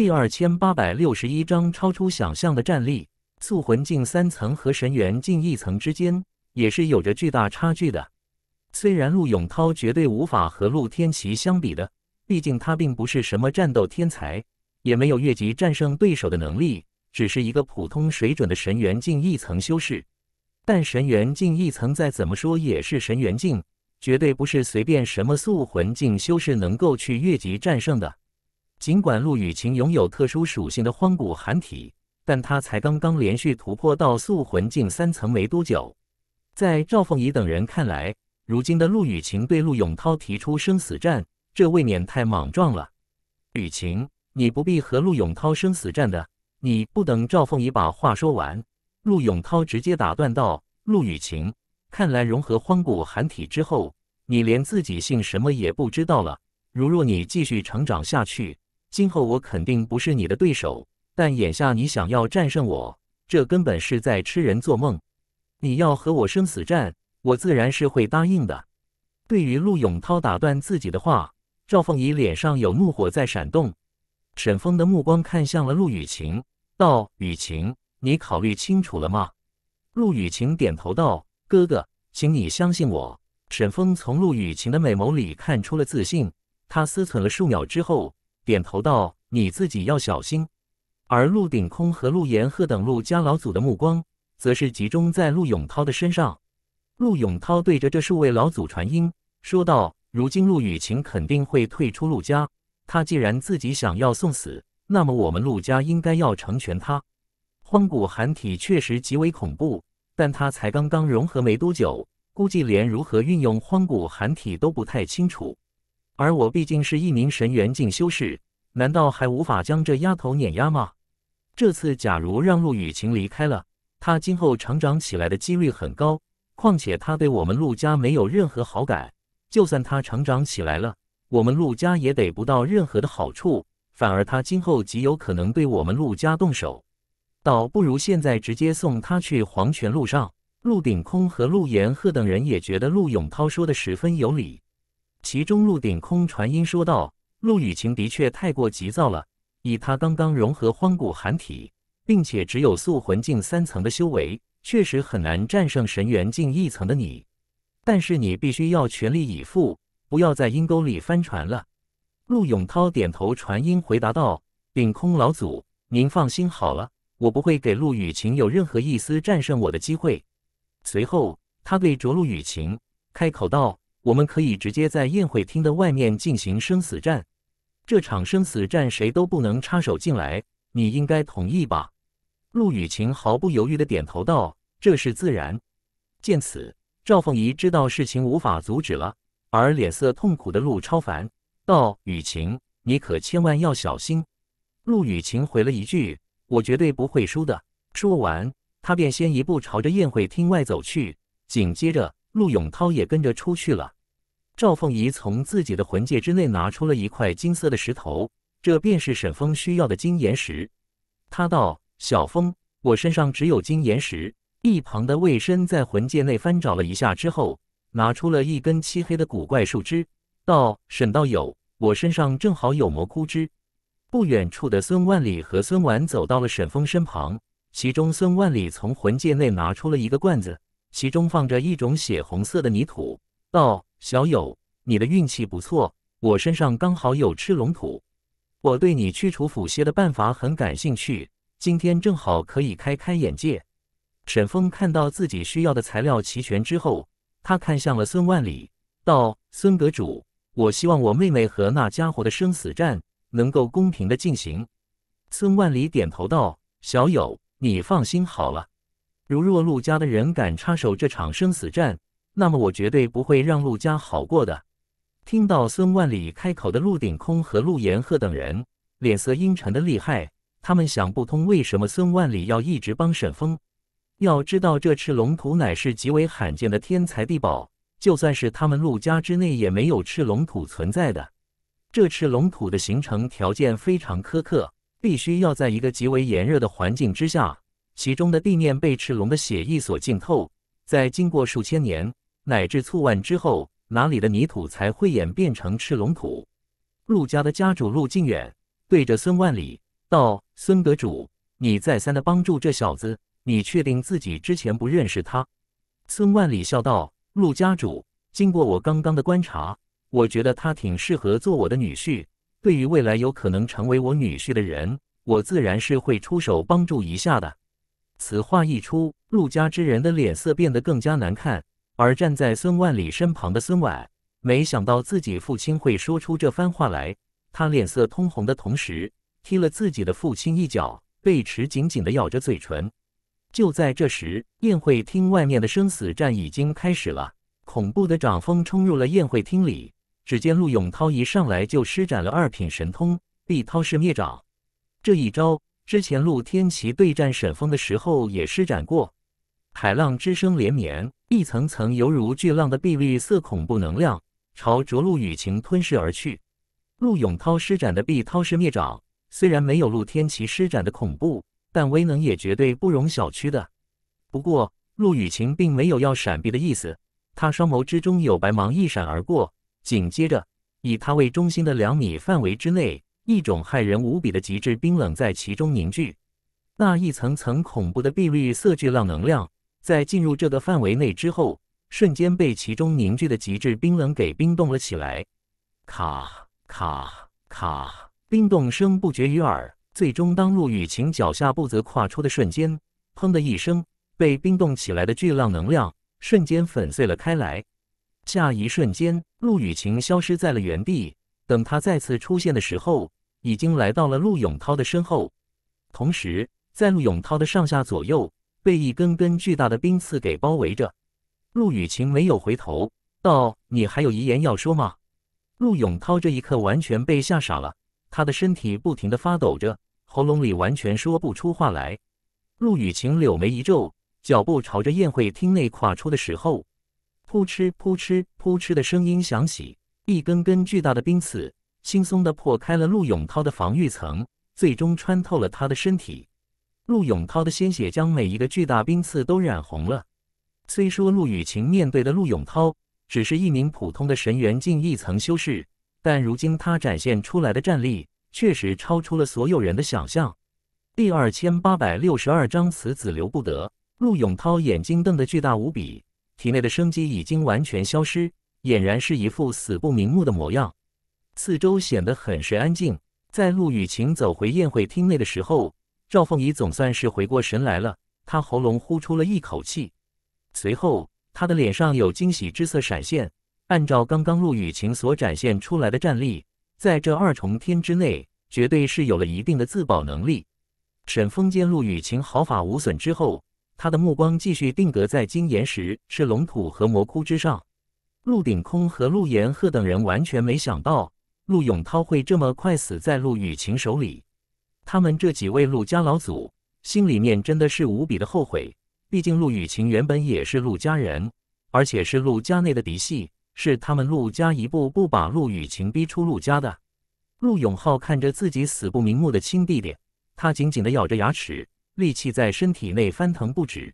第二千八百六十一章超出想象的战力。素魂境三层和神元境一层之间也是有着巨大差距的。虽然陆永涛绝对无法和陆天齐相比的，毕竟他并不是什么战斗天才，也没有越级战胜对手的能力，只是一个普通水准的神元境一层修士。但神元境一层再怎么说也是神元境，绝对不是随便什么素魂境修士能够去越级战胜的。尽管陆雨晴拥有特殊属性的荒古寒体，但她才刚刚连续突破到素魂境三层没多久。在赵凤仪等人看来，如今的陆雨晴对陆永涛提出生死战，这未免太莽撞了。雨晴，你不必和陆永涛生死战的。你不等赵凤仪把话说完，陆永涛直接打断道：“陆雨晴，看来融合荒古寒体之后，你连自己姓什么也不知道了。如若你继续成长下去。”今后我肯定不是你的对手，但眼下你想要战胜我，这根本是在痴人做梦。你要和我生死战，我自然是会答应的。对于陆永涛打断自己的话，赵凤仪脸上有怒火在闪动。沈峰的目光看向了陆雨晴，道：“雨晴，你考虑清楚了吗？”陆雨晴点头道：“哥哥，请你相信我。”沈峰从陆雨晴的美眸里看出了自信，他思忖了数秒之后。点头道：“你自己要小心。”而陆鼎空和陆延鹤等陆家老祖的目光，则是集中在陆永涛的身上。陆永涛对着这数位老祖传音说道：“如今陆雨晴肯定会退出陆家，他既然自己想要送死，那么我们陆家应该要成全他。荒古寒体确实极为恐怖，但他才刚刚融合没多久，估计连如何运用荒古寒体都不太清楚。”而我毕竟是一名神元境修士，难道还无法将这丫头碾压吗？这次假如让陆雨晴离开了，她今后成长起来的几率很高。况且她对我们陆家没有任何好感，就算她成长起来了，我们陆家也得不到任何的好处。反而她今后极有可能对我们陆家动手，倒不如现在直接送她去黄泉路上。陆顶空和陆延鹤等人也觉得陆永涛说的十分有理。其中，陆顶空传音说道：“陆雨晴的确太过急躁了。以他刚刚融合荒古寒体，并且只有素魂境三层的修为，确实很难战胜神元境一层的你。但是你必须要全力以赴，不要在阴沟里翻船了。”陆永涛点头传音回答道：“顶空老祖，您放心好了，我不会给陆雨晴有任何一丝战胜我的机会。”随后，他对着陆雨晴开口道。我们可以直接在宴会厅的外面进行生死战，这场生死战谁都不能插手进来。你应该同意吧？陆雨晴毫不犹豫的点头道：“这是自然。”见此，赵凤仪知道事情无法阻止了，而脸色痛苦的陆超凡道：“雨晴，你可千万要小心。”陆雨晴回了一句：“我绝对不会输的。”说完，他便先一步朝着宴会厅外走去，紧接着。陆永涛也跟着出去了。赵凤仪从自己的魂戒之内拿出了一块金色的石头，这便是沈峰需要的金岩石。他道：“小峰，我身上只有金岩石。”一旁的魏深在魂戒内翻找了一下之后，拿出了一根漆黑的古怪树枝，道：“沈道友，我身上正好有魔枯枝。”不远处的孙万里和孙婉走到了沈峰身旁，其中孙万里从魂戒内拿出了一个罐子。其中放着一种血红色的泥土。道：“小友，你的运气不错，我身上刚好有赤龙土。我对你去除腐邪的办法很感兴趣，今天正好可以开开眼界。”沈峰看到自己需要的材料齐全之后，他看向了孙万里，道：“孙阁主，我希望我妹妹和那家伙的生死战能够公平的进行。”孙万里点头道：“小友，你放心好了。”如若陆家的人敢插手这场生死战，那么我绝对不会让陆家好过的。听到孙万里开口的，陆鼎空和陆延鹤等人脸色阴沉的厉害，他们想不通为什么孙万里要一直帮沈峰。要知道，这赤龙土乃是极为罕见的天材地宝，就算是他们陆家之内也没有赤龙土存在的。这赤龙土的形成条件非常苛刻，必须要在一个极为炎热的环境之下。其中的地面被赤龙的血意所浸透，在经过数千年乃至数万之后，哪里的泥土才会演变成赤龙土？陆家的家主陆靖远对着孙万里道：“孙阁主，你再三的帮助这小子，你确定自己之前不认识他？”孙万里笑道：“陆家主，经过我刚刚的观察，我觉得他挺适合做我的女婿。对于未来有可能成为我女婿的人，我自然是会出手帮助一下的。”此话一出，陆家之人的脸色变得更加难看。而站在孙万里身旁的孙婉，没想到自己父亲会说出这番话来，他脸色通红的同时，踢了自己的父亲一脚，背齿紧紧地咬着嘴唇。就在这时，宴会厅外面的生死战已经开始了，恐怖的掌风冲入了宴会厅里。只见陆永涛一上来就施展了二品神通，力涛式灭掌，这一招。之前陆天琪对战沈峰的时候也施展过，海浪之声连绵，一层层犹如巨浪的碧绿色恐怖能量朝着陆雨晴吞噬而去。陆永涛施展的碧涛式灭掌虽然没有陆天琪施展的恐怖，但威能也绝对不容小觑的。不过陆雨晴并没有要闪避的意思，他双眸之中有白芒一闪而过，紧接着以他为中心的两米范围之内。一种骇人无比的极致冰冷在其中凝聚，那一层层恐怖的碧绿色巨浪能量，在进入这个范围内之后，瞬间被其中凝聚的极致冰冷给冰冻了起来。咔咔咔，冰冻声不绝于耳。最终，当陆雨晴脚下步子跨出的瞬间，砰的一声，被冰冻起来的巨浪能量瞬间粉碎了开来。下一瞬间，陆雨晴消失在了原地。等他再次出现的时候，已经来到了陆永涛的身后，同时在陆永涛的上下左右被一根根巨大的冰刺给包围着。陆雨晴没有回头，道：“你还有遗言要说吗？”陆永涛这一刻完全被吓傻了，他的身体不停地发抖着，喉咙里完全说不出话来。陆雨晴柳眉一皱，脚步朝着宴会厅内跨出的时候，扑哧扑哧扑哧的声音响起。一根根巨大的冰刺轻松地破开了陆永涛的防御层，最终穿透了他的身体。陆永涛的鲜血将每一个巨大冰刺都染红了。虽说陆雨晴面对的陆永涛只是一名普通的神元境一层修士，但如今他展现出来的战力确实超出了所有人的想象。第二千八百六十二章：此子留不得。陆永涛眼睛瞪得巨大无比，体内的生机已经完全消失。俨然是一副死不瞑目的模样，四周显得很是安静。在陆雨晴走回宴会厅内的时候，赵凤仪总算是回过神来了，她喉咙呼出了一口气，随后他的脸上有惊喜之色闪现。按照刚刚陆雨晴所展现出来的战力，在这二重天之内，绝对是有了一定的自保能力。沈风见陆雨晴毫发无损之后，他的目光继续定格在金岩石、赤龙土和魔窟之上。陆鼎空和陆延鹤等人完全没想到陆永涛会这么快死在陆雨晴手里，他们这几位陆家老祖心里面真的是无比的后悔。毕竟陆雨晴原本也是陆家人，而且是陆家内的嫡系，是他们陆家一步步把陆雨晴逼出陆家的。陆永浩看着自己死不瞑目的亲弟弟，他紧紧的咬着牙齿，戾气在身体内翻腾不止，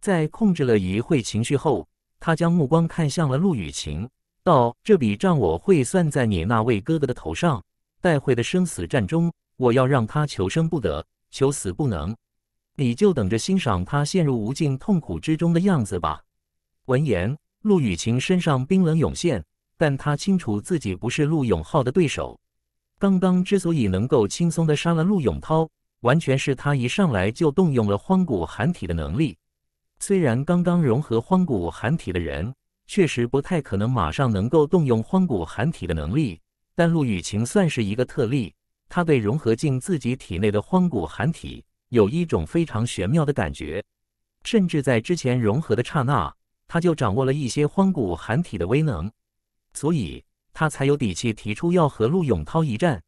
在控制了一会情绪后。他将目光看向了陆雨晴，道：“这笔账我会算在你那位哥哥的头上。待会的生死战中，我要让他求生不得，求死不能。你就等着欣赏他陷入无尽痛苦之中的样子吧。”闻言，陆雨晴身上冰冷涌现，但他清楚自己不是陆永浩的对手。刚刚之所以能够轻松地杀了陆永涛，完全是他一上来就动用了荒古寒体的能力。虽然刚刚融合荒古寒体的人确实不太可能马上能够动用荒古寒体的能力，但陆雨晴算是一个特例。他对融合进自己体内的荒古寒体有一种非常玄妙的感觉，甚至在之前融合的刹那，他就掌握了一些荒古寒体的威能，所以他才有底气提出要和陆永涛一战。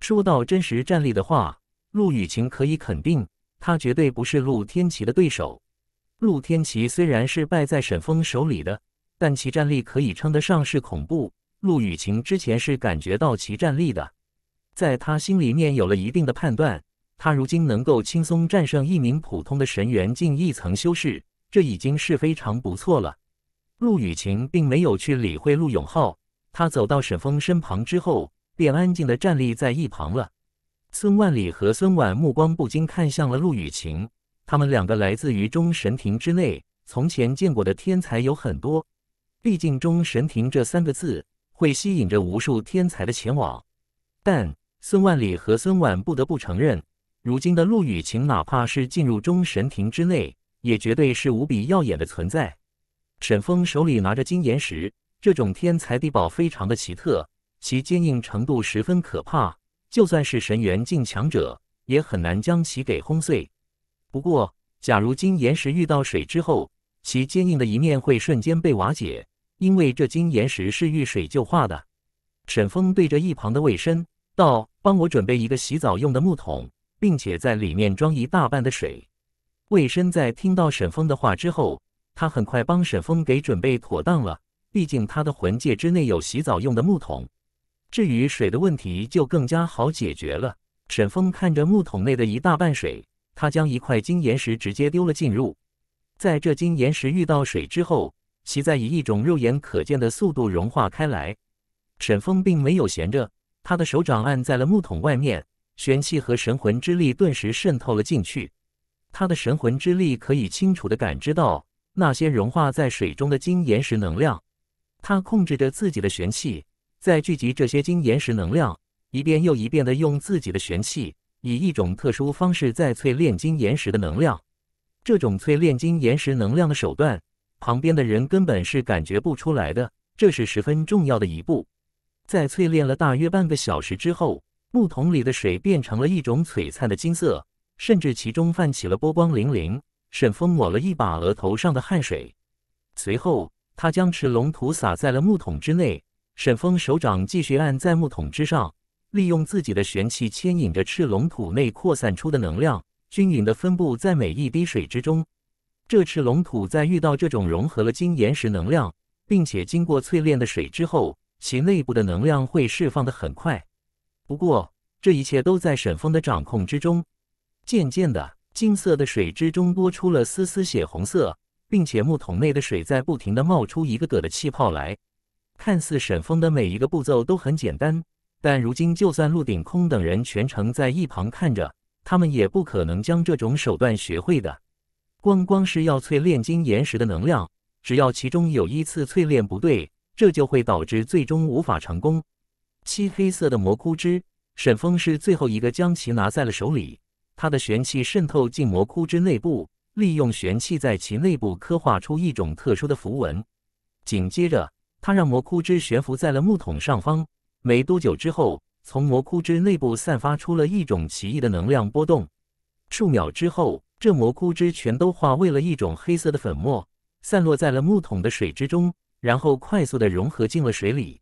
说到真实战力的话，陆雨晴可以肯定，他绝对不是陆天琪的对手。陆天琪虽然是败在沈峰手里的，但其战力可以称得上是恐怖。陆雨晴之前是感觉到其战力的，在他心里面有了一定的判断。他如今能够轻松战胜一名普通的神元境一层修士，这已经是非常不错了。陆雨晴并没有去理会陆永浩，他走到沈峰身旁之后，便安静的站立在一旁了。孙万里和孙婉目光不禁看向了陆雨晴。他们两个来自于中神庭之内，从前见过的天才有很多。毕竟“中神庭”这三个字会吸引着无数天才的前往。但孙万里和孙婉不得不承认，如今的陆雨晴，哪怕是进入中神庭之内，也绝对是无比耀眼的存在。沈峰手里拿着金岩石，这种天才地宝非常的奇特，其坚硬程度十分可怕，就算是神元境强者也很难将其给轰碎。不过，假如金岩石遇到水之后，其坚硬的一面会瞬间被瓦解，因为这金岩石是遇水就化的。沈峰对着一旁的魏深道：“帮我准备一个洗澡用的木桶，并且在里面装一大半的水。”魏深在听到沈峰的话之后，他很快帮沈峰给准备妥当了。毕竟他的魂界之内有洗澡用的木桶，至于水的问题就更加好解决了。沈峰看着木桶内的一大半水。他将一块金岩石直接丢了进入。在这金岩石遇到水之后，其在以一种肉眼可见的速度融化开来。沈峰并没有闲着，他的手掌按在了木桶外面，玄气和神魂之力顿时渗透了进去。他的神魂之力可以清楚的感知到那些融化在水中的金岩石能量。他控制着自己的玄气，在聚集这些金岩石能量，一遍又一遍的用自己的玄气。以一种特殊方式在淬炼金岩石的能量，这种淬炼金岩石能量的手段，旁边的人根本是感觉不出来的。这是十分重要的一步。在淬炼了大约半个小时之后，木桶里的水变成了一种璀璨的金色，甚至其中泛起了波光粼粼。沈峰抹了一把额头上的汗水，随后他将赤龙土撒在了木桶之内，沈峰手掌继续按在木桶之上。利用自己的玄气牵引着赤龙土内扩散出的能量，均匀的分布在每一滴水之中。这赤龙土在遇到这种融合了金岩石能量并且经过淬炼的水之后，其内部的能量会释放得很快。不过，这一切都在沈风的掌控之中。渐渐的，金色的水之中多出了丝丝血红色，并且木桶内的水在不停的冒出一个个的气泡来。看似沈风的每一个步骤都很简单。但如今，就算陆鼎空等人全程在一旁看着，他们也不可能将这种手段学会的。光光是要淬炼金岩石的能量，只要其中有一次淬炼不对，这就会导致最终无法成功。漆黑色的魔窟之沈峰是最后一个将其拿在了手里。他的玄气渗透进魔窟之内部，利用玄气在其内部刻画出一种特殊的符文。紧接着，他让魔窟之悬浮在了木桶上方。没多久之后，从魔菇汁内部散发出了一种奇异的能量波动。数秒之后，这魔菇汁全都化为了一种黑色的粉末，散落在了木桶的水之中，然后快速的融合进了水里。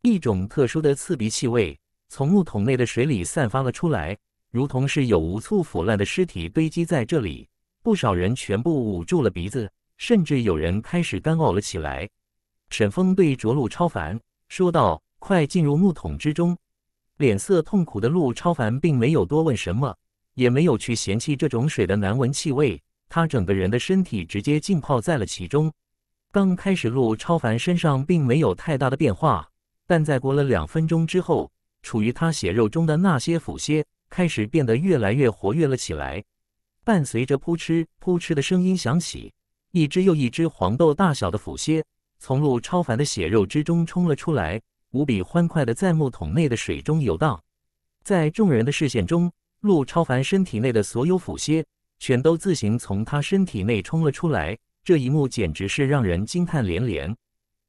一种特殊的刺鼻气味从木桶内的水里散发了出来，如同是有无处腐烂的尸体堆积在这里。不少人全部捂住了鼻子，甚至有人开始干呕了起来。沈峰对着陆超凡说道。快进入木桶之中，脸色痛苦的陆超凡并没有多问什么，也没有去嫌弃这种水的难闻气味。他整个人的身体直接浸泡在了其中。刚开始，陆超凡身上并没有太大的变化，但在过了两分钟之后，处于他血肉中的那些腐蝎开始变得越来越活跃了起来。伴随着扑哧扑哧的声音响起，一只又一只黄豆大小的腐蝎从陆超凡的血肉之中冲了出来。无比欢快地在木桶内的水中游荡，在众人的视线中，陆超凡身体内的所有腐蝎全都自行从他身体内冲了出来。这一幕简直是让人惊叹连连。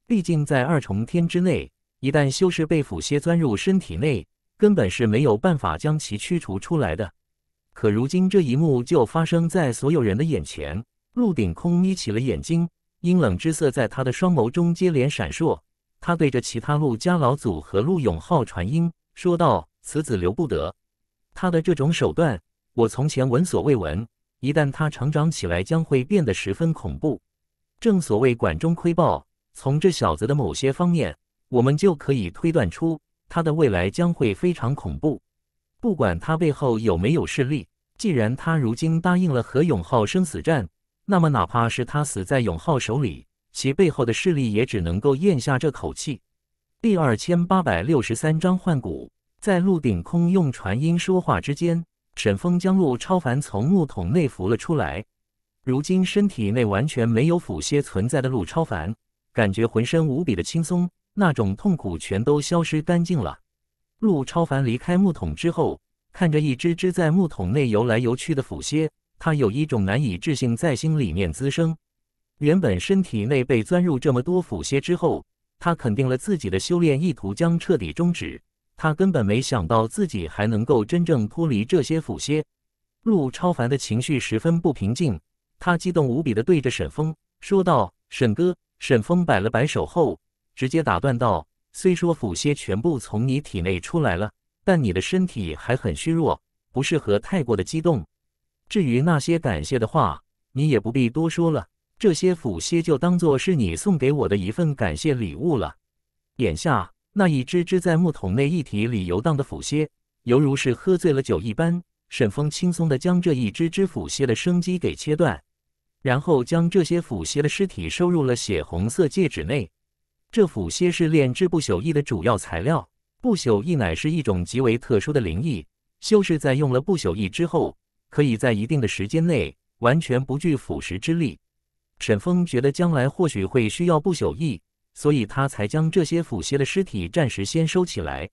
毕竟在二重天之内，一旦修士被腐蝎钻入身体内，根本是没有办法将其驱除出来的。可如今这一幕就发生在所有人的眼前，陆顶空眯起了眼睛，阴冷之色在他的双眸中接连闪烁。他对着其他陆家老祖和陆永浩传音说道：“此子留不得，他的这种手段，我从前闻所未闻。一旦他成长起来，将会变得十分恐怖。正所谓管中窥豹，从这小子的某些方面，我们就可以推断出他的未来将会非常恐怖。不管他背后有没有势力，既然他如今答应了何永浩生死战，那么哪怕是他死在永浩手里。”其背后的势力也只能够咽下这口气。第二千八百六十三章换骨。在陆顶空用传音说话之间，沈峰将陆超凡从木桶内扶了出来。如今身体内完全没有腐蝎存在的陆超凡，感觉浑身无比的轻松，那种痛苦全都消失干净了。陆超凡离开木桶之后，看着一只只在木桶内游来游去的腐蝎，他有一种难以置信在心里面滋生。原本身体内被钻入这么多腐蝎之后，他肯定了自己的修炼意图将彻底终止。他根本没想到自己还能够真正脱离这些腐蝎。陆超凡的情绪十分不平静，他激动无比的对着沈峰说道：“沈哥。”沈峰摆了摆手后，直接打断道：“虽说腐蝎全部从你体内出来了，但你的身体还很虚弱，不适合太过的激动。至于那些感谢的话，你也不必多说了。”这些腐蝎就当做是你送给我的一份感谢礼物了。眼下，那一只只在木桶内一体里游荡的腐蝎，犹如是喝醉了酒一般。沈峰轻松的将这一只只腐蝎的生机给切断，然后将这些腐蝎的尸体收入了血红色戒指内。这腐蝎是炼制不朽翼的主要材料。不朽翼乃是一种极为特殊的灵翼，修士在用了不朽翼之后，可以在一定的时间内完全不惧腐蚀之力。沈峰觉得将来或许会需要不朽翼，所以他才将这些腐蝎的尸体暂时先收起来。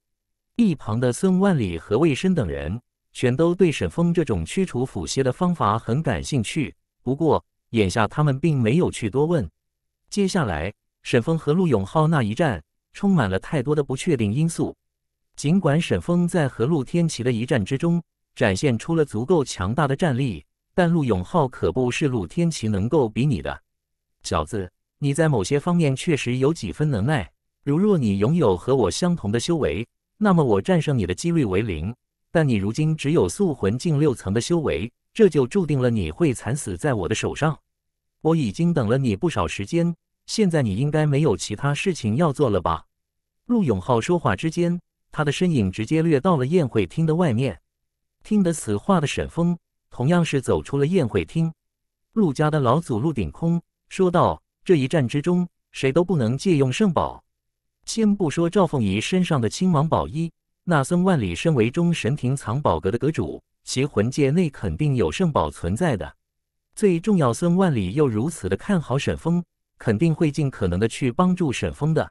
一旁的孙万里、何卫深等人全都对沈峰这种驱除腐蝎的方法很感兴趣，不过眼下他们并没有去多问。接下来，沈峰和陆永浩那一战充满了太多的不确定因素。尽管沈峰在和陆天齐的一战之中展现出了足够强大的战力。但陆永浩可不是陆天琪能够比拟的，小子，你在某些方面确实有几分能耐。如若你拥有和我相同的修为，那么我战胜你的几率为零。但你如今只有素魂境六层的修为，这就注定了你会惨死在我的手上。我已经等了你不少时间，现在你应该没有其他事情要做了吧？陆永浩说话之间，他的身影直接掠到了宴会厅的外面。听得此话的沈峰同样是走出了宴会厅，陆家的老祖陆鼎空说道：“这一战之中，谁都不能借用圣宝。先不说赵凤仪身上的亲王宝衣，那孙万里身为中神庭藏宝阁的阁主，其魂界内肯定有圣宝存在的。最重要，孙万里又如此的看好沈峰，肯定会尽可能的去帮助沈峰的。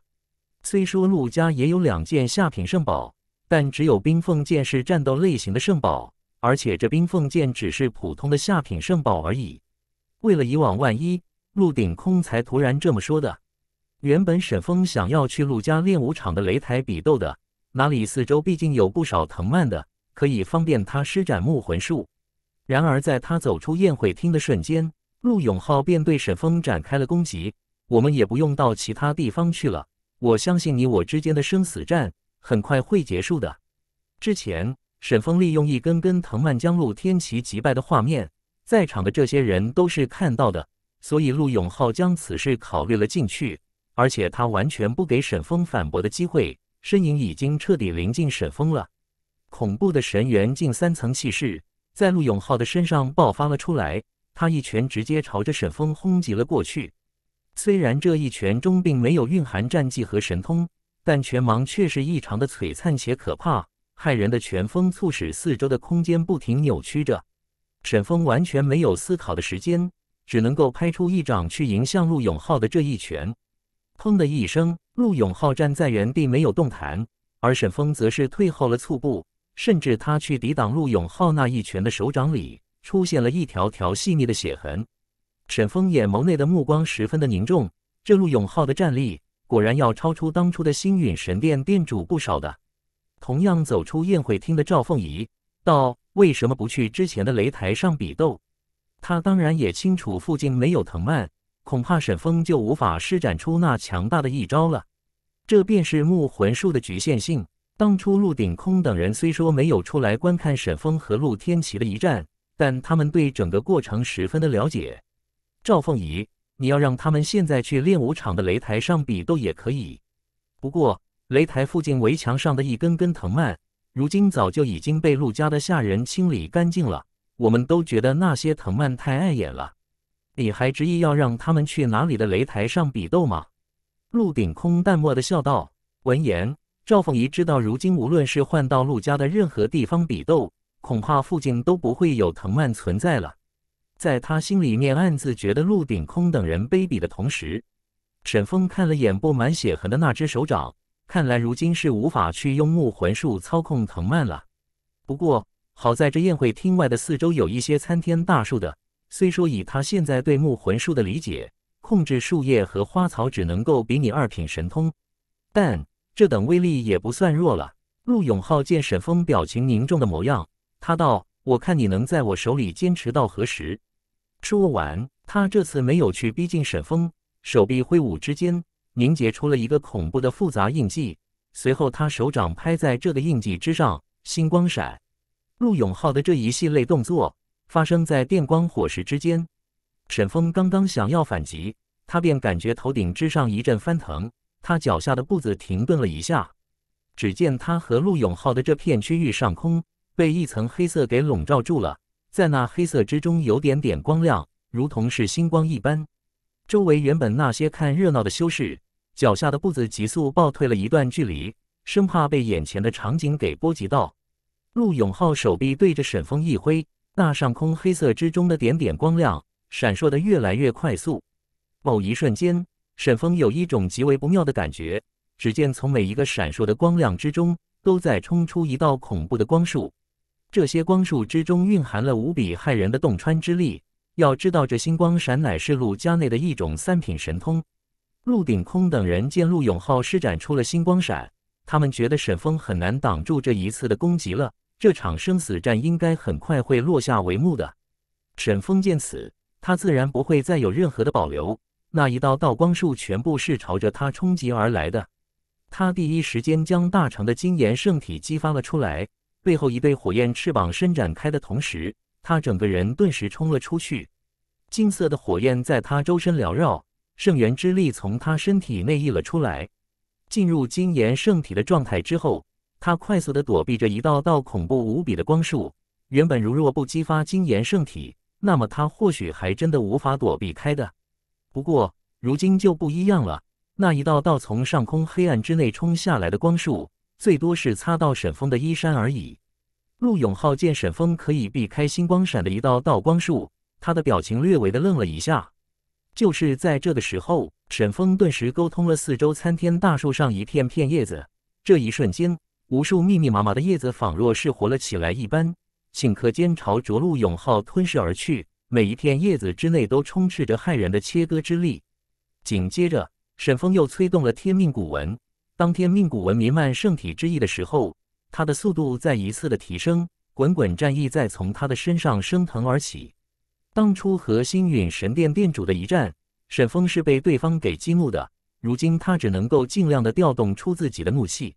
虽说陆家也有两件下品圣宝，但只有冰凤剑是战斗类型的圣宝。”而且这冰凤剑只是普通的下品圣宝而已。为了以往万一，陆鼎空才突然这么说的。原本沈峰想要去陆家练武场的擂台比斗的，哪里四周毕竟有不少藤蔓的，可以方便他施展木魂术。然而在他走出宴会厅的瞬间，陆永浩便对沈峰展开了攻击。我们也不用到其他地方去了，我相信你我之间的生死战很快会结束的。之前。沈峰利用一根根藤蔓将陆天齐击败的画面，在场的这些人都是看到的，所以陆永浩将此事考虑了进去，而且他完全不给沈峰反驳的机会。身影已经彻底临近沈峰了，恐怖的神元境三层气势在陆永浩的身上爆发了出来，他一拳直接朝着沈峰轰击了过去。虽然这一拳中并没有蕴含战技和神通，但拳芒却是异常的璀璨且可怕。骇人的拳风促使四周的空间不停扭曲着，沈峰完全没有思考的时间，只能够拍出一掌去迎向陆永浩的这一拳。砰的一声，陆永浩站在原地没有动弹，而沈峰则是退后了数步，甚至他去抵挡陆永浩那一拳的手掌里出现了一条条细腻的血痕。沈峰眼眸内的目光十分的凝重，这陆永浩的战力果然要超出当初的星陨神殿殿主不少的。同样走出宴会厅的赵凤仪道：“为什么不去之前的擂台上比斗？他当然也清楚附近没有藤蔓，恐怕沈峰就无法施展出那强大的一招了。这便是木魂术的局限性。当初陆鼎空等人虽说没有出来观看沈峰和陆天齐的一战，但他们对整个过程十分的了解。赵凤仪，你要让他们现在去练武场的擂台上比斗也可以，不过。”擂台附近围墙上的一根根藤蔓，如今早就已经被陆家的下人清理干净了。我们都觉得那些藤蔓太碍眼了。你还执意要让他们去哪里的擂台上比斗吗？陆顶空淡漠的笑道。闻言，赵凤仪知道如今无论是换到陆家的任何地方比斗，恐怕附近都不会有藤蔓存在了。在他心里面暗自觉得陆顶空等人卑鄙的同时，沈峰看了眼布满血痕的那只手掌。看来如今是无法去用木魂术操控藤蔓了。不过好在这宴会厅外的四周有一些参天大树的，虽说以他现在对木魂术的理解，控制树叶和花草只能够比拟二品神通，但这等威力也不算弱了。陆永浩见沈峰表情凝重的模样，他道：“我看你能在我手里坚持到何时？”说完，他这次没有去逼近沈峰，手臂挥舞之间。凝结出了一个恐怖的复杂印记，随后他手掌拍在这个印记之上，星光闪。陆永浩的这一系列动作发生在电光火石之间。沈峰刚刚想要反击，他便感觉头顶之上一阵翻腾，他脚下的步子停顿了一下。只见他和陆永浩的这片区域上空被一层黑色给笼罩住了，在那黑色之中有点点光亮，如同是星光一般。周围原本那些看热闹的修士，脚下的步子急速暴退了一段距离，生怕被眼前的场景给波及到。陆永浩手臂对着沈风一挥，那上空黑色之中的点点光亮闪烁的越来越快速。某一瞬间，沈风有一种极为不妙的感觉。只见从每一个闪烁的光亮之中，都在冲出一道恐怖的光束。这些光束之中蕴含了无比骇人的洞穿之力。要知道，这星光闪乃是陆家内的一种三品神通。陆顶空等人见陆永浩施展出了星光闪，他们觉得沈峰很难挡住这一次的攻击了。这场生死战应该很快会落下帷幕的。沈峰见此，他自然不会再有任何的保留。那一道道光束全部是朝着他冲击而来的，他第一时间将大成的金炎圣体激发了出来，背后一对火焰翅膀伸展开的同时，他整个人顿时冲了出去。金色的火焰在他周身缭绕，圣元之力从他身体内溢了出来，进入金炎圣体的状态之后，他快速的躲避着一道道恐怖无比的光束。原本如若不激发金炎圣体，那么他或许还真的无法躲避开的。不过如今就不一样了，那一道道从上空黑暗之内冲下来的光束，最多是擦到沈峰的衣衫而已。陆永浩见沈峰可以避开星光闪的一道道光束。他的表情略微的愣了一下，就是在这个时候，沈峰顿时沟通了四周参天大树上一片片叶子。这一瞬间，无数密密麻麻的叶子仿若是活了起来一般，顷刻间朝着陆永浩吞噬而去。每一片叶子之内都充斥着骇人的切割之力。紧接着，沈峰又催动了天命古文。当天命古文弥漫圣体之意的时候，他的速度再一次的提升，滚滚战意再从他的身上升腾而起。当初和星陨神殿殿主的一战，沈峰是被对方给激怒的。如今他只能够尽量的调动出自己的怒气，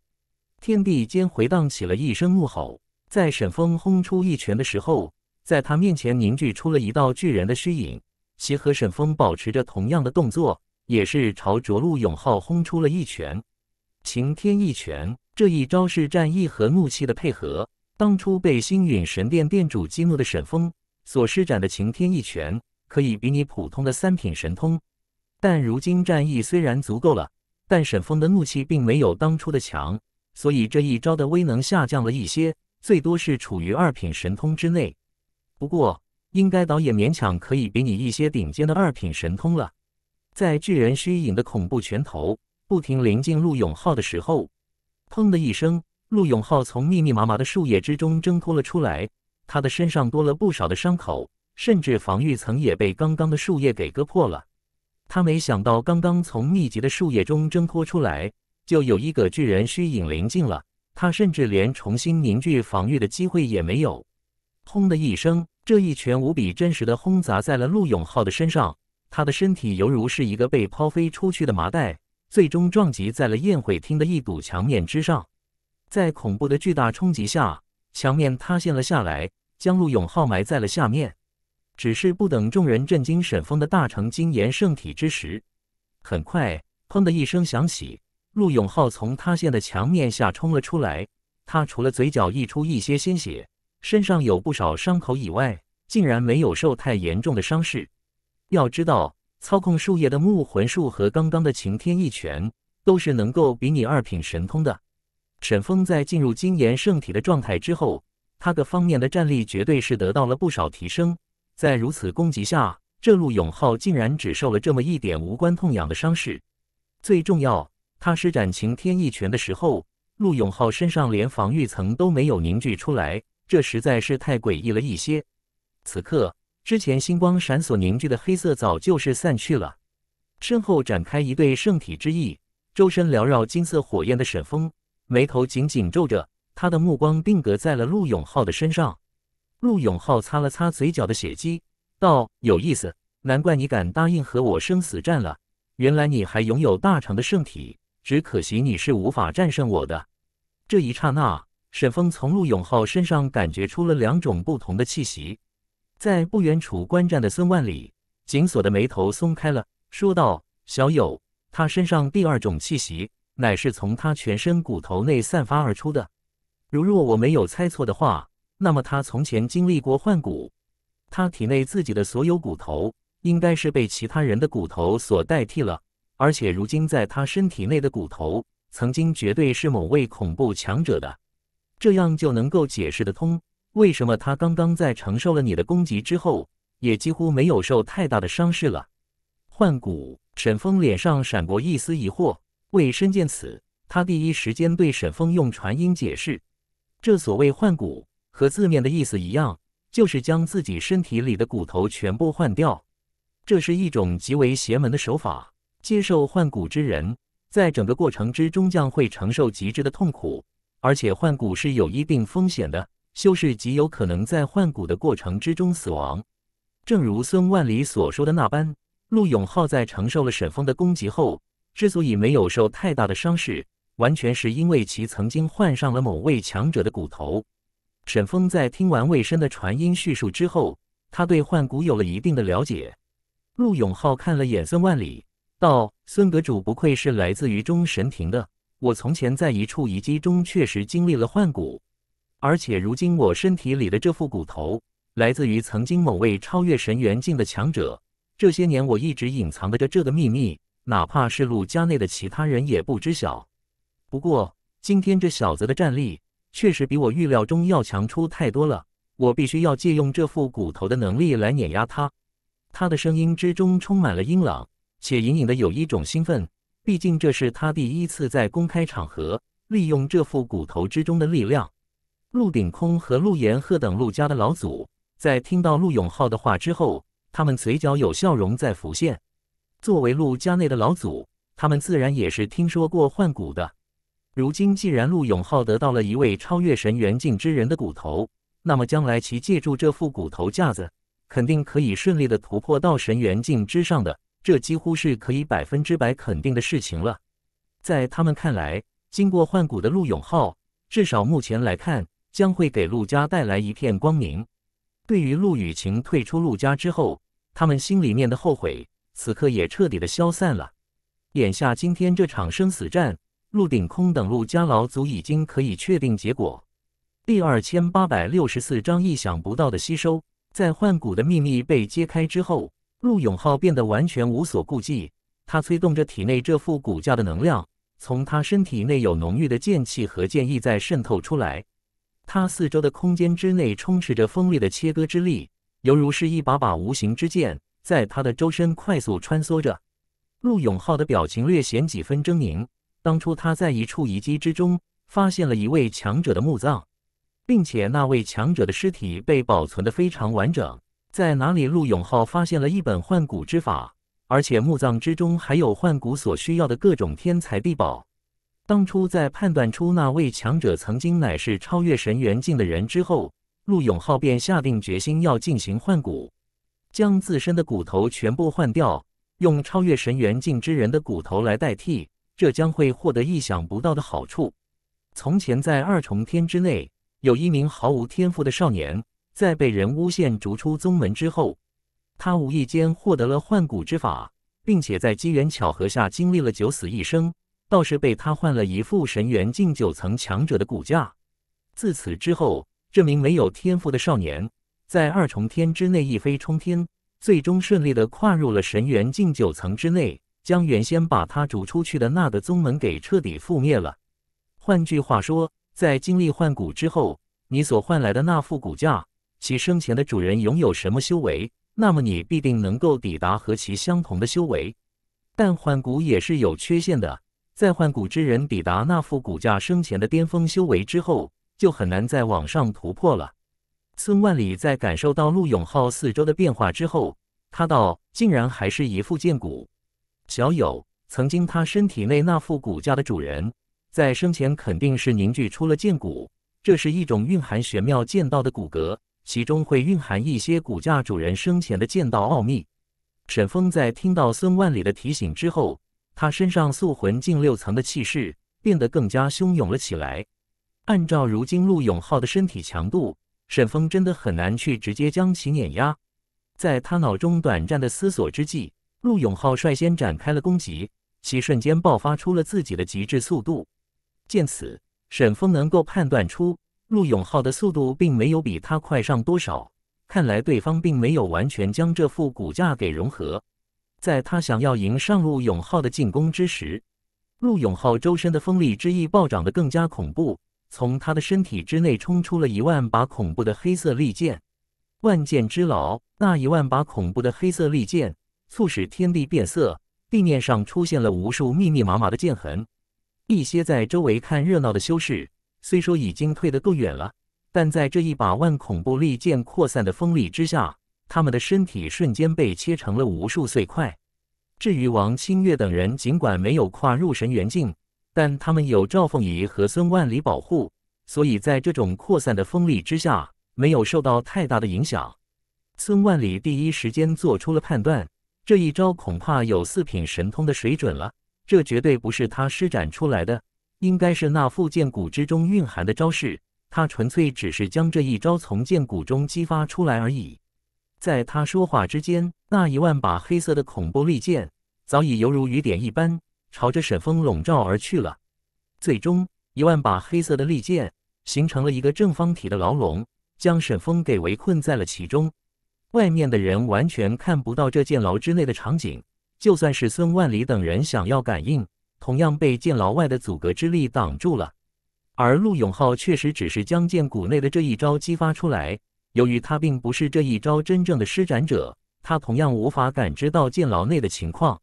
天地间回荡起了一声怒吼。在沈峰轰出一拳的时候，在他面前凝聚出了一道巨人的虚影，其和沈峰保持着同样的动作，也是朝着陆永浩轰出了一拳。晴天一拳这一招是战意和怒气的配合。当初被星陨神殿殿主激怒的沈峰，所施展的擎天一拳可以比拟普通的三品神通，但如今战意虽然足够了，但沈峰的怒气并没有当初的强，所以这一招的威能下降了一些，最多是处于二品神通之内。不过应该倒也勉强可以比拟一些顶尖的二品神通了。在巨人虚影的恐怖拳头不停临近陆永浩的时候，砰的一声，陆永浩从密密麻麻的树叶之中挣脱了出来。他的身上多了不少的伤口，甚至防御层也被刚刚的树叶给割破了。他没想到，刚刚从密集的树叶中挣脱出来，就有一个巨人虚影临近了。他甚至连重新凝聚防御的机会也没有。轰的一声，这一拳无比真实的轰砸在了陆永浩的身上。他的身体犹如是一个被抛飞出去的麻袋，最终撞击在了宴会厅的一堵墙面之上。在恐怖的巨大冲击下。墙面塌陷了下来，将陆永浩埋在了下面。只是不等众人震惊沈峰的大成金炎圣体之时，很快，砰的一声响起，陆永浩从塌陷的墙面下冲了出来。他除了嘴角溢出一些鲜血，身上有不少伤口以外，竟然没有受太严重的伤势。要知道，操控树叶的木魂术和刚刚的擎天一拳，都是能够比拟二品神通的。沈峰在进入金炎圣体的状态之后，他各方面的战力绝对是得到了不少提升。在如此攻击下，这陆永浩竟然只受了这么一点无关痛痒的伤势。最重要，他施展晴天一拳的时候，陆永浩身上连防御层都没有凝聚出来，这实在是太诡异了一些。此刻，之前星光闪所凝聚的黑色早就是散去了。身后展开一对圣体之翼，周身缭绕金色火焰的沈峰。眉头紧紧皱着，他的目光定格在了陆永浩的身上。陆永浩擦了擦嘴角的血迹，道：“有意思，难怪你敢答应和我生死战了。原来你还拥有大成的圣体，只可惜你是无法战胜我的。”这一刹那，沈峰从陆永浩身上感觉出了两种不同的气息。在不远处观战的孙万里，紧锁的眉头松开了，说道：“小友，他身上第二种气息。”乃是从他全身骨头内散发而出的。如若我没有猜错的话，那么他从前经历过换骨，他体内自己的所有骨头应该是被其他人的骨头所代替了。而且如今在他身体内的骨头，曾经绝对是某位恐怖强者的。这样就能够解释得通，为什么他刚刚在承受了你的攻击之后，也几乎没有受太大的伤势了。换骨，沈峰脸上闪过一丝疑惑。魏深见此，他第一时间对沈峰用传音解释：“这所谓换骨，和字面的意思一样，就是将自己身体里的骨头全部换掉。这是一种极为邪门的手法。接受换骨之人，在整个过程之中将会承受极致的痛苦，而且换骨是有一定风险的，修士极有可能在换骨的过程之中死亡。正如孙万里所说的那般，陆永浩在承受了沈峰的攻击后。”之所以没有受太大的伤势，完全是因为其曾经换上了某位强者的骨头。沈峰在听完魏深的传音叙述之后，他对换骨有了一定的了解。陆永浩看了眼孙万里，道：“孙阁主不愧是来自于中神庭的，我从前在一处遗迹中确实经历了换骨，而且如今我身体里的这副骨头来自于曾经某位超越神元境的强者。这些年我一直隐藏着这个秘密。”哪怕是陆家内的其他人也不知晓。不过，今天这小子的战力确实比我预料中要强出太多了。我必须要借用这副骨头的能力来碾压他。他的声音之中充满了阴冷，且隐隐的有一种兴奋。毕竟，这是他第一次在公开场合利用这副骨头之中的力量。陆鼎空和陆延鹤等陆家的老祖，在听到陆永浩的话之后，他们嘴角有笑容在浮现。作为陆家内的老祖，他们自然也是听说过换骨的。如今既然陆永浩得到了一位超越神元境之人的骨头，那么将来其借助这副骨头架子，肯定可以顺利的突破到神元境之上的，这几乎是可以百分之百肯定的事情了。在他们看来，经过换骨的陆永浩，至少目前来看，将会给陆家带来一片光明。对于陆雨晴退出陆家之后，他们心里面的后悔。此刻也彻底的消散了。眼下，今天这场生死战，陆鼎空等陆家老祖已经可以确定结果。第二千八百六十四章意想不到的吸收。在换骨的秘密被揭开之后，陆永浩变得完全无所顾忌。他催动着体内这副骨架的能量，从他身体内有浓郁的剑气和剑意在渗透出来。他四周的空间之内充斥着锋利的切割之力，犹如是一把把无形之剑。在他的周身快速穿梭着，陆永浩的表情略显几分狰狞。当初他在一处遗迹之中发现了一位强者的墓葬，并且那位强者的尸体被保存的非常完整。在哪里，陆永浩发现了一本换骨之法，而且墓葬之中还有换骨所需要的各种天材地宝。当初在判断出那位强者曾经乃是超越神元境的人之后，陆永浩便下定决心要进行换骨。将自身的骨头全部换掉，用超越神元境之人的骨头来代替，这将会获得意想不到的好处。从前在二重天之内，有一名毫无天赋的少年，在被人诬陷逐出宗门之后，他无意间获得了换骨之法，并且在机缘巧合下经历了九死一生，倒是被他换了一副神元境九层强者的骨架。自此之后，这名没有天赋的少年。在二重天之内一飞冲天，最终顺利的跨入了神元境九层之内，将原先把他逐出去的那个宗门给彻底覆灭了。换句话说，在经历换骨之后，你所换来的那副骨架，其生前的主人拥有什么修为，那么你必定能够抵达和其相同的修为。但换骨也是有缺陷的，在换骨之人抵达那副骨架生前的巅峰修为之后，就很难再往上突破了。孙万里在感受到陆永浩四周的变化之后，他道：“竟然还是一副剑骨，小友，曾经他身体内那副骨架的主人，在生前肯定是凝聚出了剑骨。这是一种蕴含玄妙剑道的骨骼，其中会蕴含一些骨架主人生前的剑道奥秘。”沈峰在听到孙万里的提醒之后，他身上素魂境六层的气势变得更加汹涌了起来。按照如今陆永浩的身体强度，沈峰真的很难去直接将其碾压，在他脑中短暂的思索之际，陆永浩率先展开了攻击，其瞬间爆发出了自己的极致速度。见此，沈峰能够判断出陆永浩的速度并没有比他快上多少，看来对方并没有完全将这副骨架给融合。在他想要迎上陆永浩的进攻之时，陆永浩周身的锋利之意暴涨得更加恐怖。从他的身体之内冲出了一万把恐怖的黑色利剑，万剑之牢。那一万把恐怖的黑色利剑促使天地变色，地面上出现了无数密密麻麻的剑痕。一些在周围看热闹的修士虽说已经退得够远了，但在这一把万恐怖利剑扩散的锋利之下，他们的身体瞬间被切成了无数碎块。至于王清月等人，尽管没有跨入神元境，但他们有赵凤仪和孙万里保护，所以在这种扩散的风力之下，没有受到太大的影响。孙万里第一时间做出了判断，这一招恐怕有四品神通的水准了。这绝对不是他施展出来的，应该是那副剑骨之中蕴含的招式。他纯粹只是将这一招从剑骨中激发出来而已。在他说话之间，那一万把黑色的恐怖利剑早已犹如雨点一般。朝着沈峰笼罩而去了，最终一万把黑色的利剑形成了一个正方体的牢笼，将沈峰给围困在了其中。外面的人完全看不到这剑牢之内的场景，就算是孙万里等人想要感应，同样被剑牢外的阻隔之力挡住了。而陆永浩确实只是将剑谷内的这一招激发出来，由于他并不是这一招真正的施展者，他同样无法感知到剑牢内的情况。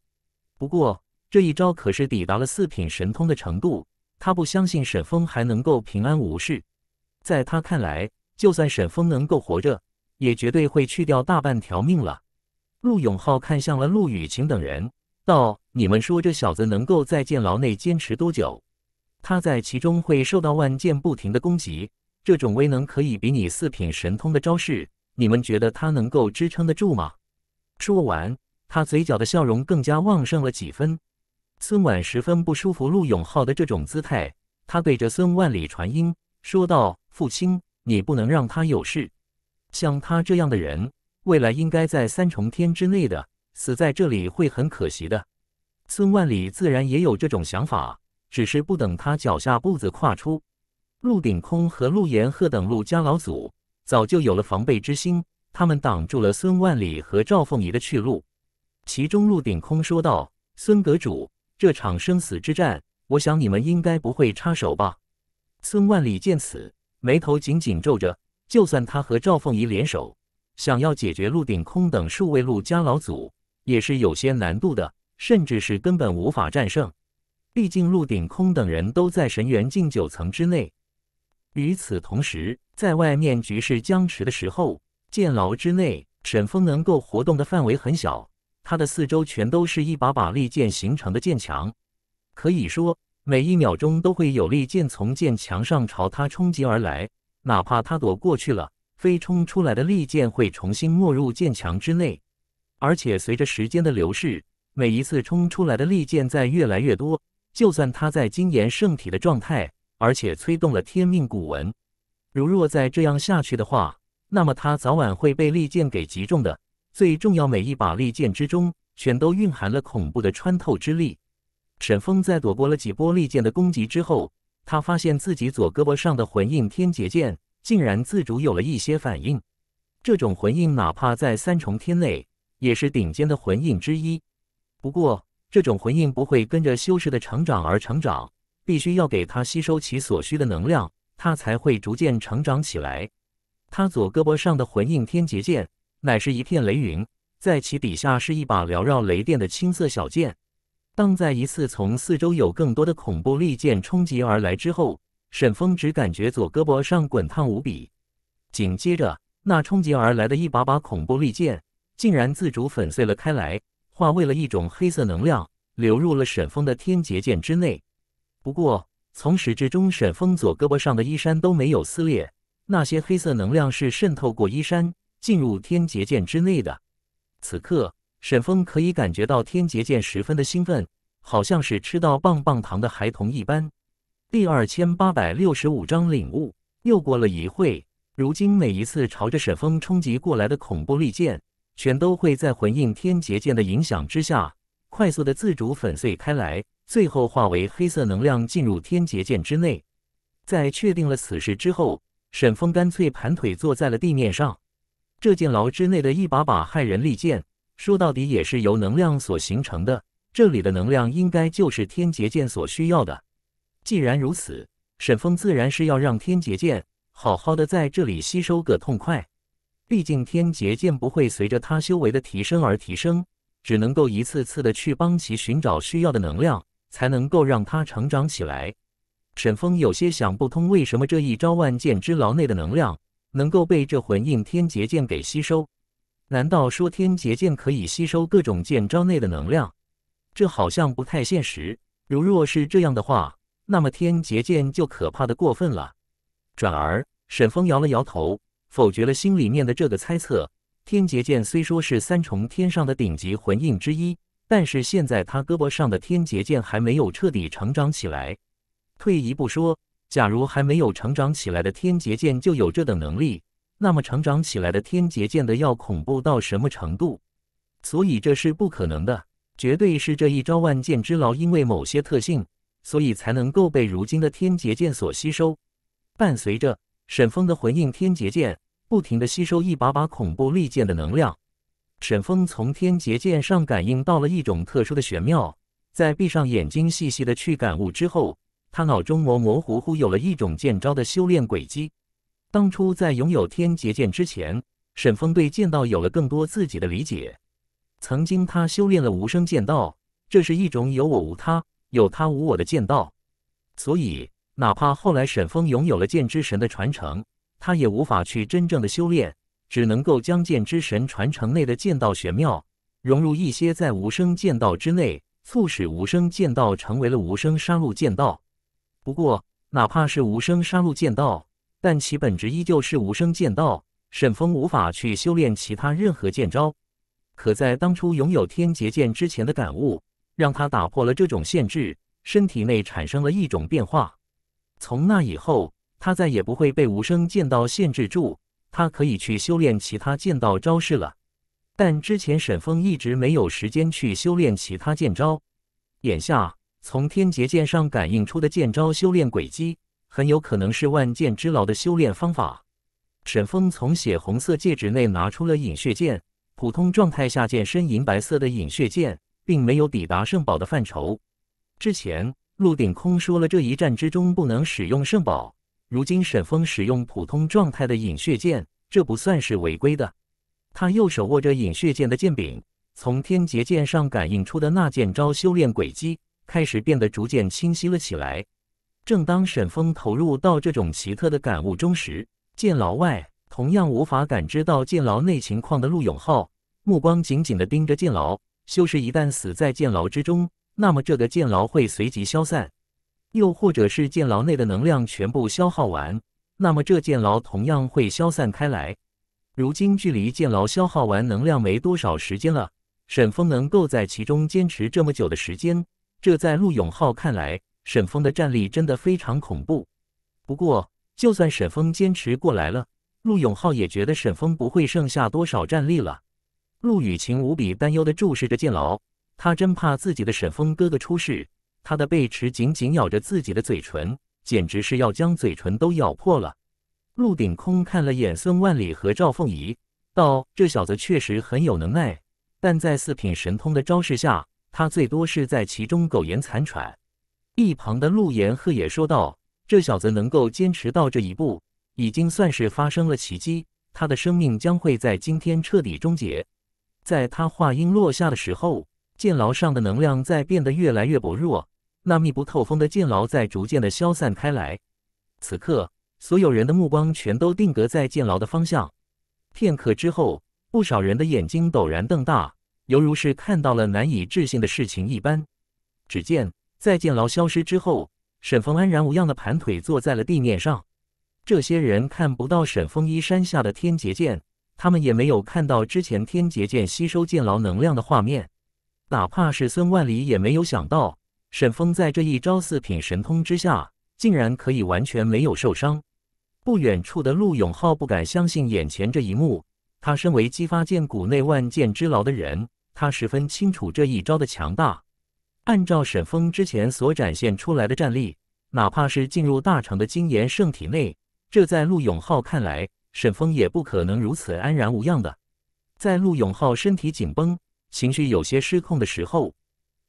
不过。这一招可是抵达了四品神通的程度，他不相信沈峰还能够平安无事。在他看来，就算沈峰能够活着，也绝对会去掉大半条命了。陆永浩看向了陆雨晴等人，道：“你们说这小子能够在监牢内坚持多久？他在其中会受到万剑不停的攻击，这种威能可以比拟四品神通的招式。你们觉得他能够支撑得住吗？”说完，他嘴角的笑容更加旺盛了几分。孙婉十分不舒服陆永浩的这种姿态，他对着孙万里传音说道：“父亲，你不能让他有事。像他这样的人，未来应该在三重天之内的，死在这里会很可惜的。”孙万里自然也有这种想法，只是不等他脚下步子跨出，陆鼎空和陆延鹤等陆家老祖早就有了防备之心，他们挡住了孙万里和赵凤仪的去路。其中陆鼎空说道：“孙阁主。”这场生死之战，我想你们应该不会插手吧？孙万里见此，眉头紧紧皱着。就算他和赵凤仪联手，想要解决鹿鼎空等数位陆家老祖，也是有些难度的，甚至是根本无法战胜。毕竟鹿鼎空等人都在神元境九层之内。与此同时，在外面局势僵持的时候，剑牢之内，沈峰能够活动的范围很小。它的四周全都是一把把利剑形成的剑墙，可以说每一秒钟都会有利剑从剑墙上朝它冲击而来。哪怕它躲过去了，飞冲出来的利剑会重新没入剑墙之内。而且随着时间的流逝，每一次冲出来的利剑在越来越多。就算它在金炎圣体的状态，而且催动了天命古文，如若再这样下去的话，那么它早晚会被利剑给击中的。最重要，每一把利剑之中，全都蕴含了恐怖的穿透之力。沈峰在躲过了几波利剑的攻击之后，他发现自己左胳膊上的魂印天劫剑竟然自主有了一些反应。这种魂印，哪怕在三重天内，也是顶尖的魂印之一。不过，这种魂印不会跟着修士的成长而成长，必须要给他吸收其所需的能量，他才会逐渐成长起来。他左胳膊上的魂印天劫剑。乃是一片雷云，在其底下是一把缭绕雷电的青色小剑。当再一次从四周有更多的恐怖利剑冲击而来之后，沈峰只感觉左胳膊上滚烫无比。紧接着，那冲击而来的一把把恐怖利剑竟然自主粉碎了开来，化为了一种黑色能量，流入了沈峰的天劫剑之内。不过，从始至终，沈峰左胳膊上的衣衫都没有撕裂，那些黑色能量是渗透过衣衫。进入天劫剑之内的，此刻沈峰可以感觉到天劫剑十分的兴奋，好像是吃到棒棒糖的孩童一般。第二千八百六十五章领悟。又过了一会，如今每一次朝着沈峰冲击过来的恐怖利剑，全都会在魂印天劫剑的影响之下，快速的自主粉碎开来，最后化为黑色能量进入天劫剑之内。在确定了此事之后，沈峰干脆盘腿坐在了地面上。这剑牢之内的一把把害人利剑，说到底也是由能量所形成的。这里的能量应该就是天劫剑所需要的。既然如此，沈峰自然是要让天劫剑好好的在这里吸收个痛快。毕竟天劫剑不会随着他修为的提升而提升，只能够一次次的去帮其寻找需要的能量，才能够让他成长起来。沈峰有些想不通，为什么这一招万剑之牢内的能量。能够被这魂印天劫剑给吸收？难道说天劫剑可以吸收各种剑招内的能量？这好像不太现实。如若是这样的话，那么天劫剑就可怕的过分了。转而，沈峰摇了摇头，否决了心里面的这个猜测。天劫剑虽说是三重天上的顶级魂印之一，但是现在他胳膊上的天劫剑还没有彻底成长起来。退一步说。假如还没有成长起来的天劫剑就有这等能力，那么成长起来的天劫剑的要恐怖到什么程度？所以这是不可能的，绝对是这一招万剑之牢，因为某些特性，所以才能够被如今的天劫剑所吸收。伴随着沈峰的魂印天劫剑不停的吸收一把把恐怖利剑的能量，沈峰从天劫剑上感应到了一种特殊的玄妙，在闭上眼睛细细的去感悟之后。他脑中模模糊糊有了一种剑招的修炼轨迹。当初在拥有天劫剑之前，沈峰对剑道有了更多自己的理解。曾经他修炼了无声剑道，这是一种有我无他，有他无我的剑道。所以，哪怕后来沈峰拥有了剑之神的传承，他也无法去真正的修炼，只能够将剑之神传承内的剑道玄妙融入一些在无声剑道之内，促使无声剑道成为了无声杀戮剑道。不过，哪怕是无声杀戮剑道，但其本质依旧是无声剑道。沈峰无法去修炼其他任何剑招，可在当初拥有天劫剑之前的感悟，让他打破了这种限制，身体内产生了一种变化。从那以后，他再也不会被无声剑道限制住，他可以去修炼其他剑道招式了。但之前，沈峰一直没有时间去修炼其他剑招，眼下。从天劫剑上感应出的剑招修炼轨迹，很有可能是万剑之牢的修炼方法。沈峰从血红色戒指内拿出了饮血剑，普通状态下剑身银白色的饮血剑，并没有抵达圣宝的范畴。之前陆鼎空说了这一战之中不能使用圣宝，如今沈峰使用普通状态的饮血剑，这不算是违规的。他右手握着饮血剑的剑柄，从天劫剑上感应出的那剑招修炼轨迹。开始变得逐渐清晰了起来。正当沈峰投入到这种奇特的感悟中时，监牢外同样无法感知到监牢内情况的陆永浩，目光紧紧地盯着监牢。修士一旦死在监牢之中，那么这个监牢会随即消散；又或者是监牢内的能量全部消耗完，那么这监牢同样会消散开来。如今距离监牢消耗完能量没多少时间了，沈峰能够在其中坚持这么久的时间。这在陆永浩看来，沈峰的战力真的非常恐怖。不过，就算沈峰坚持过来了，陆永浩也觉得沈峰不会剩下多少战力了。陆雨晴无比担忧的注视着剑牢，她真怕自己的沈峰哥哥出事，她的背齿紧紧咬着自己的嘴唇，简直是要将嘴唇都咬破了。陆顶空看了眼孙万里和赵凤仪，道：“这小子确实很有能耐，但在四品神通的招式下。”他最多是在其中苟延残喘。一旁的陆延鹤也说道：“这小子能够坚持到这一步，已经算是发生了奇迹。他的生命将会在今天彻底终结。”在他话音落下的时候，剑牢上的能量在变得越来越薄弱，那密不透风的剑牢在逐渐的消散开来。此刻，所有人的目光全都定格在剑牢的方向。片刻之后，不少人的眼睛陡然瞪大。犹如是看到了难以置信的事情一般，只见在剑牢消失之后，沈峰安然无恙的盘腿坐在了地面上。这些人看不到沈风衣衫下的天劫剑，他们也没有看到之前天劫剑吸收剑牢能量的画面。哪怕是孙万里也没有想到，沈峰在这一招四品神通之下，竟然可以完全没有受伤。不远处的陆永浩不敢相信眼前这一幕。他身为姬发剑谷内万剑之牢的人，他十分清楚这一招的强大。按照沈峰之前所展现出来的战力，哪怕是进入大成的金炎圣体内，这在陆永浩看来，沈峰也不可能如此安然无恙的。在陆永浩身体紧绷、情绪有些失控的时候，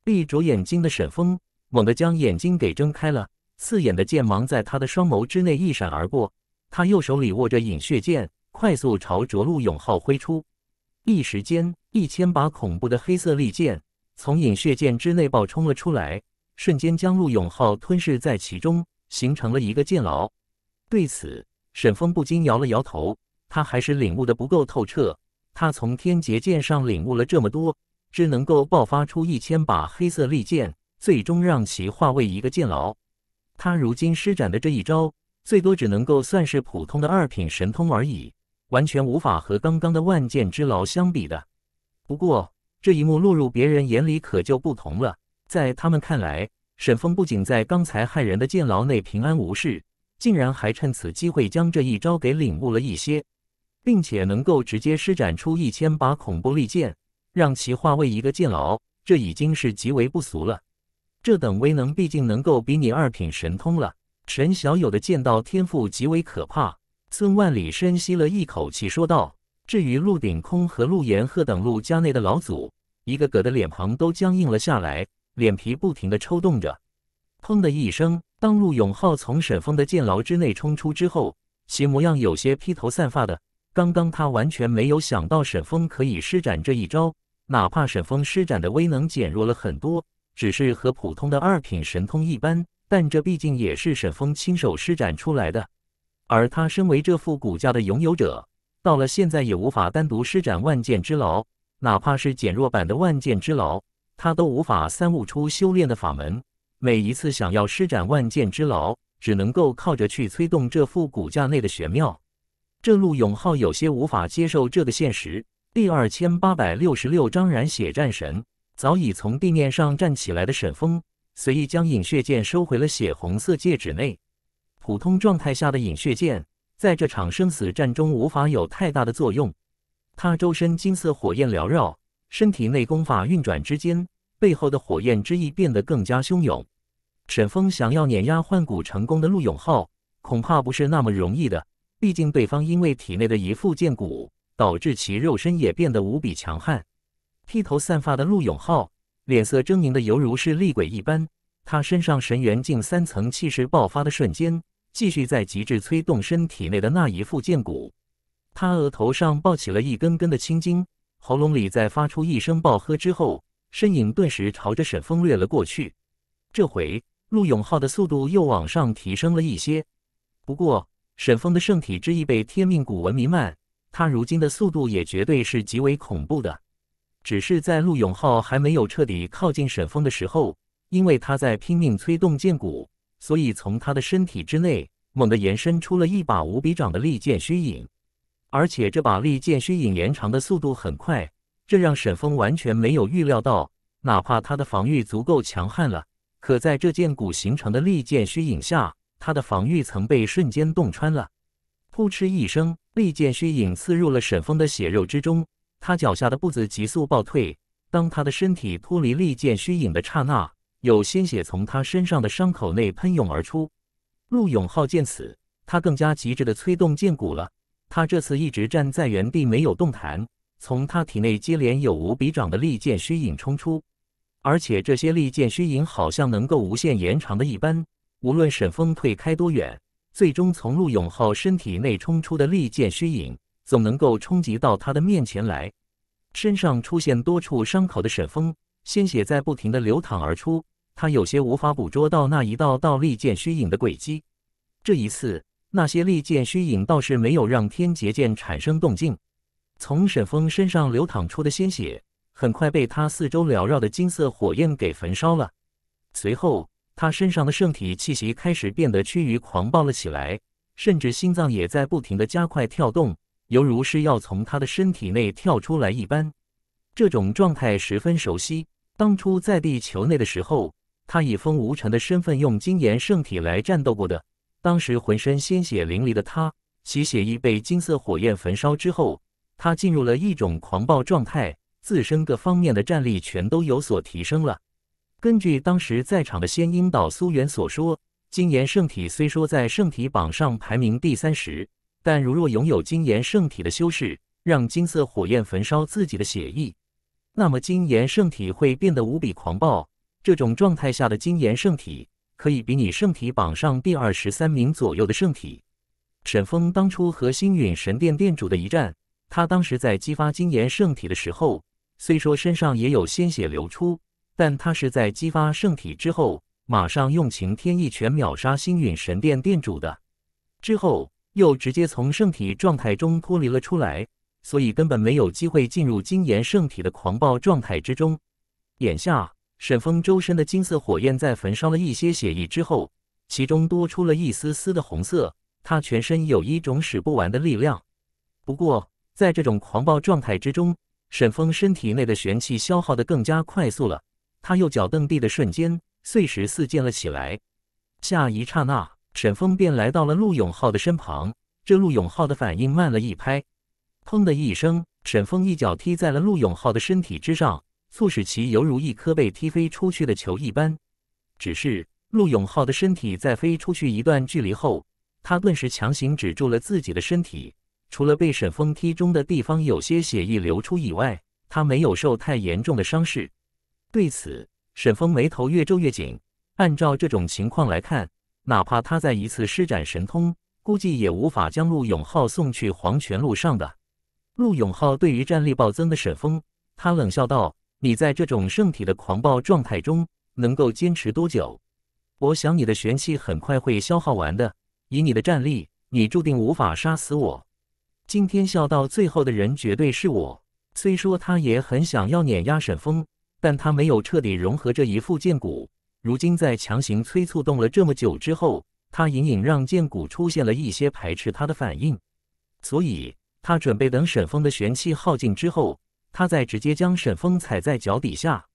闭着眼睛的沈峰猛地将眼睛给睁开了，刺眼的剑芒在他的双眸之内一闪而过。他右手里握着饮血剑。快速朝着陆永浩挥出，一时间，一千把恐怖的黑色利剑从饮血剑之内爆冲了出来，瞬间将陆永浩吞噬在其中，形成了一个剑牢。对此，沈峰不禁摇了摇头，他还是领悟的不够透彻。他从天劫剑上领悟了这么多，只能够爆发出一千把黑色利剑，最终让其化为一个剑牢。他如今施展的这一招，最多只能够算是普通的二品神通而已。完全无法和刚刚的万剑之牢相比的。不过这一幕落入别人眼里可就不同了，在他们看来，沈峰不仅在刚才害人的剑牢内平安无事，竟然还趁此机会将这一招给领悟了一些，并且能够直接施展出一千把恐怖利剑，让其化为一个剑牢，这已经是极为不俗了。这等威能毕竟能够比拟二品神通了。陈小友的剑道天赋极为可怕。孙万里深吸了一口气，说道：“至于陆鼎空和陆延鹤等陆家内的老祖，一个个的脸庞都僵硬了下来，脸皮不停的抽动着。”砰的一声，当陆永浩从沈峰的剑牢之内冲出之后，其模样有些披头散发的。刚刚他完全没有想到沈峰可以施展这一招，哪怕沈峰施展的威能减弱了很多，只是和普通的二品神通一般，但这毕竟也是沈峰亲手施展出来的。而他身为这副骨架的拥有者，到了现在也无法单独施展万剑之牢，哪怕是减弱版的万剑之牢，他都无法三悟出修炼的法门。每一次想要施展万剑之牢，只能够靠着去催动这副骨架内的玄妙。这陆永浩有些无法接受这个现实。第二千八百六十六章染血战神。早已从地面上站起来的沈风，随意将饮血剑收回了血红色戒指内。普通状态下的饮血剑，在这场生死战中无法有太大的作用。他周身金色火焰缭绕，身体内功法运转之间，背后的火焰之意变得更加汹涌。沈峰想要碾压换骨成功的陆永浩，恐怕不是那么容易的。毕竟对方因为体内的一副剑骨，导致其肉身也变得无比强悍。披头散发的陆永浩，脸色狰狞的犹如是厉鬼一般。他身上神元境三层气势爆发的瞬间。继续在极致催动身体内的那一副剑骨，他额头上抱起了一根根的青筋，喉咙里在发出一声暴喝之后，身影顿时朝着沈峰掠了过去。这回陆永浩的速度又往上提升了一些，不过沈峰的圣体之意被天命古文弥漫，他如今的速度也绝对是极为恐怖的。只是在陆永浩还没有彻底靠近沈峰的时候，因为他在拼命催动剑骨。所以，从他的身体之内猛地延伸出了一把无比长的利剑虚影，而且这把利剑虚影延长的速度很快，这让沈峰完全没有预料到。哪怕他的防御足够强悍了，可在这剑骨形成的利剑虚影下，他的防御曾被瞬间洞穿了。扑哧一声，利剑虚影刺入了沈峰的血肉之中，他脚下的步子急速暴退。当他的身体脱离利剑虚影的刹那，有鲜血从他身上的伤口内喷涌而出。陆永浩见此，他更加极致的催动剑骨了。他这次一直站在原地没有动弹，从他体内接连有无比长的利剑虚影冲出，而且这些利剑虚影好像能够无限延长的一般，无论沈峰退开多远，最终从陆永浩身体内冲出的利剑虚影总能够冲击到他的面前来。身上出现多处伤口的沈峰，鲜血在不停的流淌而出。他有些无法捕捉到那一道道利剑虚影的轨迹。这一次，那些利剑虚影倒是没有让天劫剑产生动静。从沈峰身上流淌出的鲜血，很快被他四周缭绕的金色火焰给焚烧了。随后，他身上的圣体气息开始变得趋于狂暴了起来，甚至心脏也在不停的加快跳动，犹如是要从他的身体内跳出来一般。这种状态十分熟悉，当初在地球内的时候。他以风无尘的身份用金炎圣体来战斗过的，当时浑身鲜血淋漓的他，其血衣被金色火焰焚烧之后，他进入了一种狂暴状态，自身各方面的战力全都有所提升了。根据当时在场的仙音岛苏元所说，金炎圣体虽说在圣体榜上排名第三十，但如若拥有金炎圣体的修士让金色火焰焚烧自己的血衣，那么金炎圣体会变得无比狂暴。这种状态下的金炎圣体可以比拟圣体榜上第二十三名左右的圣体。沈峰当初和星陨神殿殿主的一战，他当时在激发金炎圣体的时候，虽说身上也有鲜血流出，但他是在激发圣体之后，马上用擎天一拳秒杀星陨神殿殿主的，之后又直接从圣体状态中脱离了出来，所以根本没有机会进入金炎圣体的狂暴状态之中。眼下。沈峰周身的金色火焰在焚烧了一些血液之后，其中多出了一丝丝的红色。他全身有一种使不完的力量，不过在这种狂暴状态之中，沈峰身体内的玄气消耗的更加快速了。他又脚蹬地的瞬间，碎石四溅了起来。下一刹那，沈峰便来到了陆永浩的身旁。这陆永浩的反应慢了一拍，砰的一声，沈峰一脚踢在了陆永浩的身体之上。促使其犹如一颗被踢飞出去的球一般，只是陆永浩的身体在飞出去一段距离后，他顿时强行止住了自己的身体。除了被沈峰踢中的地方有些血液流出以外，他没有受太严重的伤势。对此，沈峰眉头越皱越紧。按照这种情况来看，哪怕他在一次施展神通，估计也无法将陆永浩送去黄泉路上的。陆永浩对于战力暴增的沈峰，他冷笑道。你在这种圣体的狂暴状态中能够坚持多久？我想你的玄气很快会消耗完的。以你的战力，你注定无法杀死我。今天笑到最后的人绝对是我。虽说他也很想要碾压沈峰，但他没有彻底融合这一副剑骨。如今在强行催促动了这么久之后，他隐隐让剑骨出现了一些排斥他的反应，所以他准备等沈峰的玄气耗尽之后。他再直接将沈峰踩在脚底下，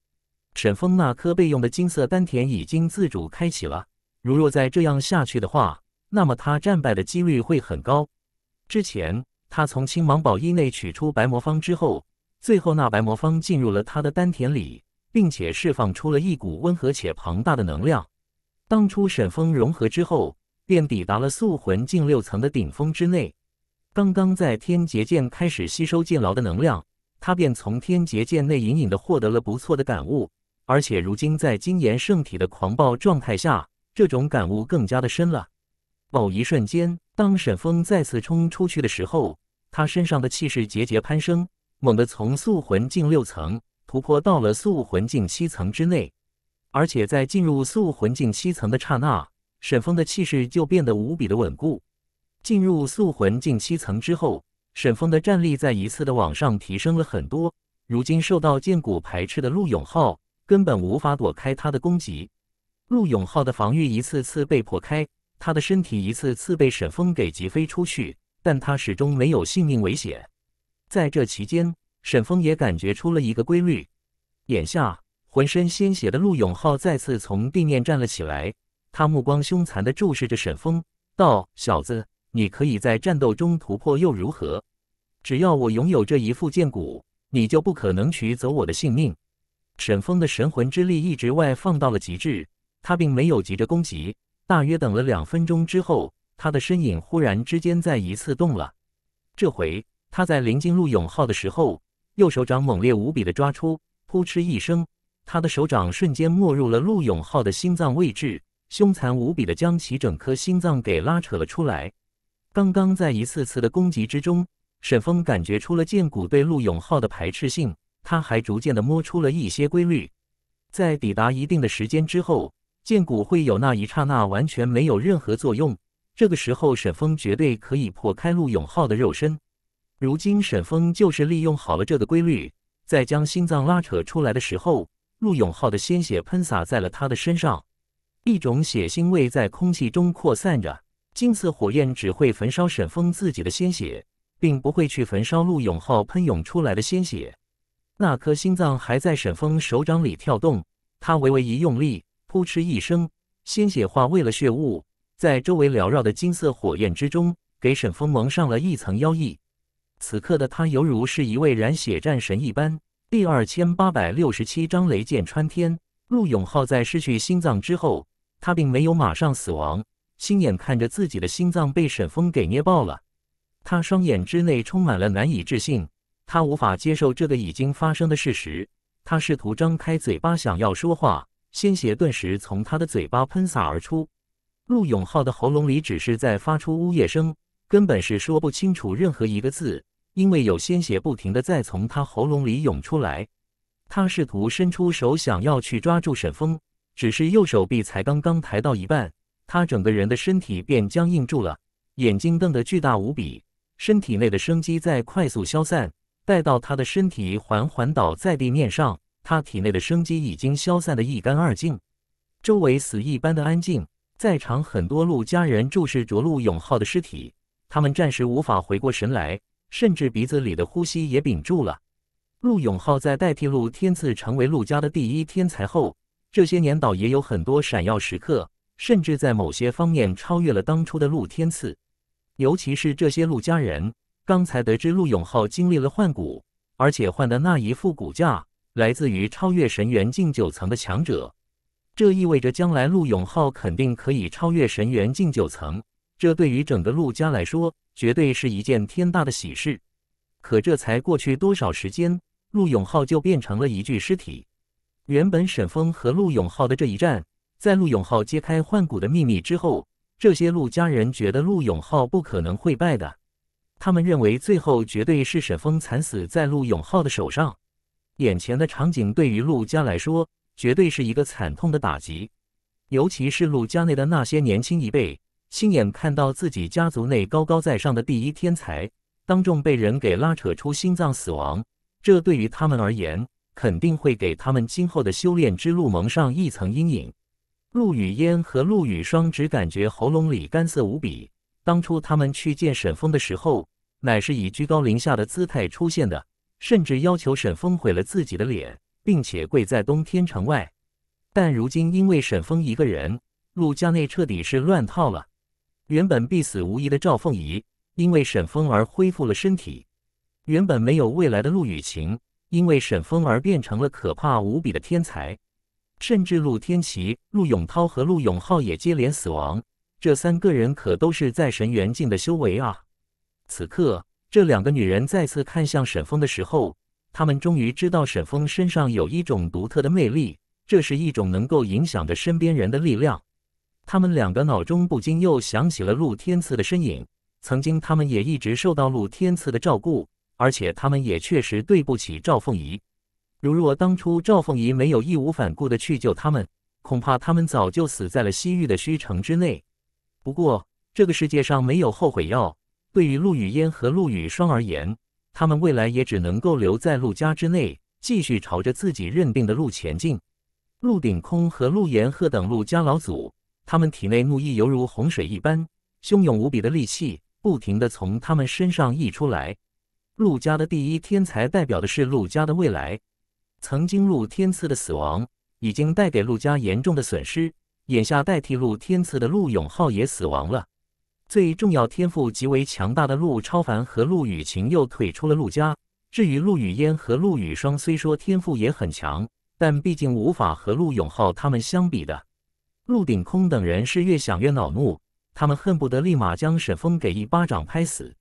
沈峰那颗备用的金色丹田已经自主开启了。如若再这样下去的话，那么他战败的几率会很高。之前他从青芒宝衣内取出白魔方之后，最后那白魔方进入了他的丹田里，并且释放出了一股温和且庞大的能量。当初沈峰融合之后，便抵达了素魂境六层的顶峰之内。刚刚在天劫剑开始吸收剑牢的能量。他便从天劫剑内隐隐的获得了不错的感悟，而且如今在金炎圣体的狂暴状态下，这种感悟更加的深了。某一瞬间，当沈峰再次冲出去的时候，他身上的气势节节攀升，猛地从素魂境六层突破到了素魂境七层之内，而且在进入素魂境七层的刹那，沈峰的气势就变得无比的稳固。进入素魂境七层之后。沈峰的战力再一次的往上提升了很多，如今受到剑骨排斥的陆永浩根本无法躲开他的攻击，陆永浩的防御一次次被破开，他的身体一次次被沈峰给击飞出去，但他始终没有性命危险。在这期间，沈峰也感觉出了一个规律。眼下浑身鲜血的陆永浩再次从地面站了起来，他目光凶残的注视着沈峰，道：“小子，你可以在战斗中突破又如何？”只要我拥有这一副剑骨，你就不可能取走我的性命。沈峰的神魂之力一直外放到了极致，他并没有急着攻击。大约等了两分钟之后，他的身影忽然之间再一次动了。这回他在临近陆永浩的时候，右手掌猛烈无比的抓出，扑哧一声，他的手掌瞬间没入了陆永浩的心脏位置，凶残无比的将其整颗心脏给拉扯了出来。刚刚在一次次的攻击之中。沈峰感觉出了剑骨对陆永浩的排斥性，他还逐渐的摸出了一些规律。在抵达一定的时间之后，剑骨会有那一刹那完全没有任何作用。这个时候，沈峰绝对可以破开陆永浩的肉身。如今，沈峰就是利用好了这个规律，在将心脏拉扯出来的时候，陆永浩的鲜血喷洒在了他的身上，一种血腥味在空气中扩散着。金色火焰只会焚烧沈峰自己的鲜血。并不会去焚烧陆永浩喷涌出来的鲜血，那颗心脏还在沈峰手掌里跳动。他微微一用力，噗嗤一声，鲜血化为了血雾，在周围缭绕的金色火焰之中，给沈峰蒙上了一层妖异。此刻的他犹如是一位染血战神一般。第二千八百六十七章雷剑穿天。陆永浩在失去心脏之后，他并没有马上死亡，亲眼看着自己的心脏被沈峰给捏爆了。他双眼之内充满了难以置信，他无法接受这个已经发生的事实。他试图张开嘴巴想要说话，鲜血顿时从他的嘴巴喷洒而出。陆永浩的喉咙里只是在发出呜咽声，根本是说不清楚任何一个字，因为有鲜血不停地在从他喉咙里涌出来。他试图伸出手想要去抓住沈峰，只是右手臂才刚刚抬到一半，他整个人的身体便僵硬住了，眼睛瞪得巨大无比。身体内的生机在快速消散，待到他的身体缓缓倒在地面上，他体内的生机已经消散的一干二净。周围死一般的安静，在场很多陆家人注视着陆永浩的尸体，他们暂时无法回过神来，甚至鼻子里的呼吸也屏住了。陆永浩在代替陆天赐成为陆家的第一天才后，这些年倒也有很多闪耀时刻，甚至在某些方面超越了当初的陆天赐。尤其是这些陆家人，刚才得知陆永浩经历了换骨，而且换的那一副骨架来自于超越神元境九层的强者，这意味着将来陆永浩肯定可以超越神元境九层。这对于整个陆家来说，绝对是一件天大的喜事。可这才过去多少时间，陆永浩就变成了一具尸体。原本沈峰和陆永浩的这一战，在陆永浩揭开换骨的秘密之后。这些陆家人觉得陆永浩不可能会败的，他们认为最后绝对是沈峰惨死在陆永浩的手上。眼前的场景对于陆家来说绝对是一个惨痛的打击，尤其是陆家内的那些年轻一辈，亲眼看到自己家族内高高在上的第一天才当众被人给拉扯出心脏死亡，这对于他们而言肯定会给他们今后的修炼之路蒙上一层阴影。陆雨嫣和陆雨霜只感觉喉咙里干涩无比。当初他们去见沈峰的时候，乃是以居高临下的姿态出现的，甚至要求沈峰毁了自己的脸，并且跪在东天城外。但如今因为沈峰一个人，陆家内彻底是乱套了。原本必死无疑的赵凤仪，因为沈峰而恢复了身体；原本没有未来的陆雨晴，因为沈峰而变成了可怕无比的天才。甚至陆天琪、陆永涛和陆永浩也接连死亡，这三个人可都是在神元境的修为啊！此刻，这两个女人再次看向沈峰的时候，她们终于知道沈峰身上有一种独特的魅力，这是一种能够影响着身边人的力量。她们两个脑中不禁又想起了陆天赐的身影，曾经她们也一直受到陆天赐的照顾，而且她们也确实对不起赵凤仪。如若当初赵凤仪没有义无反顾地去救他们，恐怕他们早就死在了西域的虚城之内。不过，这个世界上没有后悔药。对于陆雨嫣和陆雨霜而言，他们未来也只能够留在陆家之内，继续朝着自己认定的路前进。陆鼎空和陆延鹤等陆家老祖，他们体内怒意犹如洪水一般汹涌无比的戾气，不停地从他们身上溢出来。陆家的第一天才，代表的是陆家的未来。曾经陆天赐的死亡已经带给陆家严重的损失，眼下代替陆天赐的陆永浩也死亡了。最重要天赋极为强大的陆超凡和陆雨晴又退出了陆家。至于陆雨嫣和陆雨霜，虽说天赋也很强，但毕竟无法和陆永浩他们相比的。陆鼎空等人是越想越恼怒，他们恨不得立马将沈峰给一巴掌拍死。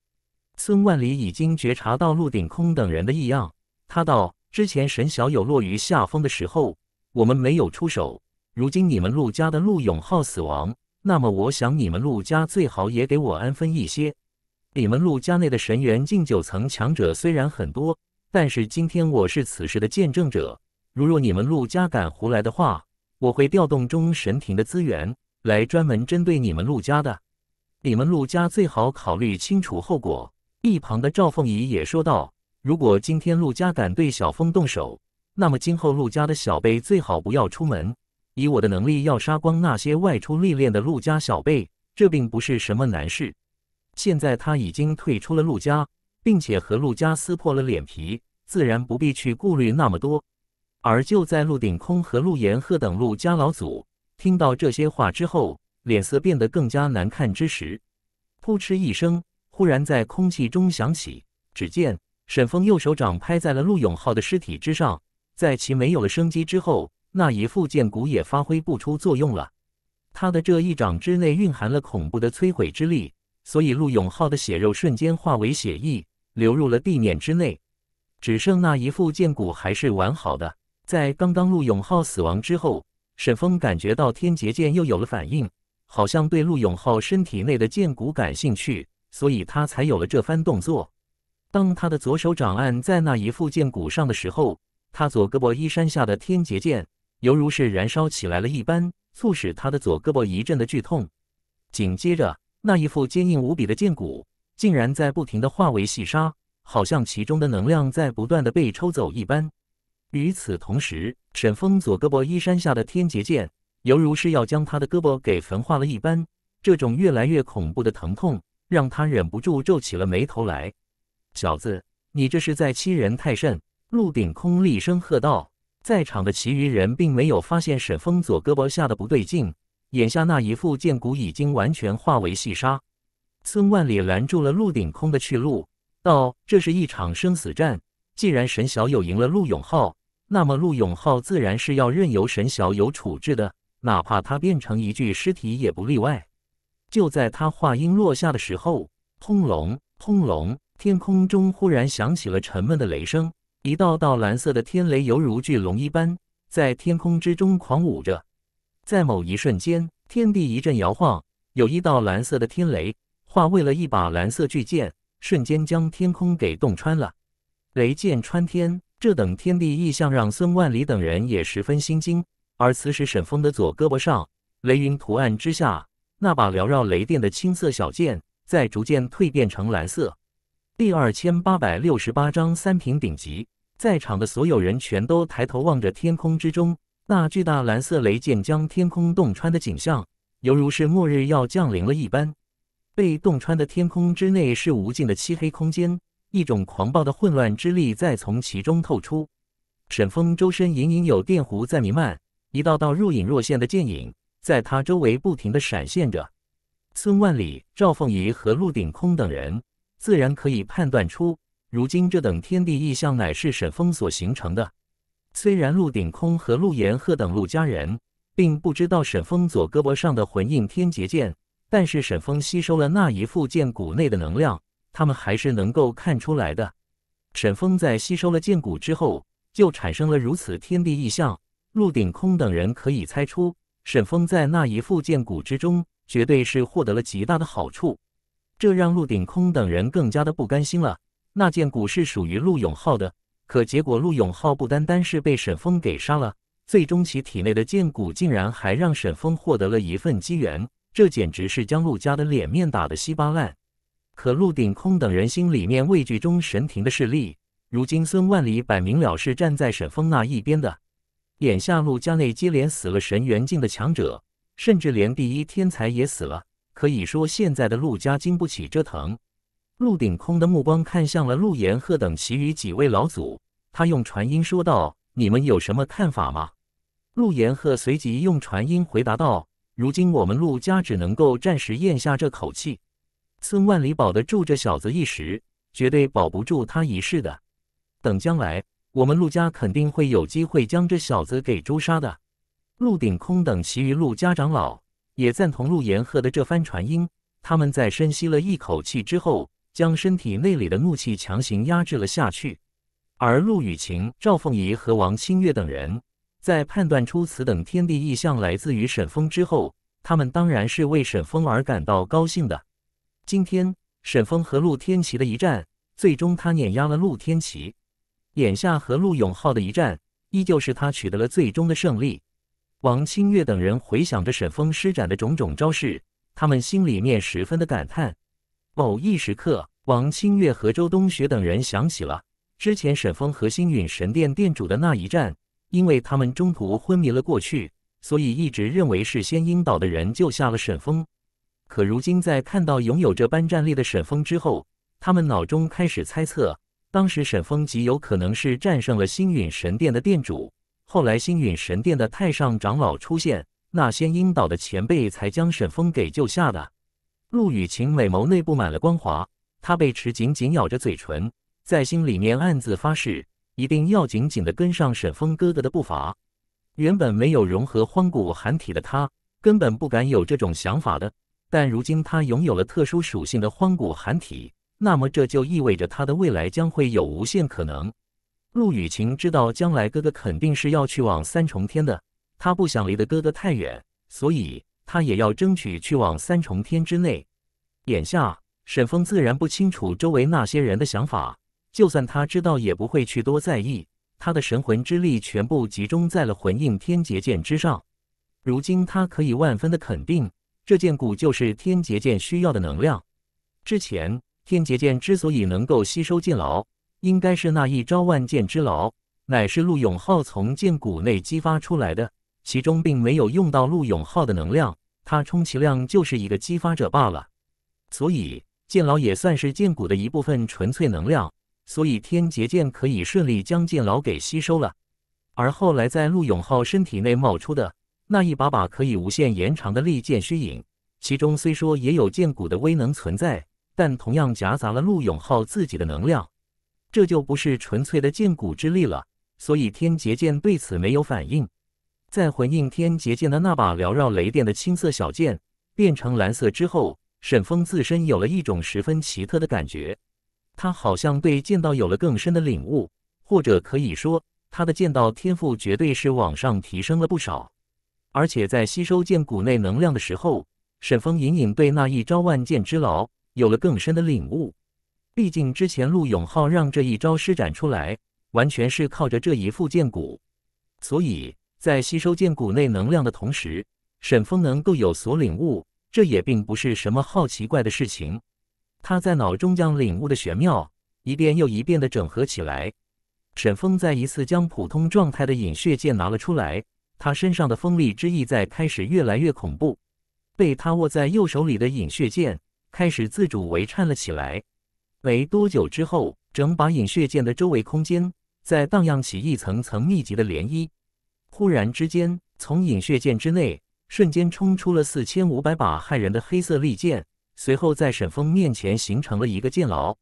孙万里已经觉察到陆鼎空等人的异样，他道。之前沈小友落于下风的时候，我们没有出手。如今你们陆家的陆永浩死亡，那么我想你们陆家最好也给我安分一些。你们陆家内的神元境九层强者虽然很多，但是今天我是此事的见证者。如若你们陆家敢胡来的话，我会调动中神庭的资源来专门针对你们陆家的。你们陆家最好考虑清楚后果。一旁的赵凤仪也说道。如果今天陆家敢对小峰动手，那么今后陆家的小辈最好不要出门。以我的能力，要杀光那些外出历练的陆家小辈，这并不是什么难事。现在他已经退出了陆家，并且和陆家撕破了脸皮，自然不必去顾虑那么多。而就在陆鼎空和陆延鹤等陆家老祖听到这些话之后，脸色变得更加难看之时，扑哧一声，忽然在空气中响起，只见。沈峰右手掌拍在了陆永浩的尸体之上，在其没有了生机之后，那一副剑骨也发挥不出作用了。他的这一掌之内蕴含了恐怖的摧毁之力，所以陆永浩的血肉瞬间化为血液，流入了地面之内，只剩那一副剑骨还是完好的。在刚刚陆永浩死亡之后，沈峰感觉到天劫剑又有了反应，好像对陆永浩身体内的剑骨感兴趣，所以他才有了这番动作。当他的左手掌按在那一副剑骨上的时候，他左胳膊衣衫下的天劫剑犹如是燃烧起来了一般，促使他的左胳膊一阵的剧痛。紧接着，那一副坚硬无比的剑骨竟然在不停的化为细沙，好像其中的能量在不断的被抽走一般。与此同时，沈峰左胳膊衣衫下的天劫剑犹如是要将他的胳膊给焚化了一般，这种越来越恐怖的疼痛让他忍不住皱起了眉头来。小子，你这是在欺人太甚！”陆鼎空厉声喝道。在场的其余人并没有发现沈峰左胳膊下的不对劲，眼下那一副剑骨已经完全化为细沙。孙万里拦住了陆鼎空的去路，道：“这是一场生死战。既然沈小友赢了陆永浩，那么陆永浩自然是要任由沈小友处置的，哪怕他变成一具尸体也不例外。”就在他话音落下的时候，轰隆，轰隆。天空中忽然响起了沉闷的雷声，一道道蓝色的天雷犹如巨龙一般在天空之中狂舞着。在某一瞬间，天地一阵摇晃，有一道蓝色的天雷化为了一把蓝色巨剑，瞬间将天空给洞穿了。雷剑穿天，这等天地异象让孙万里等人也十分心惊。而此时，沈峰的左胳膊上雷云图案之下，那把缭绕雷电的青色小剑在逐渐蜕变成蓝色。第二千八百六十八章三品顶级。在场的所有人全都抬头望着天空之中那巨大蓝色雷剑将天空洞穿的景象，犹如是末日要降临了一般。被洞穿的天空之内是无尽的漆黑空间，一种狂暴的混乱之力在从其中透出。沈峰周身隐隐有电弧在弥漫，一道道若隐若现的剑影在他周围不停的闪现着。孙万里、赵凤仪和陆鼎空等人。自然可以判断出，如今这等天地异象乃是沈峰所形成的。虽然陆鼎空和陆岩鹤等陆家人并不知道沈峰左胳膊上的魂印天劫剑，但是沈峰吸收了那一副剑骨内的能量，他们还是能够看出来的。沈峰在吸收了剑骨之后，就产生了如此天地异象。陆鼎空等人可以猜出，沈峰在那一副剑骨之中，绝对是获得了极大的好处。这让陆鼎空等人更加的不甘心了。那件骨是属于陆永浩的，可结果陆永浩不单单是被沈峰给杀了，最终其体内的剑骨竟然还让沈峰获得了一份机缘，这简直是将陆家的脸面打得稀巴烂。可陆鼎空等人心里面畏惧中神庭的势力，如今孙万里摆明了是站在沈峰那一边的。眼下陆家内接连死了神元境的强者，甚至连第一天才也死了。可以说，现在的陆家经不起折腾。陆鼎空的目光看向了陆延鹤等其余几位老祖，他用传音说道：“你们有什么看法吗？”陆延鹤随即用传音回答道：“如今我们陆家只能够暂时咽下这口气，孙万里保得住这小子一时，绝对保不住他一世的。等将来，我们陆家肯定会有机会将这小子给诛杀的。”陆鼎空等其余陆家长老。也赞同陆延鹤的这番传音，他们在深吸了一口气之后，将身体内里的怒气强行压制了下去。而陆雨晴、赵凤仪和王清月等人，在判断出此等天地异象来自于沈峰之后，他们当然是为沈峰而感到高兴的。今天，沈峰和陆天齐的一战，最终他碾压了陆天齐；眼下和陆永浩的一战，依旧是他取得了最终的胜利。王清月等人回想着沈峰施展的种种招式，他们心里面十分的感叹。某一时刻，王清月和周冬雪等人想起了之前沈峰和星陨神殿殿主的那一战，因为他们中途昏迷了过去，所以一直认为是仙英岛的人救下了沈峰。可如今在看到拥有这般战力的沈峰之后，他们脑中开始猜测，当时沈峰极有可能是战胜了星陨神殿的殿主。后来，星陨神殿的太上长老出现，那仙鹰岛的前辈才将沈峰给救下的。陆雨晴美眸内布满了光华，她被持紧紧咬着嘴唇，在心里面暗自发誓，一定要紧紧的跟上沈峰哥哥的步伐。原本没有融合荒古寒体的他，根本不敢有这种想法的。但如今他拥有了特殊属性的荒古寒体，那么这就意味着他的未来将会有无限可能。陆雨晴知道将来哥哥肯定是要去往三重天的，她不想离得哥哥太远，所以她也要争取去往三重天之内。眼下，沈峰自然不清楚周围那些人的想法，就算他知道，也不会去多在意。他的神魂之力全部集中在了魂印天劫剑之上。如今，他可以万分的肯定，这剑骨就是天劫剑需要的能量。之前，天劫剑之所以能够吸收进牢。应该是那一招万剑之牢，乃是陆永浩从剑骨内激发出来的，其中并没有用到陆永浩的能量，他充其量就是一个激发者罢了。所以剑牢也算是剑骨的一部分纯粹能量，所以天劫剑可以顺利将剑牢给吸收了。而后来在陆永浩身体内冒出的那一把把可以无限延长的利剑虚影，其中虽说也有剑骨的威能存在，但同样夹杂了陆永浩自己的能量。这就不是纯粹的剑骨之力了，所以天劫剑对此没有反应。在回应天劫剑的那把缭绕雷电的青色小剑变成蓝色之后，沈峰自身有了一种十分奇特的感觉，他好像对剑道有了更深的领悟，或者可以说，他的剑道天赋绝对是往上提升了不少。而且在吸收剑骨内能量的时候，沈峰隐隐对那一招万剑之牢有了更深的领悟。毕竟之前陆永浩让这一招施展出来，完全是靠着这一副剑骨，所以在吸收剑骨内能量的同时，沈峰能够有所领悟，这也并不是什么好奇怪的事情。他在脑中将领悟的玄妙一遍又一遍的整合起来。沈峰再一次将普通状态的饮血剑拿了出来，他身上的锋利之意在开始越来越恐怖，被他握在右手里的饮血剑开始自主微颤了起来。没多久之后，整把饮血剑的周围空间在荡漾起一层层密集的涟漪。忽然之间，从饮血剑之内瞬间冲出了四千五百把骇人的黑色利剑，随后在沈峰面前形成了一个剑牢。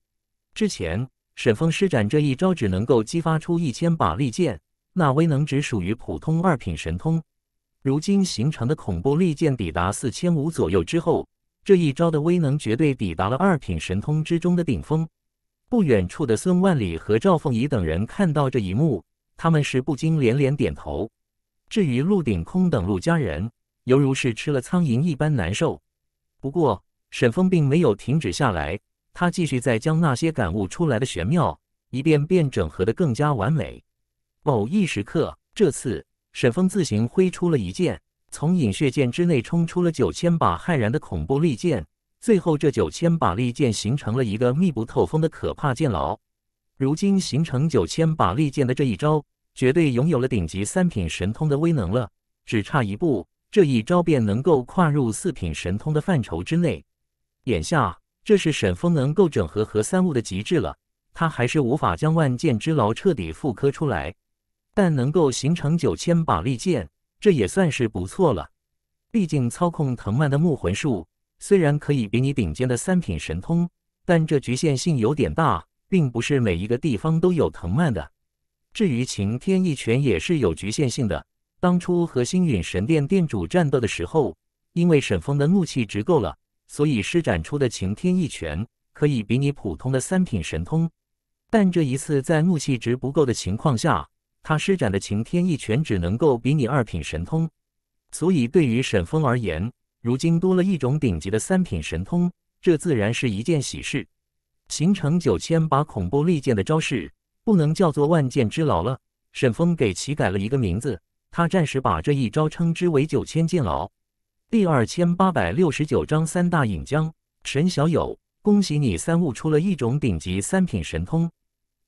之前，沈峰施展这一招只能够激发出一千把利剑，那威能只属于普通二品神通。如今形成的恐怖利剑抵达四千五左右之后。这一招的威能绝对抵达了二品神通之中的顶峰。不远处的孙万里和赵凤仪等人看到这一幕，他们是不禁连连点头。至于陆鼎空等陆家人，犹如是吃了苍蝇一般难受。不过，沈峰并没有停止下来，他继续在将那些感悟出来的玄妙一遍遍整合的更加完美。某一时刻，这次沈峰自行挥出了一剑。从饮血剑之内冲出了九千把骇然的恐怖利剑，最后这九千把利剑形成了一个密不透风的可怕剑牢。如今形成九千把利剑的这一招，绝对拥有了顶级三品神通的威能了，只差一步，这一招便能够跨入四品神通的范畴之内。眼下这是沈峰能够整合和三物的极致了，他还是无法将万剑之牢彻底复刻出来，但能够形成九千把利剑。这也算是不错了，毕竟操控藤蔓的木魂术虽然可以比你顶尖的三品神通，但这局限性有点大，并不是每一个地方都有藤蔓的。至于擎天一拳也是有局限性的，当初和星陨神殿殿主战斗的时候，因为沈风的怒气值够了，所以施展出的擎天一拳可以比你普通的三品神通，但这一次在怒气值不够的情况下。他施展的擎天一拳只能够比拟二品神通，所以对于沈峰而言，如今多了一种顶级的三品神通，这自然是一件喜事。形成九千把恐怖利剑的招式，不能叫做万剑之牢了。沈峰给其改了一个名字，他暂时把这一招称之为九千剑牢。第二千八百六十九章三大隐将，沈小友，恭喜你三悟出了一种顶级三品神通。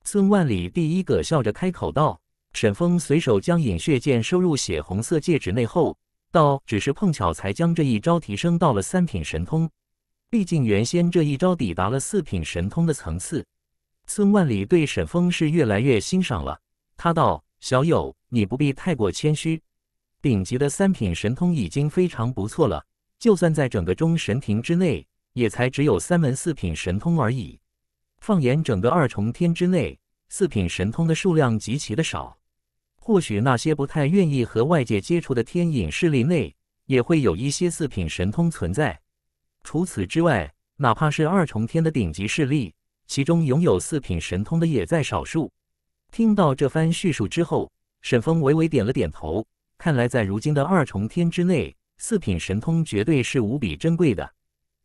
孙万里第一个笑着开口道。沈峰随手将饮血剑收入血红色戒指内后，道：“只是碰巧才将这一招提升到了三品神通，毕竟原先这一招抵达了四品神通的层次。”孙万里对沈峰是越来越欣赏了，他道：“小友，你不必太过谦虚，顶级的三品神通已经非常不错了。就算在整个中神庭之内，也才只有三门四品神通而已。放眼整个二重天之内，四品神通的数量极其的少。”或许那些不太愿意和外界接触的天隐势力内，也会有一些四品神通存在。除此之外，哪怕是二重天的顶级势力，其中拥有四品神通的也在少数。听到这番叙述之后，沈峰微微点了点头。看来在如今的二重天之内，四品神通绝对是无比珍贵的。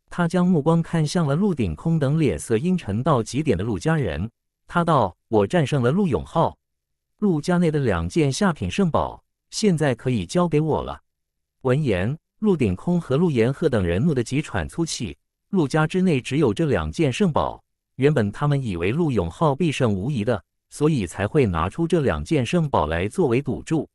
他将目光看向了陆顶空等脸色阴沉到极点的陆家人，他道：“我战胜了陆永浩。”陆家内的两件下品圣宝，现在可以交给我了。闻言，陆顶空和陆延鹤等人怒得急喘粗气。陆家之内只有这两件圣宝，原本他们以为陆永浩必胜无疑的，所以才会拿出这两件圣宝来作为赌注。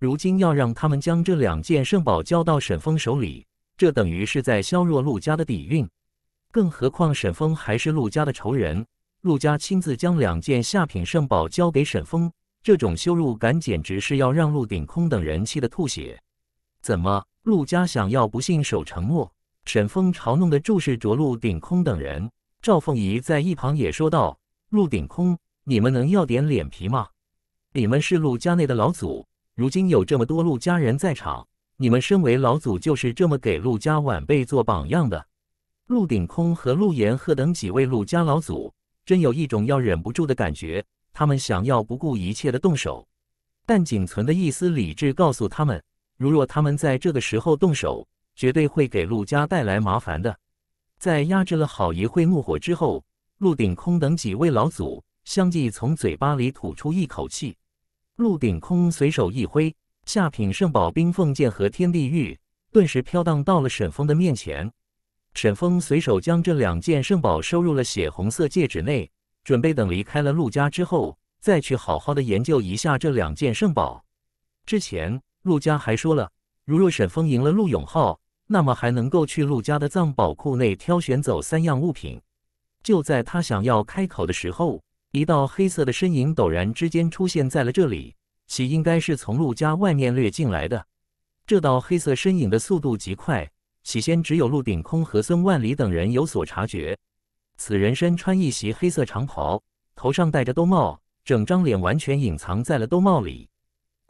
如今要让他们将这两件圣宝交到沈峰手里，这等于是在削弱陆家的底蕴。更何况沈峰还是陆家的仇人，陆家亲自将两件下品圣宝交给沈峰，这种羞辱感简直是要让陆顶空等人气得吐血！怎么，陆家想要不信守承诺？沈峰嘲弄地注视着陆鼎空等人。赵凤仪在一旁也说道：“陆鼎空，你们能要点脸皮吗？你们是陆家内的老祖，如今有这么多陆家人在场，你们身为老祖，就是这么给陆家晚辈做榜样的？”陆顶空和陆延鹤等几位陆家老祖，真有一种要忍不住的感觉。他们想要不顾一切的动手，但仅存的一丝理智告诉他们，如若他们在这个时候动手，绝对会给陆家带来麻烦的。在压制了好一会怒火之后，陆鼎空等几位老祖相继从嘴巴里吐出一口气。陆鼎空随手一挥，下品圣宝冰凤剑和天地玉顿时飘荡到了沈峰的面前。沈峰随手将这两件圣宝收入了血红色戒指内。准备等离开了陆家之后，再去好好的研究一下这两件圣宝。之前陆家还说了，如若沈峰赢了陆永浩，那么还能够去陆家的藏宝库内挑选走三样物品。就在他想要开口的时候，一道黑色的身影陡然之间出现在了这里，其应该是从陆家外面掠进来的。这道黑色身影的速度极快，起先只有陆鼎空和孙万里等人有所察觉。此人身穿一袭黑色长袍，头上戴着兜帽，整张脸完全隐藏在了兜帽里。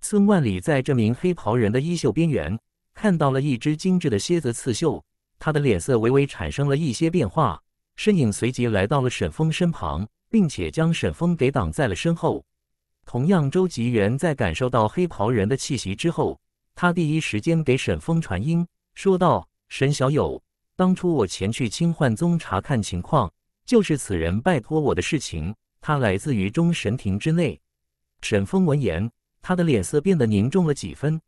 孙万里在这名黑袍人的衣袖边缘看到了一只精致的蝎子刺绣，他的脸色微微产生了一些变化，身影随即来到了沈峰身旁，并且将沈峰给挡在了身后。同样，周吉元在感受到黑袍人的气息之后，他第一时间给沈峰传音说道：“沈小友，当初我前去清幻宗查看情况。”就是此人拜托我的事情，他来自于中神庭之内。沈峰闻言，他的脸色变得凝重了几分。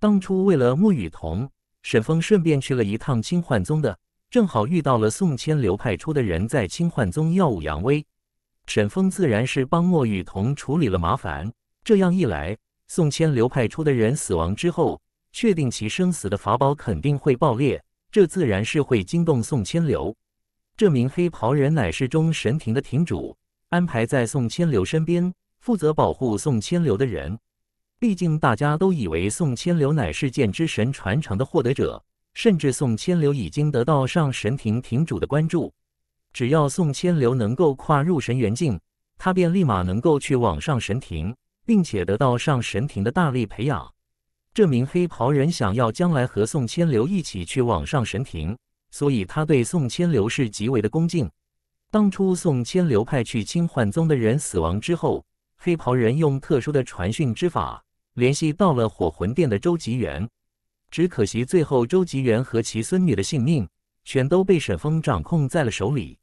当初为了沐雨桐，沈峰顺便去了一趟清幻宗的，正好遇到了宋谦流派出的人在清幻宗耀武扬威。沈峰自然是帮莫雨桐处理了麻烦。这样一来，宋谦流派出的人死亡之后，确定其生死的法宝肯定会爆裂，这自然是会惊动宋谦流。这名黑袍人乃是中神庭的庭主安排在宋千流身边，负责保护宋千流的人。毕竟大家都以为宋千流乃是剑之神传承的获得者，甚至宋千流已经得到上神庭庭主的关注。只要宋千流能够跨入神元境，他便立马能够去往上神庭，并且得到上神庭的大力培养。这名黑袍人想要将来和宋千流一起去往上神庭。所以他对宋谦流是极为的恭敬。当初宋谦流派去清幻宗的人死亡之后，黑袍人用特殊的传讯之法联系到了火魂殿的周吉元。只可惜最后周吉元和其孙女的性命全都被沈峰掌控在了手里。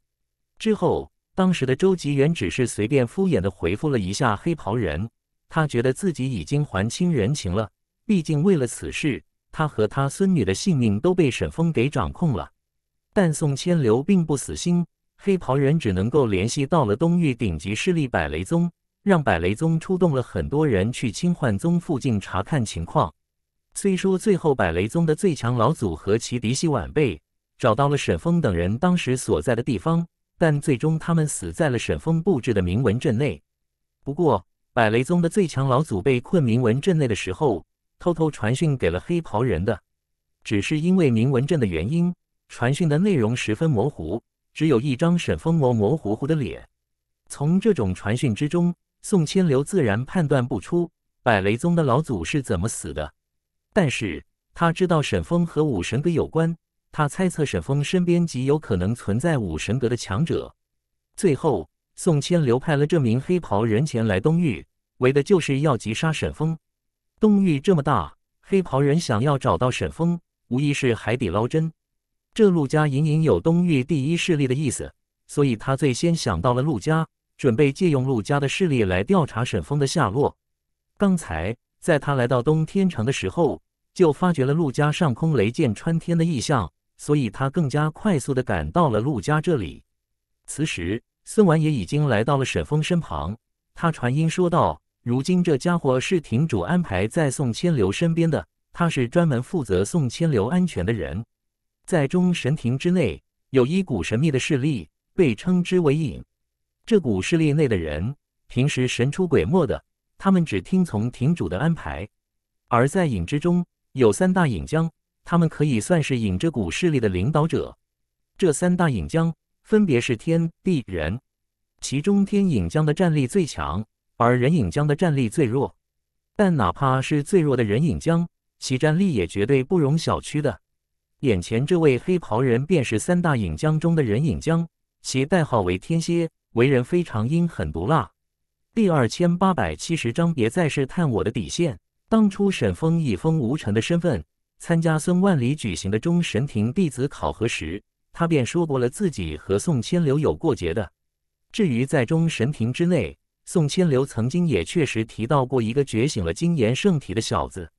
之后，当时的周吉元只是随便敷衍的回复了一下黑袍人，他觉得自己已经还清人情了。毕竟为了此事，他和他孙女的性命都被沈峰给掌控了。但宋千流并不死心，黑袍人只能够联系到了东域顶级势力百雷宗，让百雷宗出动了很多人去清幻宗附近查看情况。虽说最后百雷宗的最强老祖和其嫡系晚辈找到了沈峰等人当时所在的地方，但最终他们死在了沈峰布置的铭文阵内。不过，百雷宗的最强老祖被困铭文阵内的时候，偷偷传讯给了黑袍人的，只是因为铭文阵的原因。传讯的内容十分模糊，只有一张沈风模模糊糊的脸。从这种传讯之中，宋千流自然判断不出百雷宗的老祖是怎么死的。但是他知道沈风和武神阁有关，他猜测沈风身边极有可能存在武神阁的强者。最后，宋千流派了这名黑袍人前来东域，为的就是要击杀沈风。东域这么大，黑袍人想要找到沈风，无疑是海底捞针。这陆家隐隐有东域第一势力的意思，所以他最先想到了陆家，准备借用陆家的势力来调查沈峰的下落。刚才在他来到东天城的时候，就发觉了陆家上空雷电穿天的异象，所以他更加快速的赶到了陆家这里。此时，孙婉也已经来到了沈峰身旁，他传音说道：“如今这家伙是亭主安排在宋千流身边的，他是专门负责宋千流安全的人。”在中神庭之内，有一股神秘的势力，被称之为“影”。这股势力内的人平时神出鬼没的，他们只听从庭主的安排。而在影之中，有三大影将，他们可以算是影这股势力的领导者。这三大影将分别是天、地、人。其中，天影将的战力最强，而人影将的战力最弱。但哪怕是最弱的人影将，其战力也绝对不容小觑的。眼前这位黑袍人便是三大影将中的人影将，其代号为天蝎，为人非常阴狠毒辣。第二千八百七十章别再试探我的底线。当初沈峰以封无尘的身份参加孙万里举行的中神庭弟子考核时，他便说过了自己和宋千流有过节的。至于在中神庭之内，宋千流曾经也确实提到过一个觉醒了金炎圣体的小子，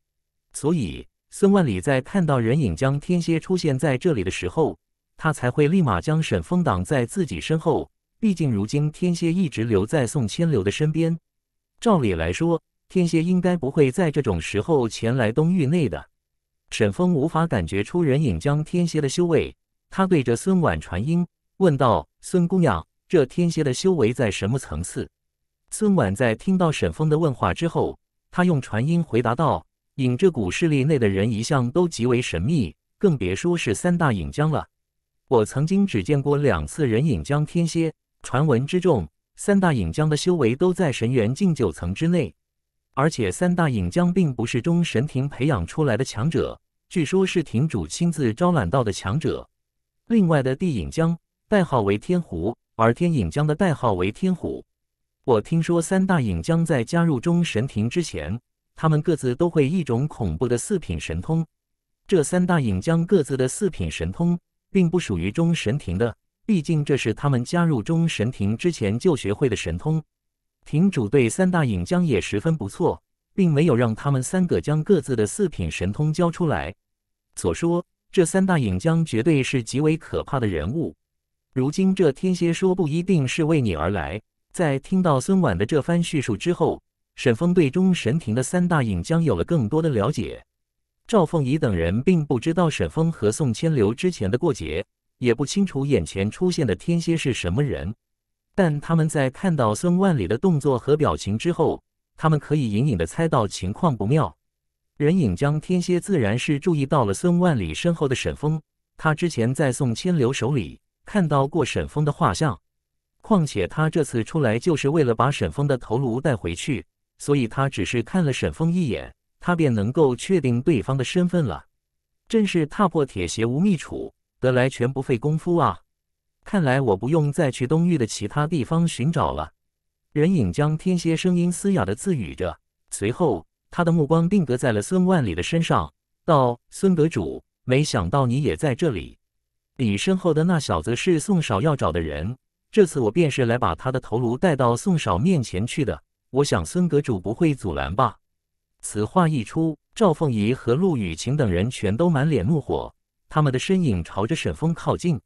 所以。孙万里在看到人影将天蝎出现在这里的时候，他才会立马将沈峰挡在自己身后。毕竟如今天蝎一直留在宋千流的身边，照理来说，天蝎应该不会在这种时候前来东域内的。沈峰无法感觉出人影将天蝎的修为，他对着孙婉传音问道：“孙姑娘，这天蝎的修为在什么层次？”孙婉在听到沈峰的问话之后，他用传音回答道。影这股势力内的人一向都极为神秘，更别说是三大影将了。我曾经只见过两次人影将天蝎，传闻之中，三大影将的修为都在神元境九层之内。而且三大影将并不是中神庭培养出来的强者，据说是庭主亲自招揽到的强者。另外的地影将代号为天狐，而天影将的代号为天虎。我听说三大影将在加入中神庭之前。他们各自都会一种恐怖的四品神通。这三大影将各自的四品神通，并不属于中神庭的，毕竟这是他们加入中神庭之前就学会的神通。庭主对三大影将也十分不错，并没有让他们三个将各自的四品神通交出来。所说，这三大影将绝对是极为可怕的人物。如今这天蝎说不一定是为你而来。在听到孙婉的这番叙述之后。沈峰对中神庭的三大影将有了更多的了解。赵凤仪等人并不知道沈峰和宋千流之前的过节，也不清楚眼前出现的天蝎是什么人。但他们在看到孙万里的动作和表情之后，他们可以隐隐的猜到情况不妙。人影将天蝎自然是注意到了孙万里身后的沈峰，他之前在宋千流手里看到过沈峰的画像，况且他这次出来就是为了把沈峰的头颅带回去。所以他只是看了沈峰一眼，他便能够确定对方的身份了。真是踏破铁鞋无觅处，得来全不费工夫啊！看来我不用再去东域的其他地方寻找了。人影将天蝎声音嘶哑的自语着，随后他的目光定格在了孙万里的身上，道：“孙阁主，没想到你也在这里。你身后的那小子是宋少要找的人，这次我便是来把他的头颅带到宋少面前去的。”我想孙阁主不会阻拦吧？此话一出，赵凤仪和陆雨晴等人全都满脸怒火，他们的身影朝着沈峰靠近。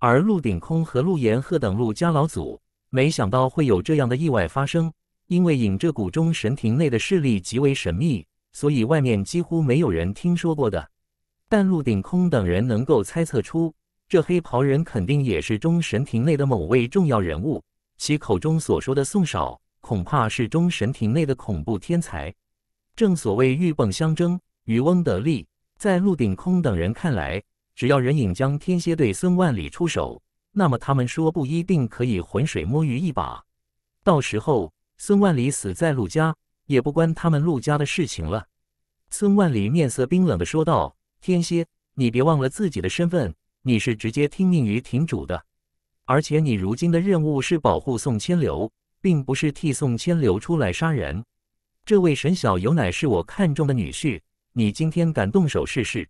而陆鼎空和陆延鹤等陆家老祖，没想到会有这样的意外发生。因为隐这谷中神庭内的势力极为神秘，所以外面几乎没有人听说过的。但陆鼎空等人能够猜测出，这黑袍人肯定也是中神庭内的某位重要人物，其口中所说的宋少，恐怕是中神庭内的恐怖天才。正所谓鹬蚌相争，渔翁得利。在陆顶空等人看来，只要人影将天蝎对孙万里出手，那么他们说不一定可以浑水摸鱼一把。到时候，孙万里死在陆家，也不关他们陆家的事情了。孙万里面色冰冷的说道：“天蝎，你别忘了自己的身份，你是直接听命于庭主的。而且你如今的任务是保护宋千流。”并不是替宋谦流出来杀人，这位沈小游乃是我看中的女婿。你今天敢动手试试，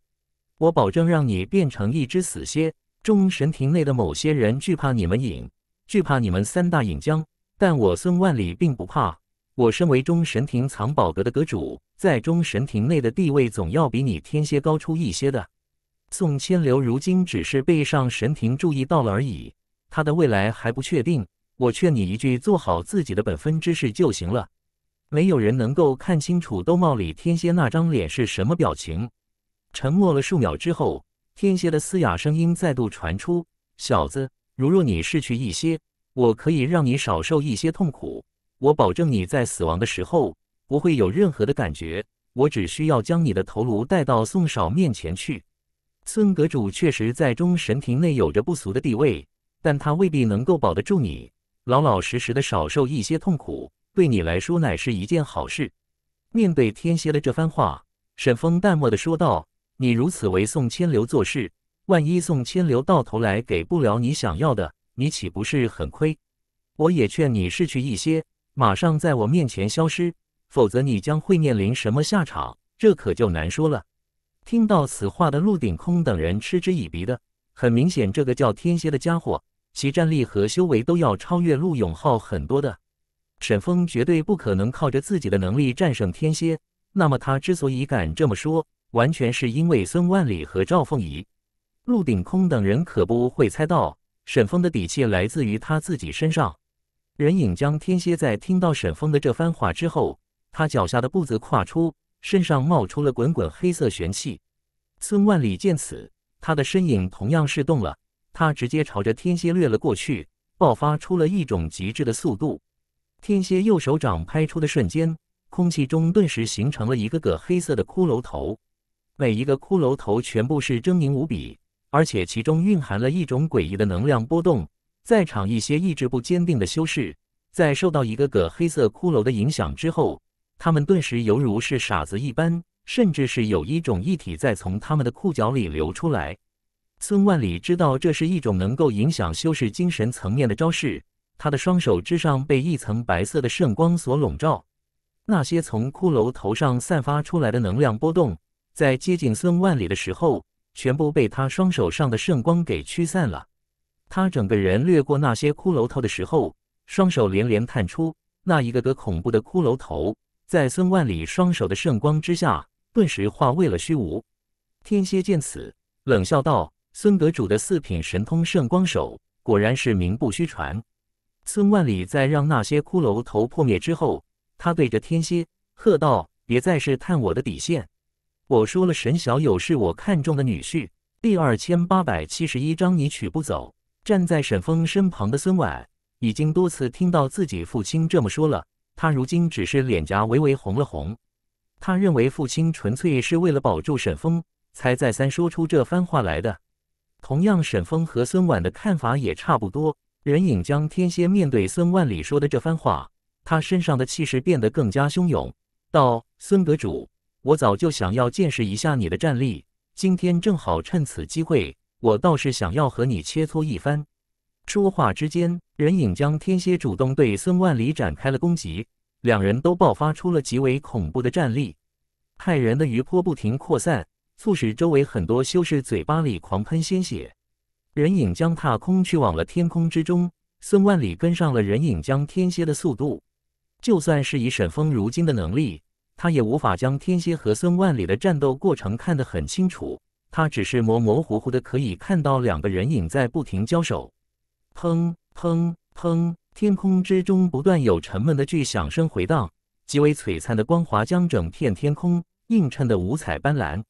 我保证让你变成一只死蝎。中神庭内的某些人惧怕你们影，惧怕你们三大影将，但我孙万里并不怕。我身为中神庭藏宝阁的阁主，在中神庭内的地位总要比你天蝎高出一些的。宋谦留如今只是被上神庭注意到了而已，他的未来还不确定。我劝你一句，做好自己的本分之事就行了。没有人能够看清楚兜帽里天蝎那张脸是什么表情。沉默了数秒之后，天蝎的嘶哑声音再度传出：“小子，如若你失去一些，我可以让你少受一些痛苦。我保证你在死亡的时候不会有任何的感觉。我只需要将你的头颅带到宋少面前去。”孙阁主确实在中神庭内有着不俗的地位，但他未必能够保得住你。老老实实的少受一些痛苦，对你来说乃是一件好事。面对天蝎的这番话，沈峰淡漠的说道：“你如此为宋千流做事，万一宋千流到头来给不了你想要的，你岂不是很亏？我也劝你失去一些，马上在我面前消失，否则你将会面临什么下场，这可就难说了。”听到此话的陆顶空等人嗤之以鼻的，很明显，这个叫天蝎的家伙。其战力和修为都要超越陆永浩很多的，沈峰绝对不可能靠着自己的能力战胜天蝎。那么他之所以敢这么说，完全是因为孙万里和赵凤仪、陆鼎空等人可不会猜到，沈峰的底气来自于他自己身上。人影将天蝎在听到沈峰的这番话之后，他脚下的步子跨出，身上冒出了滚滚黑色玄气。孙万里见此，他的身影同样是动了。他直接朝着天蝎掠了过去，爆发出了一种极致的速度。天蝎右手掌拍出的瞬间，空气中顿时形成了一个个黑色的骷髅头，每一个骷髅头全部是狰狞无比，而且其中蕴含了一种诡异的能量波动。在场一些意志不坚定的修士，在受到一个个黑色骷髅的影响之后，他们顿时犹如是傻子一般，甚至是有一种液体在从他们的裤脚里流出来。孙万里知道这是一种能够影响修士精神层面的招式，他的双手之上被一层白色的圣光所笼罩。那些从骷髅头上散发出来的能量波动，在接近孙万里的时候，全部被他双手上的圣光给驱散了。他整个人掠过那些骷髅头的时候，双手连连探出，那一个个恐怖的骷髅头，在孙万里双手的圣光之下，顿时化为了虚无。天蝎见此，冷笑道。孙阁主的四品神通圣光手果然是名不虚传。孙万里在让那些骷髅头破灭之后，他对着天蝎喝道：“别再试探我的底线！”我说了，沈小友是我看中的女婿。第二千八百七十一章，你娶不走。站在沈峰身旁的孙婉已经多次听到自己父亲这么说了，他如今只是脸颊微微红了红。他认为父亲纯粹是为了保住沈峰，才再三说出这番话来的。同样，沈峰和孙婉的看法也差不多。人影将天蝎面对孙万里说的这番话，他身上的气势变得更加汹涌，道：“孙阁主，我早就想要见识一下你的战力，今天正好趁此机会，我倒是想要和你切磋一番。”说话之间，人影将天蝎主动对孙万里展开了攻击，两人都爆发出了极为恐怖的战力，骇人的余波不停扩散。促使周围很多修士嘴巴里狂喷鲜血，人影将踏空去往了天空之中。孙万里跟上了人影将天蝎的速度，就算是以沈峰如今的能力，他也无法将天蝎和孙万里的战斗过程看得很清楚。他只是模模糊糊的可以看到两个人影在不停交手。砰砰砰！天空之中不断有沉闷的巨响声回荡，极为璀璨的光华将整片天空映衬得五彩斑斓。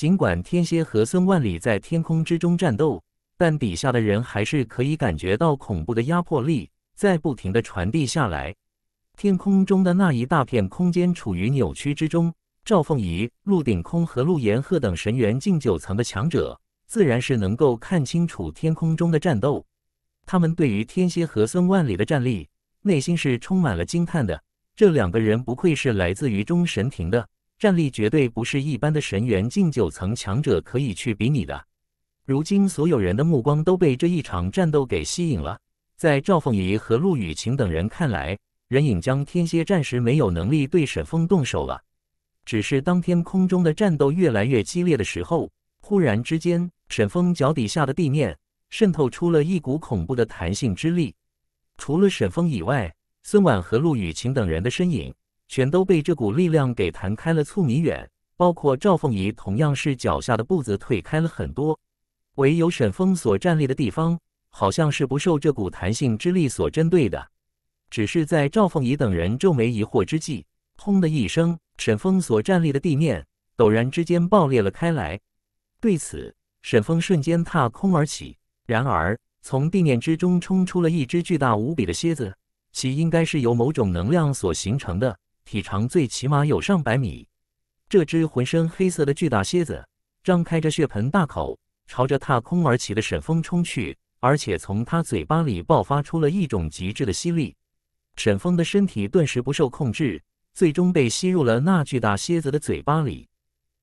尽管天蝎和孙万里在天空之中战斗，但底下的人还是可以感觉到恐怖的压迫力在不停的传递下来。天空中的那一大片空间处于扭曲之中。赵凤仪、陆鼎空和陆延鹤等神元境九层的强者，自然是能够看清楚天空中的战斗。他们对于天蝎和孙万里的战力，内心是充满了惊叹的。这两个人不愧是来自于中神庭的。战力绝对不是一般的神元境九层强者可以去比拟的。如今，所有人的目光都被这一场战斗给吸引了。在赵凤仪和陆雨晴等人看来，人影将天蝎暂时没有能力对沈峰动手了。只是当天空中的战斗越来越激烈的时候，忽然之间，沈峰脚底下的地面渗透出了一股恐怖的弹性之力。除了沈峰以外，孙婉和陆雨晴等人的身影。全都被这股力量给弹开了数米远，包括赵凤仪同样是脚下的步子退开了很多。唯有沈峰所站立的地方，好像是不受这股弹性之力所针对的。只是在赵凤仪等人皱眉疑惑之际，轰的一声，沈峰所站立的地面陡然之间爆裂了开来。对此，沈峰瞬间踏空而起。然而，从地面之中冲出了一只巨大无比的蝎子，其应该是由某种能量所形成的。体长最起码有上百米，这只浑身黑色的巨大蝎子张开着血盆大口，朝着踏空而起的沈峰冲去，而且从它嘴巴里爆发出了一种极致的吸力。沈峰的身体顿时不受控制，最终被吸入了那巨大蝎子的嘴巴里。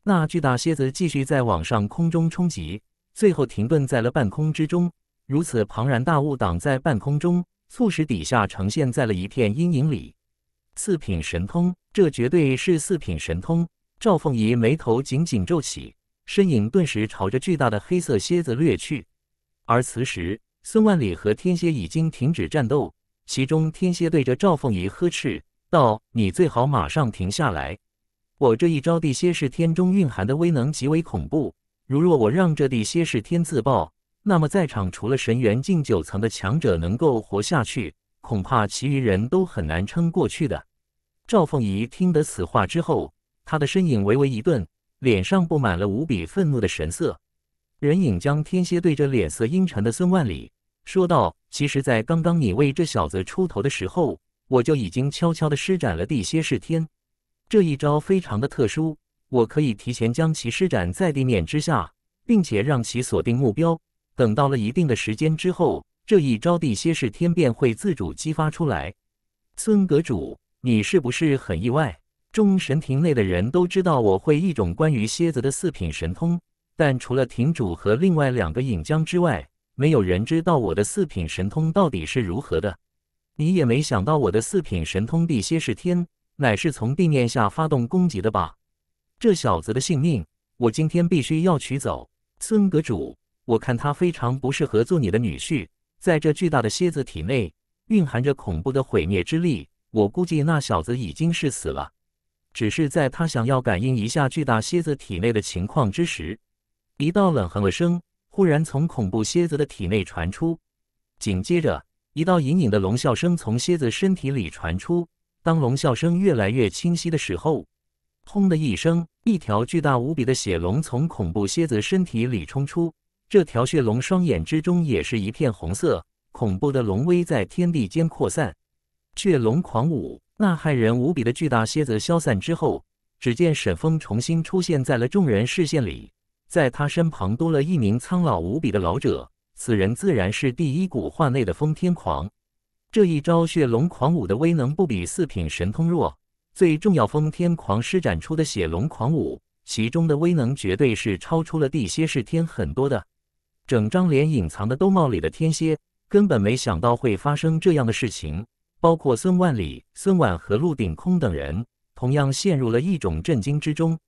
那巨大蝎子继续在往上空中冲击，最后停顿在了半空之中。如此庞然大物挡在半空中，促使底下呈现在了一片阴影里。四品神通，这绝对是四品神通！赵凤仪眉头紧紧皱起，身影顿时朝着巨大的黑色蝎子掠去。而此时，孙万里和天蝎已经停止战斗，其中天蝎对着赵凤仪呵斥道：“你最好马上停下来！我这一招地蝎是天中蕴含的威能极为恐怖，如若我让这地蝎是天自爆，那么在场除了神元境九层的强者能够活下去。”恐怕其余人都很难撑过去的。赵凤仪听得此话之后，他的身影微微一顿，脸上布满了无比愤怒的神色。人影将天蝎对着脸色阴沉的孙万里说道：“其实，在刚刚你为这小子出头的时候，我就已经悄悄地施展了地蝎噬天这一招，非常的特殊。我可以提前将其施展在地面之下，并且让其锁定目标。等到了一定的时间之后。”这一招地蝎式天便会自主激发出来，孙阁主，你是不是很意外？众神庭内的人都知道我会一种关于蝎子的四品神通，但除了庭主和另外两个影将之外，没有人知道我的四品神通到底是如何的。你也没想到我的四品神通地蝎式天，乃是从地面下发动攻击的吧？这小子的性命，我今天必须要取走。孙阁主，我看他非常不适合做你的女婿。在这巨大的蝎子体内蕴含着恐怖的毁灭之力，我估计那小子已经是死了。只是在他想要感应一下巨大蝎子体内的情况之时，一道冷哼的声忽然从恐怖蝎子的体内传出，紧接着一道隐隐的龙啸声从蝎子身体里传出。当龙啸声越来越清晰的时候，轰的一声，一条巨大无比的血龙从恐怖蝎子身体里冲出。这条血龙双眼之中也是一片红色，恐怖的龙威在天地间扩散。血龙狂舞，那骇人无比的巨大蝎子消散之后，只见沈峰重新出现在了众人视线里，在他身旁多了一名苍老无比的老者，此人自然是第一古画内的风天狂。这一招血龙狂舞的威能不比四品神通弱，最重要，风天狂施展出的血龙狂舞，其中的威能绝对是超出了地蝎是天很多的。整张脸隐藏的兜帽里的天蝎根本没想到会发生这样的事情，包括孙万里、孙婉和陆顶空等人，同样陷入了一种震惊之中。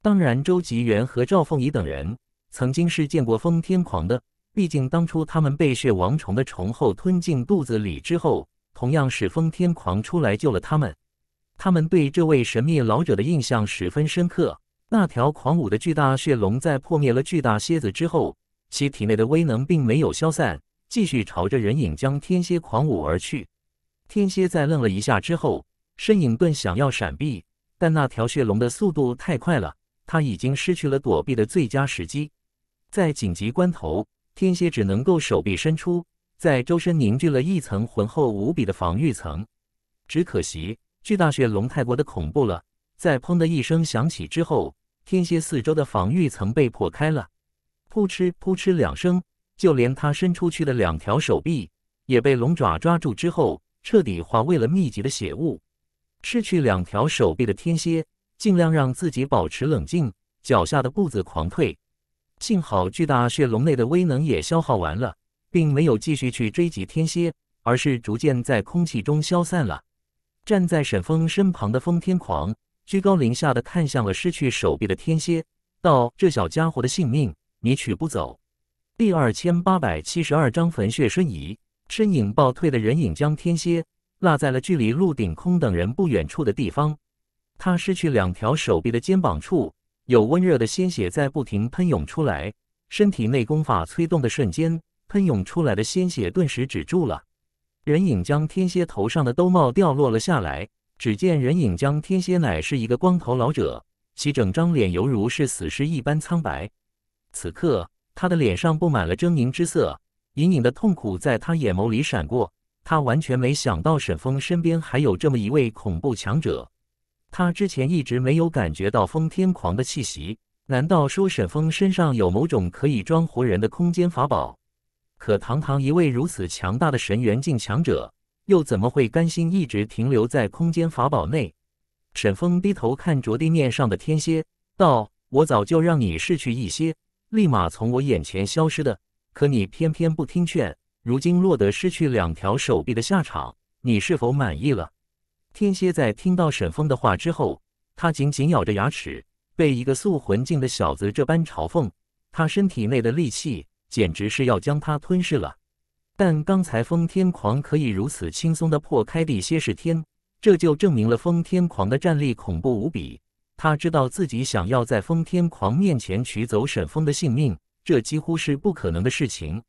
当然，周吉元和赵凤仪等人曾经是见过疯天狂的，毕竟当初他们被血王虫的虫后吞进肚子里之后，同样是疯天狂出来救了他们。他们对这位神秘老者的印象十分深刻。那条狂舞的巨大血龙在破灭了巨大蝎子之后。其体内的威能并没有消散，继续朝着人影将天蝎狂舞而去。天蝎在愣了一下之后，身影顿想要闪避，但那条血龙的速度太快了，他已经失去了躲避的最佳时机。在紧急关头，天蝎只能够手臂伸出，在周身凝聚了一层浑厚无比的防御层。只可惜，巨大血龙太过的恐怖了，在砰的一声响起之后，天蝎四周的防御层被破开了。扑哧扑哧两声，就连他伸出去的两条手臂也被龙爪抓住之后，彻底化为了密集的血雾。失去两条手臂的天蝎，尽量让自己保持冷静，脚下的步子狂退。幸好巨大血龙内的威能也消耗完了，并没有继续去追击天蝎，而是逐渐在空气中消散了。站在沈峰身旁的封天狂居高临下的看向了失去手臂的天蝎，道：“这小家伙的性命。”你取不走。第二千八百七十二章坟穴瞬移。身影暴退的人影将天蝎落在了距离陆鼎空等人不远处的地方。他失去两条手臂的肩膀处有温热的鲜血在不停喷涌出来，身体内功法催动的瞬间，喷涌出来的鲜血顿时止住了。人影将天蝎头上的兜帽掉落了下来。只见人影将天蝎乃是一个光头老者，其整张脸犹如是死尸一般苍白。此刻，他的脸上布满了狰狞之色，隐隐的痛苦在他眼眸里闪过。他完全没想到沈峰身边还有这么一位恐怖强者。他之前一直没有感觉到风天狂的气息，难道说沈峰身上有某种可以装活人的空间法宝？可堂堂一位如此强大的神元境强者，又怎么会甘心一直停留在空间法宝内？沈峰低头看着地面上的天蝎，道：“我早就让你逝去一些。”立马从我眼前消失的，可你偏偏不听劝，如今落得失去两条手臂的下场，你是否满意了？天蝎在听到沈风的话之后，他紧紧咬着牙齿，被一个素魂境的小子这般嘲讽，他身体内的戾气简直是要将他吞噬了。但刚才风天狂可以如此轻松的破开地蝎式天，这就证明了风天狂的战力恐怖无比。他知道自己想要在风天狂面前取走沈峰的性命，这几乎是不可能的事情。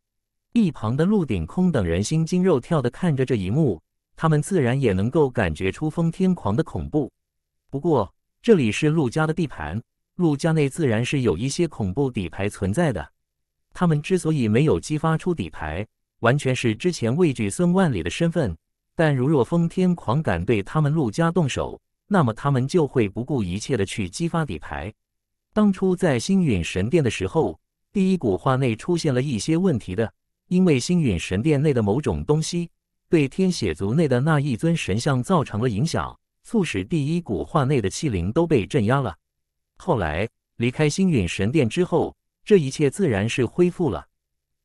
一旁的陆鼎空等人心惊肉跳地看着这一幕，他们自然也能够感觉出风天狂的恐怖。不过这里是陆家的地盘，陆家内自然是有一些恐怖底牌存在的。他们之所以没有激发出底牌，完全是之前畏惧孙万里的身份。但如若风天狂敢对他们陆家动手，那么他们就会不顾一切的去激发底牌。当初在星陨神殿的时候，第一古画内出现了一些问题的，因为星陨神殿内的某种东西对天血族内的那一尊神像造成了影响，促使第一古画内的气灵都被镇压了。后来离开星陨神殿之后，这一切自然是恢复了。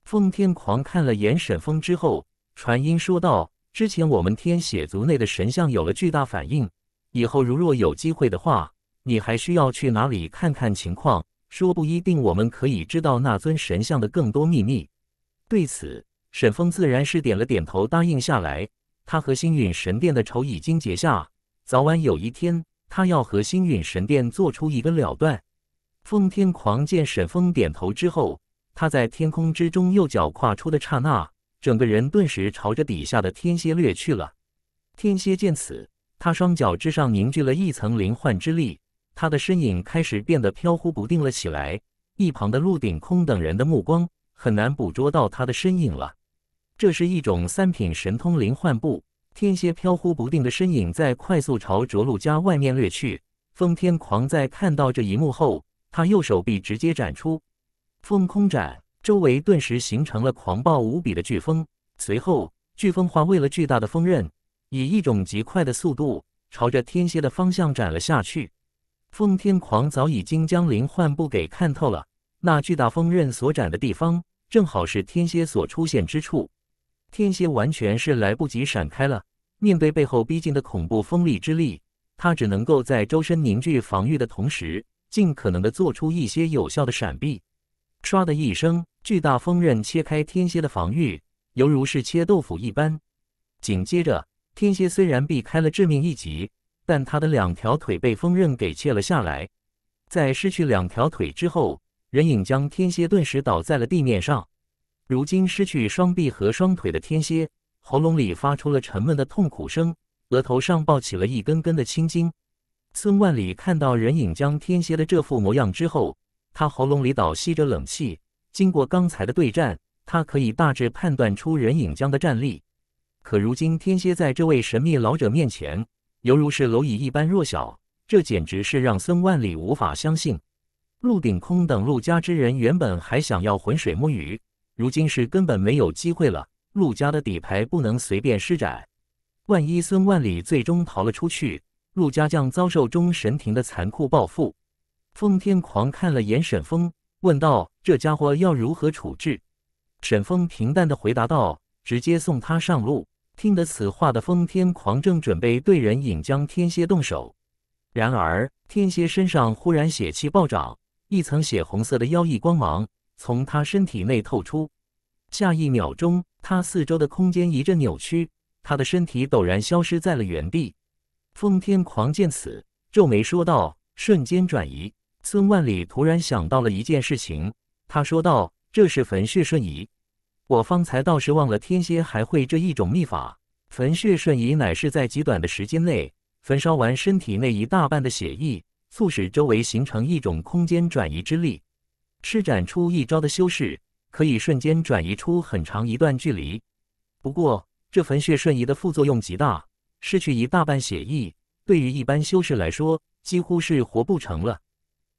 封天狂看了眼沈风之后，传音说道：“之前我们天血族内的神像有了巨大反应。”以后如若有机会的话，你还需要去哪里看看情况？说不一定，我们可以知道那尊神像的更多秘密。对此，沈峰自然是点了点头，答应下来。他和星陨神殿的仇已经结下，早晚有一天，他要和星陨神殿做出一个了断。奉天狂见沈峰点头之后，他在天空之中右脚跨出的刹那，整个人顿时朝着底下的天蝎掠去了。天蝎见此。他双脚之上凝聚了一层灵幻之力，他的身影开始变得飘忽不定了起来。一旁的陆鼎空等人的目光很难捕捉到他的身影了。这是一种三品神通灵幻步，天蝎飘忽不定的身影在快速朝着陆家外面掠去。风天狂在看到这一幕后，他右手臂直接斩出风空斩，周围顿时形成了狂暴无比的飓风，随后飓风化为了巨大的风刃。以一种极快的速度朝着天蝎的方向斩了下去。风天狂早已经将灵幻步给看透了，那巨大锋刃所斩的地方，正好是天蝎所出现之处。天蝎完全是来不及闪开了，面对背后逼近的恐怖锋利之力，他只能够在周身凝聚防御的同时，尽可能的做出一些有效的闪避。唰的一声，巨大锋刃切开天蝎的防御，犹如是切豆腐一般。紧接着。天蝎虽然避开了致命一击，但他的两条腿被风刃给切了下来。在失去两条腿之后，人影将天蝎顿时倒在了地面上。如今失去双臂和双腿的天蝎，喉咙里发出了沉闷的痛苦声，额头上抱起了一根根的青筋。孙万里看到人影将天蝎的这副模样之后，他喉咙里倒吸着冷气。经过刚才的对战，他可以大致判断出人影将的战力。可如今天蝎在这位神秘老者面前，犹如是蝼蚁一般弱小，这简直是让孙万里无法相信。陆鼎空等陆家之人原本还想要浑水摸鱼，如今是根本没有机会了。陆家的底牌不能随便施展，万一孙万里最终逃了出去，陆家将遭受中神庭的残酷报复。风天狂看了眼沈峰，问道：“这家伙要如何处置？”沈峰平淡的回答道：“直接送他上路。”听得此话的风天狂正准备对人影将天蝎动手，然而天蝎身上忽然血气暴涨，一层血红色的妖异光芒从他身体内透出。下一秒钟，他四周的空间一阵扭曲，他的身体陡然消失在了原地。风天狂见此，皱眉说道：“瞬间转移。”孙万里突然想到了一件事情，他说道：“这是焚血瞬移。”我方才倒是忘了天蝎还会这一种秘法，焚血瞬移乃是在极短的时间内焚烧完身体内一大半的血意，促使周围形成一种空间转移之力，施展出一招的修士可以瞬间转移出很长一段距离。不过，这焚血瞬移的副作用极大，失去一大半血意，对于一般修士来说几乎是活不成了。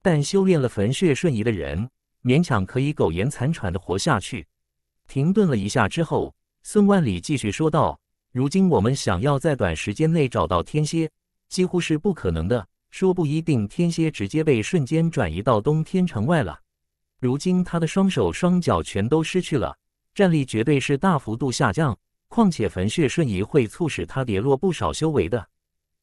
但修炼了焚血瞬移的人，勉强可以苟延残喘地活下去。停顿了一下之后，孙万里继续说道：“如今我们想要在短时间内找到天蝎，几乎是不可能的。说不一定，天蝎直接被瞬间转移到东天城外了。如今他的双手双脚全都失去了，战力绝对是大幅度下降。况且焚血瞬移会促使他跌落不少修为的。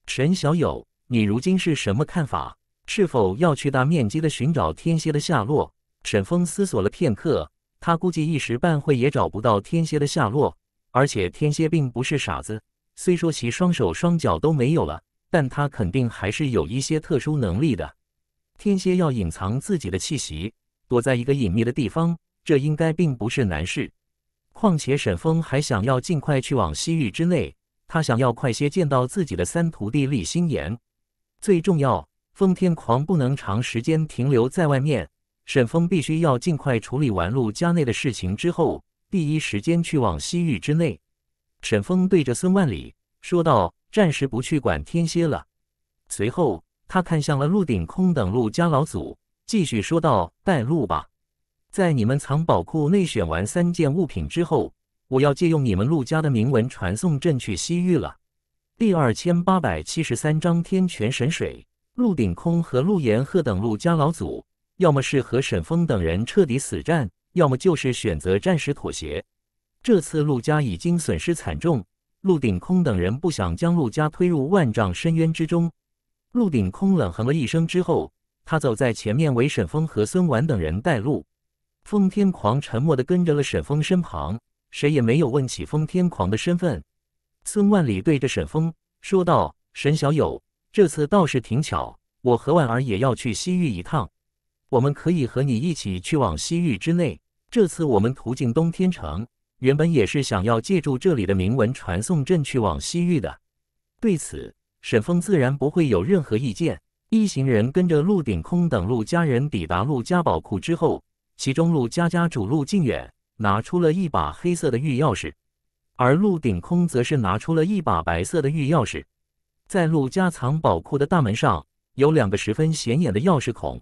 陈小友，你如今是什么看法？是否要去大面积的寻找天蝎的下落？”沈峰思索了片刻。他估计一时半会也找不到天蝎的下落，而且天蝎并不是傻子。虽说其双手双脚都没有了，但他肯定还是有一些特殊能力的。天蝎要隐藏自己的气息，躲在一个隐秘的地方，这应该并不是难事。况且沈峰还想要尽快去往西域之内，他想要快些见到自己的三徒弟厉心言。最重要，疯天狂不能长时间停留在外面。沈峰必须要尽快处理完陆家内的事情之后，第一时间去往西域之内。沈峰对着孙万里说道：“暂时不去管天蝎了。”随后，他看向了陆鼎空等陆家老祖，继续说道：“带路吧，在你们藏宝库内选完三件物品之后，我要借用你们陆家的铭文传送阵去西域了。”第二千八百七十三章天泉神水。陆鼎空和陆延鹤等陆家老祖。要么是和沈峰等人彻底死战，要么就是选择暂时妥协。这次陆家已经损失惨重，陆鼎空等人不想将陆家推入万丈深渊之中。陆鼎空冷哼了一声之后，他走在前面为沈峰和孙婉等人带路。封天狂沉默的跟着了沈峰身旁，谁也没有问起封天狂的身份。孙万里对着沈峰说道：“沈小友，这次倒是挺巧，我和婉儿也要去西域一趟。”我们可以和你一起去往西域之内。这次我们途径东天城，原本也是想要借助这里的铭文传送阵去往西域的。对此，沈峰自然不会有任何意见。一行人跟着陆顶空等陆家人抵达陆家宝库之后，其中陆家家主陆靖远拿出了一把黑色的玉钥匙，而陆顶空则是拿出了一把白色的玉钥匙。在陆家藏宝库的大门上，有两个十分显眼的钥匙孔。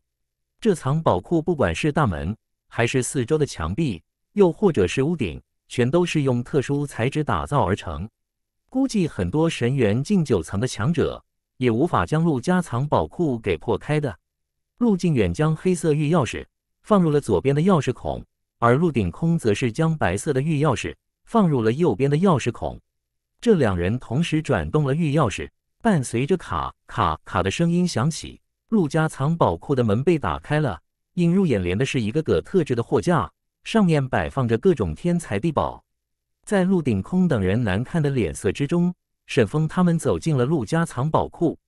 这藏宝库不管是大门，还是四周的墙壁，又或者是屋顶，全都是用特殊材质打造而成。估计很多神元境九层的强者也无法将陆家藏宝库给破开的。陆靖远将黑色玉钥匙放入了左边的钥匙孔，而陆顶空则是将白色的玉钥匙放入了右边的钥匙孔。这两人同时转动了玉钥匙，伴随着卡卡卡的声音响起。陆家藏宝库的门被打开了，映入眼帘的是一个个特制的货架，上面摆放着各种天才地宝。在陆顶空等人难看的脸色之中，沈峰他们走进了陆家藏宝库。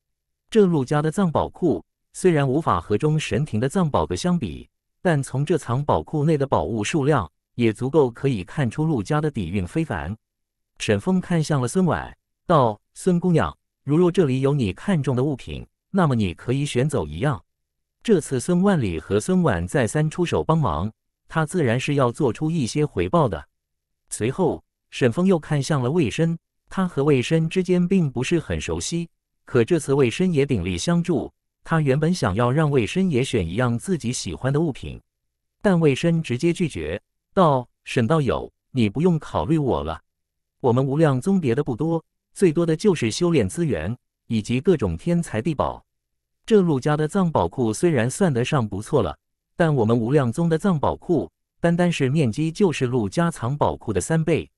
这陆家的藏宝库虽然无法和中神庭的藏宝阁相比，但从这藏宝库内的宝物数量，也足够可以看出陆家的底蕴非凡。沈峰看向了孙婉，道：“孙姑娘，如若这里有你看中的物品。”那么你可以选走一样。这次孙万里和孙婉再三出手帮忙，他自然是要做出一些回报的。随后，沈峰又看向了魏深，他和魏深之间并不是很熟悉，可这次魏深也鼎力相助。他原本想要让魏深也选一样自己喜欢的物品，但魏深直接拒绝道：“沈道友，你不用考虑我了。我们无量宗别的不多，最多的就是修炼资源。”以及各种天材地宝，这陆家的藏宝库虽然算得上不错了，但我们无量宗的藏宝库，单单是面积就是陆家藏宝库的三倍。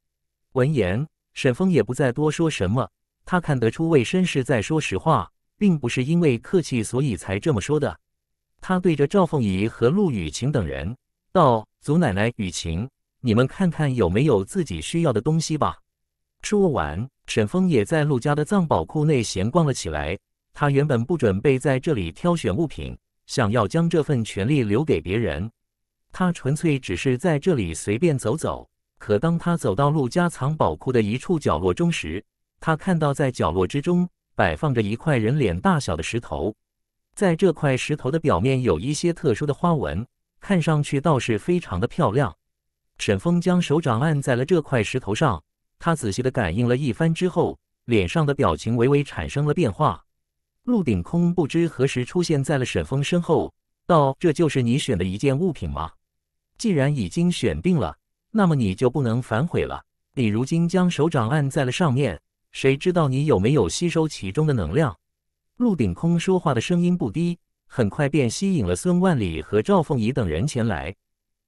闻言，沈峰也不再多说什么，他看得出魏绅是在说实话，并不是因为客气所以才这么说的。他对着赵凤仪和陆雨晴等人道：“祖奶奶，雨晴，你们看看有没有自己需要的东西吧。”说完。沈峰也在陆家的藏宝库内闲逛了起来。他原本不准备在这里挑选物品，想要将这份权利留给别人。他纯粹只是在这里随便走走。可当他走到陆家藏宝库的一处角落中时，他看到在角落之中摆放着一块人脸大小的石头。在这块石头的表面有一些特殊的花纹，看上去倒是非常的漂亮。沈峰将手掌按在了这块石头上。他仔细的感应了一番之后，脸上的表情微微产生了变化。陆顶空不知何时出现在了沈峰身后，道：“这就是你选的一件物品吗？既然已经选定了，那么你就不能反悔了。你如今将手掌按在了上面，谁知道你有没有吸收其中的能量？”陆顶空说话的声音不低，很快便吸引了孙万里和赵凤仪等人前来。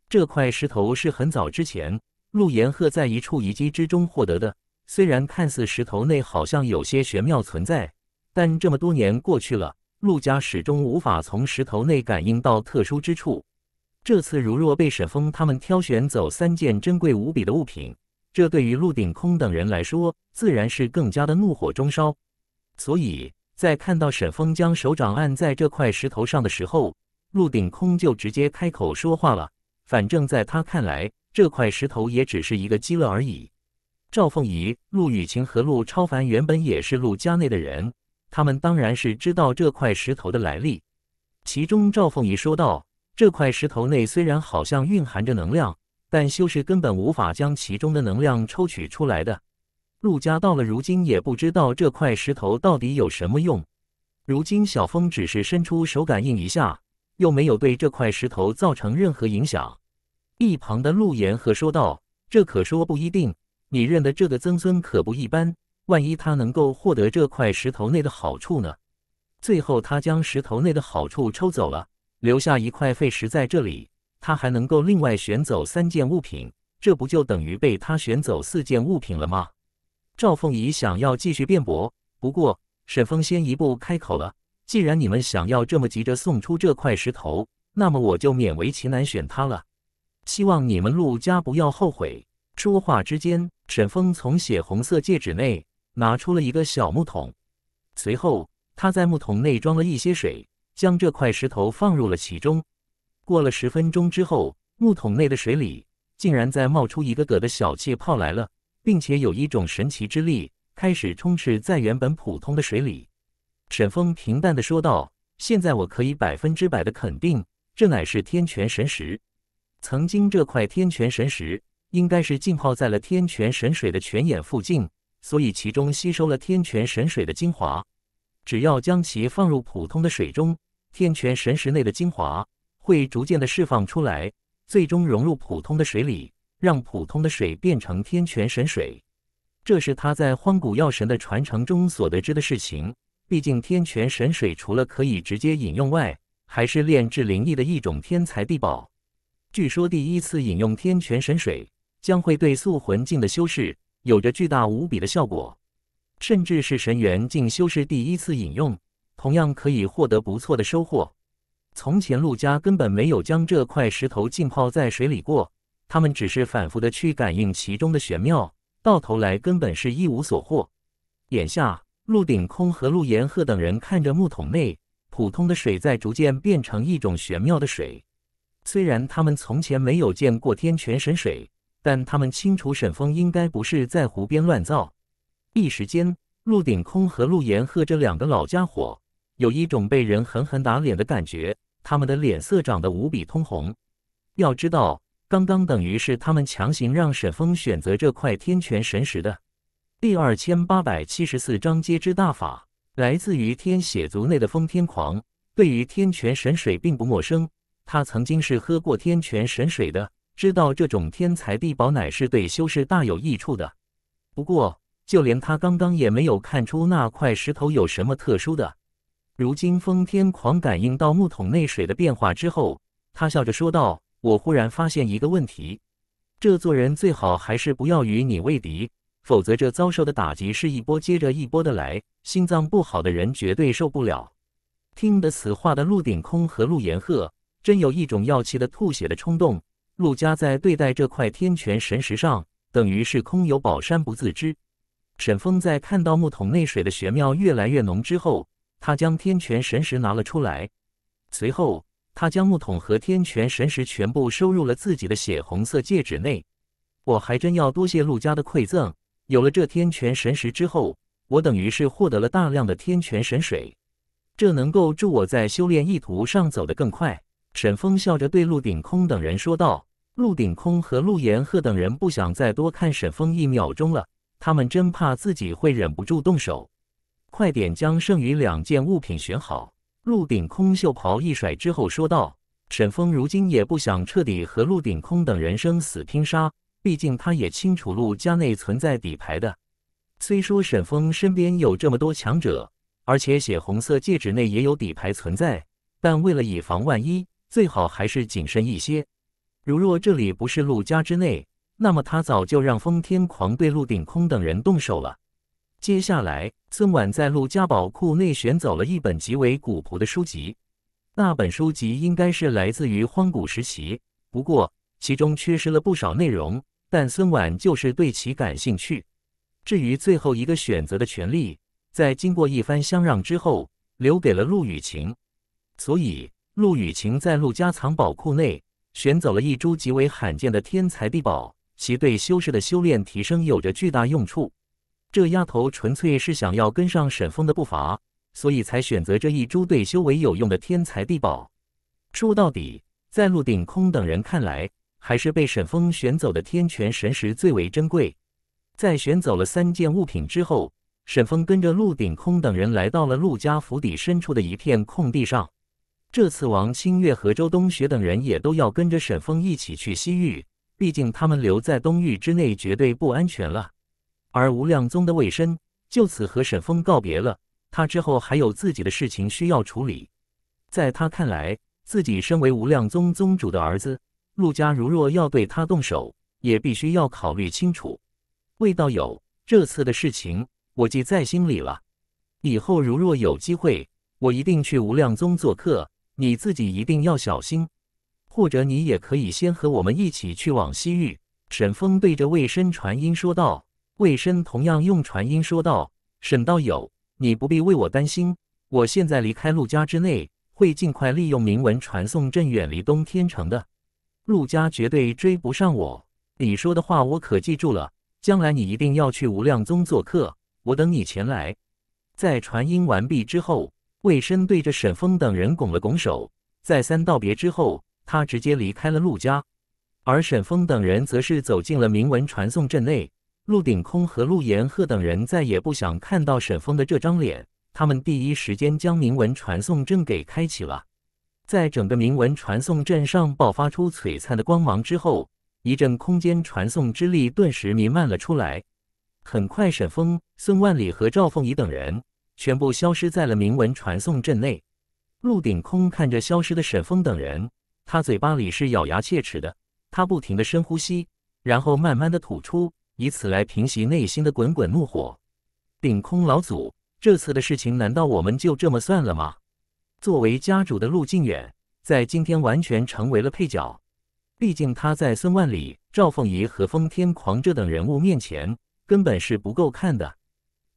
这块石头是很早之前。陆延鹤在一处遗迹之中获得的，虽然看似石头内好像有些玄妙存在，但这么多年过去了，陆家始终无法从石头内感应到特殊之处。这次如若被沈峰他们挑选走三件珍贵无比的物品，这对于陆鼎空等人来说，自然是更加的怒火中烧。所以在看到沈峰将手掌按在这块石头上的时候，陆鼎空就直接开口说话了。反正，在他看来。这块石头也只是一个积乐而已。赵凤仪、陆雨晴和陆超凡原本也是陆家内的人，他们当然是知道这块石头的来历。其中，赵凤仪说道：“这块石头内虽然好像蕴含着能量，但修士根本无法将其中的能量抽取出来的。陆家到了如今也不知道这块石头到底有什么用。如今，小峰只是伸出手感应一下，又没有对这块石头造成任何影响。”一旁的陆延和说道：“这可说不一定，你认的这个曾孙可不一般，万一他能够获得这块石头内的好处呢？”最后，他将石头内的好处抽走了，留下一块废石在这里。他还能够另外选走三件物品，这不就等于被他选走四件物品了吗？赵凤仪想要继续辩驳，不过沈峰先一步开口了：“既然你们想要这么急着送出这块石头，那么我就勉为其难选它了。”希望你们陆家不要后悔。说话之间，沈峰从血红色戒指内拿出了一个小木桶，随后他在木桶内装了一些水，将这块石头放入了其中。过了十分钟之后，木桶内的水里竟然在冒出一个个的小气泡来了，并且有一种神奇之力开始充斥在原本普通的水里。沈峰平淡的说道：“现在我可以百分之百的肯定，这乃是天泉神石。”曾经这块天泉神石应该是浸泡在了天泉神水的泉眼附近，所以其中吸收了天泉神水的精华。只要将其放入普通的水中，天泉神石内的精华会逐渐的释放出来，最终融入普通的水里，让普通的水变成天泉神水。这是他在荒古药神的传承中所得知的事情。毕竟天泉神水除了可以直接饮用外，还是炼制灵异的一种天才地宝。据说，第一次饮用天泉神水，将会对塑魂境的修士有着巨大无比的效果，甚至是神元境修士第一次饮用，同样可以获得不错的收获。从前，陆家根本没有将这块石头浸泡在水里过，他们只是反复的去感应其中的玄妙，到头来根本是一无所获。眼下，陆鼎空和陆延鹤等人看着木桶内普通的水在逐渐变成一种玄妙的水。虽然他们从前没有见过天泉神水，但他们清楚沈峰应该不是在胡编乱造。一时间，陆鼎空和陆炎鹤这两个老家伙有一种被人狠狠打脸的感觉，他们的脸色涨得无比通红。要知道，刚刚等于是他们强行让沈峰选择这块天泉神石的。第二千八百七十四章接之大法，来自于天血族内的疯天狂，对于天泉神水并不陌生。他曾经是喝过天泉神水的，知道这种天才地宝乃是对修士大有益处的。不过，就连他刚刚也没有看出那块石头有什么特殊的。如今，风天狂感应到木桶内水的变化之后，他笑着说道：“我忽然发现一个问题，这做人最好还是不要与你为敌，否则这遭受的打击是一波接着一波的来，心脏不好的人绝对受不了。”听得此话的陆顶空和陆延鹤。真有一种要气得吐血的冲动。陆家在对待这块天泉神石上，等于是空有宝山不自知。沈峰在看到木桶内水的玄妙越来越浓之后，他将天泉神石拿了出来。随后，他将木桶和天泉神石全部收入了自己的血红色戒指内。我还真要多谢陆家的馈赠。有了这天泉神石之后，我等于是获得了大量的天泉神水，这能够助我在修炼意图上走得更快。沈峰笑着对陆鼎空等人说道：“陆鼎空和陆延鹤等人不想再多看沈峰一秒钟了，他们真怕自己会忍不住动手。快点将剩余两件物品选好。”陆鼎空袖袍一甩之后说道：“沈峰如今也不想彻底和陆鼎空等人生死拼杀，毕竟他也清楚陆家内存在底牌的。虽说沈峰身边有这么多强者，而且血红色戒指内也有底牌存在，但为了以防万一。”最好还是谨慎一些。如若这里不是陆家之内，那么他早就让风天狂对陆鼎空等人动手了。接下来，孙婉在陆家宝库内选走了一本极为古朴的书籍，那本书籍应该是来自于荒古时期，不过其中缺失了不少内容。但孙婉就是对其感兴趣。至于最后一个选择的权利，在经过一番相让之后，留给了陆雨晴。所以。陆雨晴在陆家藏宝库内选走了一株极为罕见的天材地宝，其对修士的修炼提升有着巨大用处。这丫头纯粹是想要跟上沈峰的步伐，所以才选择这一株对修为有用的天材地宝。说到底，在陆鼎空等人看来，还是被沈峰选走的天权神石最为珍贵。在选走了三件物品之后，沈峰跟着陆鼎空等人来到了陆家府邸深处的一片空地上。这次王清月和周冬雪等人也都要跟着沈峰一起去西域，毕竟他们留在东域之内绝对不安全了。而无量宗的魏深就此和沈峰告别了，他之后还有自己的事情需要处理。在他看来，自己身为无量宗宗主的儿子，陆家如若要对他动手，也必须要考虑清楚。魏道友，这次的事情我记在心里了。以后如若有机会，我一定去无量宗做客。你自己一定要小心，或者你也可以先和我们一起去往西域。沈峰对着魏深传音说道。魏深同样用传音说道：“沈道友，你不必为我担心，我现在离开陆家之内，会尽快利用铭文传送阵远离东天城的。陆家绝对追不上我。你说的话我可记住了，将来你一定要去无量宗做客，我等你前来。”在传音完毕之后。魏深对着沈峰等人拱了拱手，再三道别之后，他直接离开了陆家。而沈峰等人则是走进了铭文传送阵内。陆鼎空和陆延鹤等人再也不想看到沈峰的这张脸，他们第一时间将铭文传送阵给开启了。在整个铭文传送阵上爆发出璀璨的光芒之后，一阵空间传送之力顿时弥漫了出来。很快，沈峰、孙万里和赵凤仪等人。全部消失在了铭文传送阵内。陆鼎空看着消失的沈峰等人，他嘴巴里是咬牙切齿的。他不停的深呼吸，然后慢慢的吐出，以此来平息内心的滚滚怒火。鼎空老祖，这次的事情难道我们就这么算了吗？作为家主的陆靖远，在今天完全成为了配角。毕竟他在孙万里、赵凤仪和风天狂这等人物面前，根本是不够看的。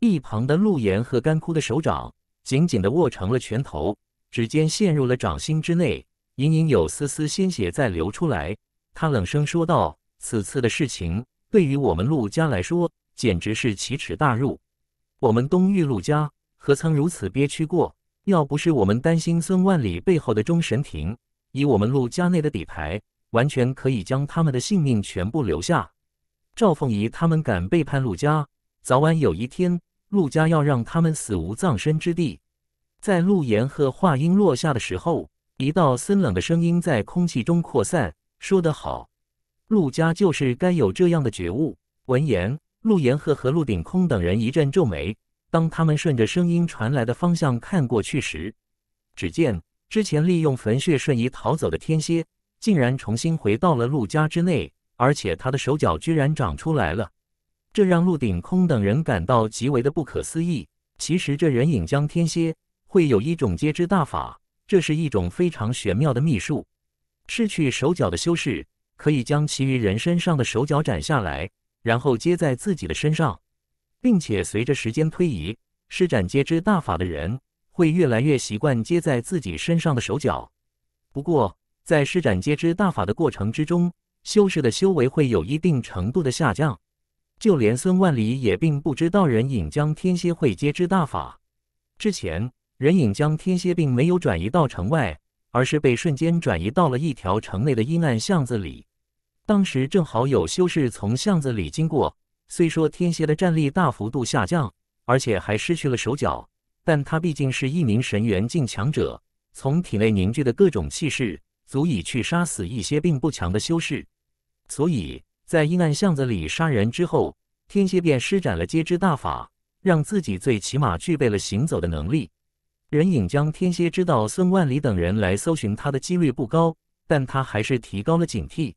一旁的陆岩和干枯的手掌紧紧地握成了拳头，指尖陷入了掌心之内，隐隐有丝丝鲜血在流出来。他冷声说道：“此次的事情对于我们陆家来说，简直是奇耻大辱。我们东域陆家何曾如此憋屈过？要不是我们担心孙万里背后的钟神庭，以我们陆家内的底牌，完全可以将他们的性命全部留下。赵凤仪他们敢背叛陆家，早晚有一天。”陆家要让他们死无葬身之地。在陆言鹤话音落下的时候，一道森冷的声音在空气中扩散：“说得好，陆家就是该有这样的觉悟。”闻言，陆言鹤和陆鼎空等人一阵皱眉。当他们顺着声音传来的方向看过去时，只见之前利用焚穴瞬移逃走的天蝎，竟然重新回到了陆家之内，而且他的手脚居然长出来了。这让陆鼎空等人感到极为的不可思议。其实，这人影将天蝎会有一种接之大法，这是一种非常玄妙的秘术。失去手脚的修士可以将其余人身上的手脚斩下来，然后接在自己的身上，并且随着时间推移，施展接之大法的人会越来越习惯接在自己身上的手脚。不过，在施展接之大法的过程之中，修士的修为会有一定程度的下降。就连孙万里也并不知道人影将天蝎会接之大法。之前，人影将天蝎并没有转移到城外，而是被瞬间转移到了一条城内的阴暗巷子里。当时正好有修士从巷子里经过。虽说天蝎的战力大幅度下降，而且还失去了手脚，但他毕竟是一名神元境强者，从体内凝聚的各种气势，足以去杀死一些并不强的修士。所以。在阴暗巷子里杀人之后，天蝎便施展了接肢大法，让自己最起码具备了行走的能力。人影将天蝎知道孙万里等人来搜寻他的几率不高，但他还是提高了警惕。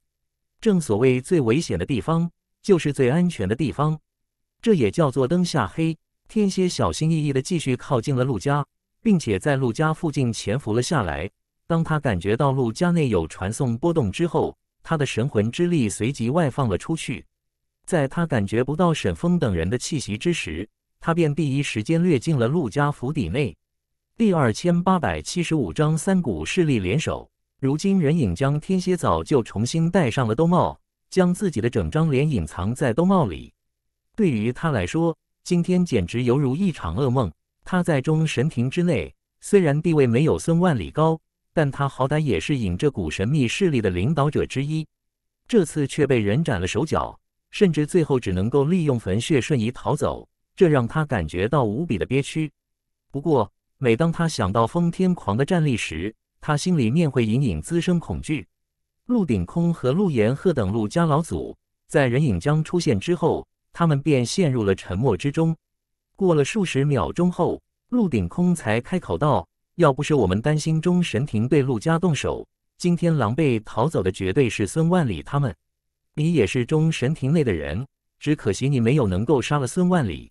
正所谓最危险的地方就是最安全的地方，这也叫做灯下黑。天蝎小心翼翼地继续靠近了陆家，并且在陆家附近潜伏了下来。当他感觉到陆家内有传送波动之后，他的神魂之力随即外放了出去，在他感觉不到沈峰等人的气息之时，他便第一时间掠进了陆家府邸内。第二千八百七十五章三股势力联手。如今，人影将天蝎早就重新戴上了兜帽，将自己的整张脸隐藏在兜帽里。对于他来说，今天简直犹如一场噩梦。他在中神庭之内，虽然地位没有孙万里高。但他好歹也是引这股神秘势力的领导者之一，这次却被人斩了手脚，甚至最后只能够利用焚血瞬移逃走，这让他感觉到无比的憋屈。不过，每当他想到封天狂的战力时，他心里面会隐隐滋生恐惧。陆鼎空和陆延鹤等陆家老祖在人影江出现之后，他们便陷入了沉默之中。过了数十秒钟后，陆鼎空才开口道。要不是我们担心中神庭对陆家动手，今天狼狈逃走的绝对是孙万里他们。你也是中神庭内的人，只可惜你没有能够杀了孙万里。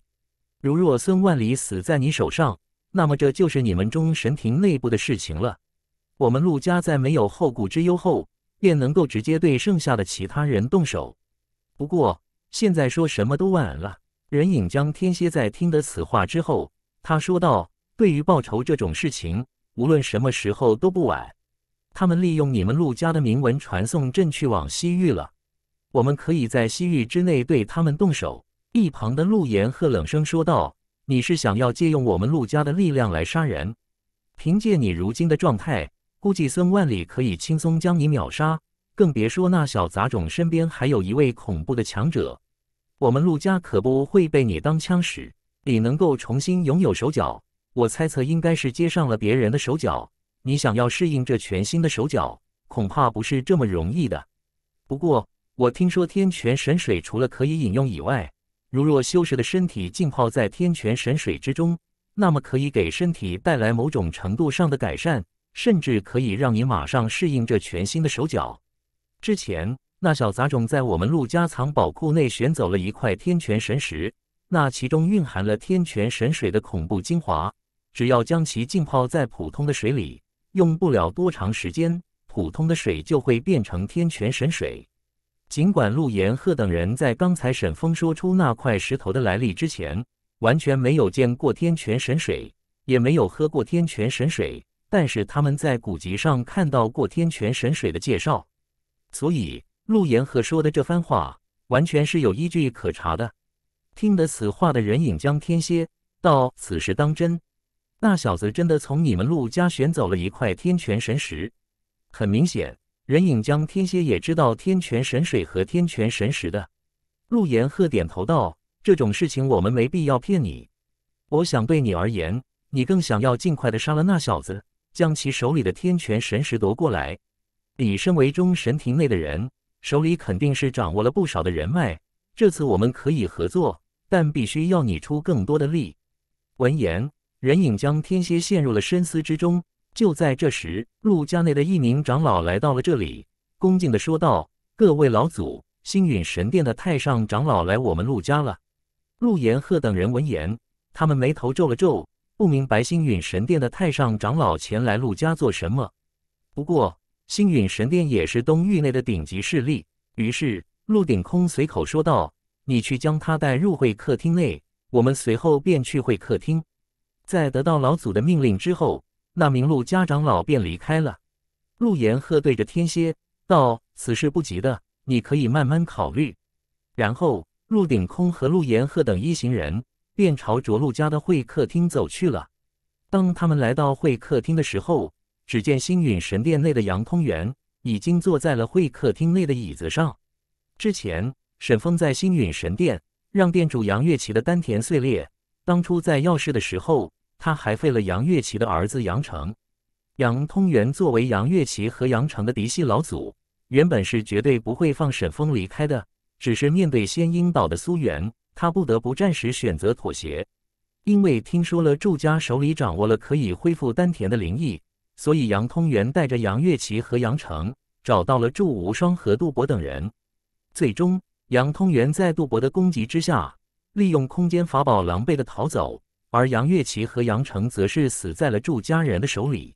如若孙万里死在你手上，那么这就是你们中神庭内部的事情了。我们陆家在没有后顾之忧后，便能够直接对剩下的其他人动手。不过现在说什么都晚了。任影将天蝎在听得此话之后，他说道。对于报仇这种事情，无论什么时候都不晚。他们利用你们陆家的铭文传送阵去往西域了，我们可以在西域之内对他们动手。一旁的陆延鹤冷声说道：“你是想要借用我们陆家的力量来杀人？凭借你如今的状态，估计孙万里可以轻松将你秒杀，更别说那小杂种身边还有一位恐怖的强者。我们陆家可不会被你当枪使。你能够重新拥有手脚。”我猜测应该是接上了别人的手脚，你想要适应这全新的手脚，恐怕不是这么容易的。不过，我听说天泉神水除了可以饮用以外，如若修士的身体浸泡在天泉神水之中，那么可以给身体带来某种程度上的改善，甚至可以让你马上适应这全新的手脚。之前那小杂种在我们陆家藏宝库内选走了一块天泉神石，那其中蕴含了天泉神水的恐怖精华。只要将其浸泡在普通的水里，用不了多长时间，普通的水就会变成天泉神水。尽管陆延鹤等人在刚才沈峰说出那块石头的来历之前，完全没有见过天泉神水，也没有喝过天泉神水，但是他们在古籍上看到过天泉神水的介绍，所以陆延鹤说的这番话完全是有依据可查的。听得此话的人影将天蝎到此事当真。那小子真的从你们陆家选走了一块天泉神石，很明显，人影将天蝎也知道天泉神水和天泉神石的。陆延鹤点头道：“这种事情我们没必要骗你。我想对你而言，你更想要尽快的杀了那小子，将其手里的天泉神石夺过来。你身为中神庭内的人，手里肯定是掌握了不少的人脉。这次我们可以合作，但必须要你出更多的力。”闻言。人影将天蝎陷入了深思之中。就在这时，陆家内的一名长老来到了这里，恭敬地说道：“各位老祖，星陨神殿的太上长老来我们陆家了。”陆延鹤等人闻言，他们眉头皱了皱，不明白星陨神殿的太上长老前来陆家做什么。不过，星陨神殿也是东域内的顶级势力。于是，陆鼎空随口说道：“你去将他带入会客厅内，我们随后便去会客厅。”在得到老祖的命令之后，那名陆家长老便离开了。陆延鹤对着天蝎道：“此事不急的，你可以慢慢考虑。”然后，陆鼎空和陆延鹤等一行人便朝着陆家的会客厅走去了。当他们来到会客厅的时候，只见星陨神殿内的杨通元已经坐在了会客厅内的椅子上。之前，沈峰在星陨神殿让店主杨月琪的丹田碎裂，当初在药师的时候。他还废了杨月琪的儿子杨成。杨通元作为杨月琪和杨成的嫡系老祖，原本是绝对不会放沈峰离开的。只是面对仙婴岛的苏元，他不得不暂时选择妥协。因为听说了祝家手里掌握了可以恢复丹田的灵异，所以杨通元带着杨月琪和杨成找到了祝无双和杜博等人。最终，杨通元在杜博的攻击之下，利用空间法宝狼狈的逃走。而杨月琪和杨成则是死在了祝家人的手里。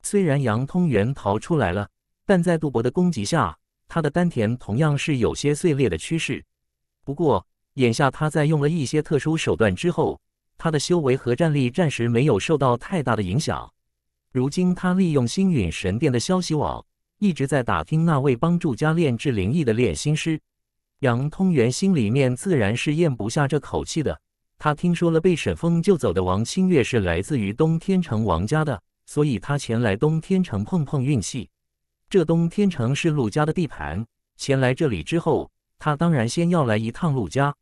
虽然杨通元逃出来了，但在杜博的攻击下，他的丹田同样是有些碎裂的趋势。不过眼下他在用了一些特殊手段之后，他的修为和战力暂时没有受到太大的影响。如今他利用星陨神殿的消息网，一直在打听那位帮助家炼制灵翼的炼心师。杨通元心里面自然是咽不下这口气的。他听说了被沈峰救走的王清月是来自于东天城王家的，所以他前来东天城碰碰运气。这东天城是陆家的地盘，前来这里之后，他当然先要来一趟陆家。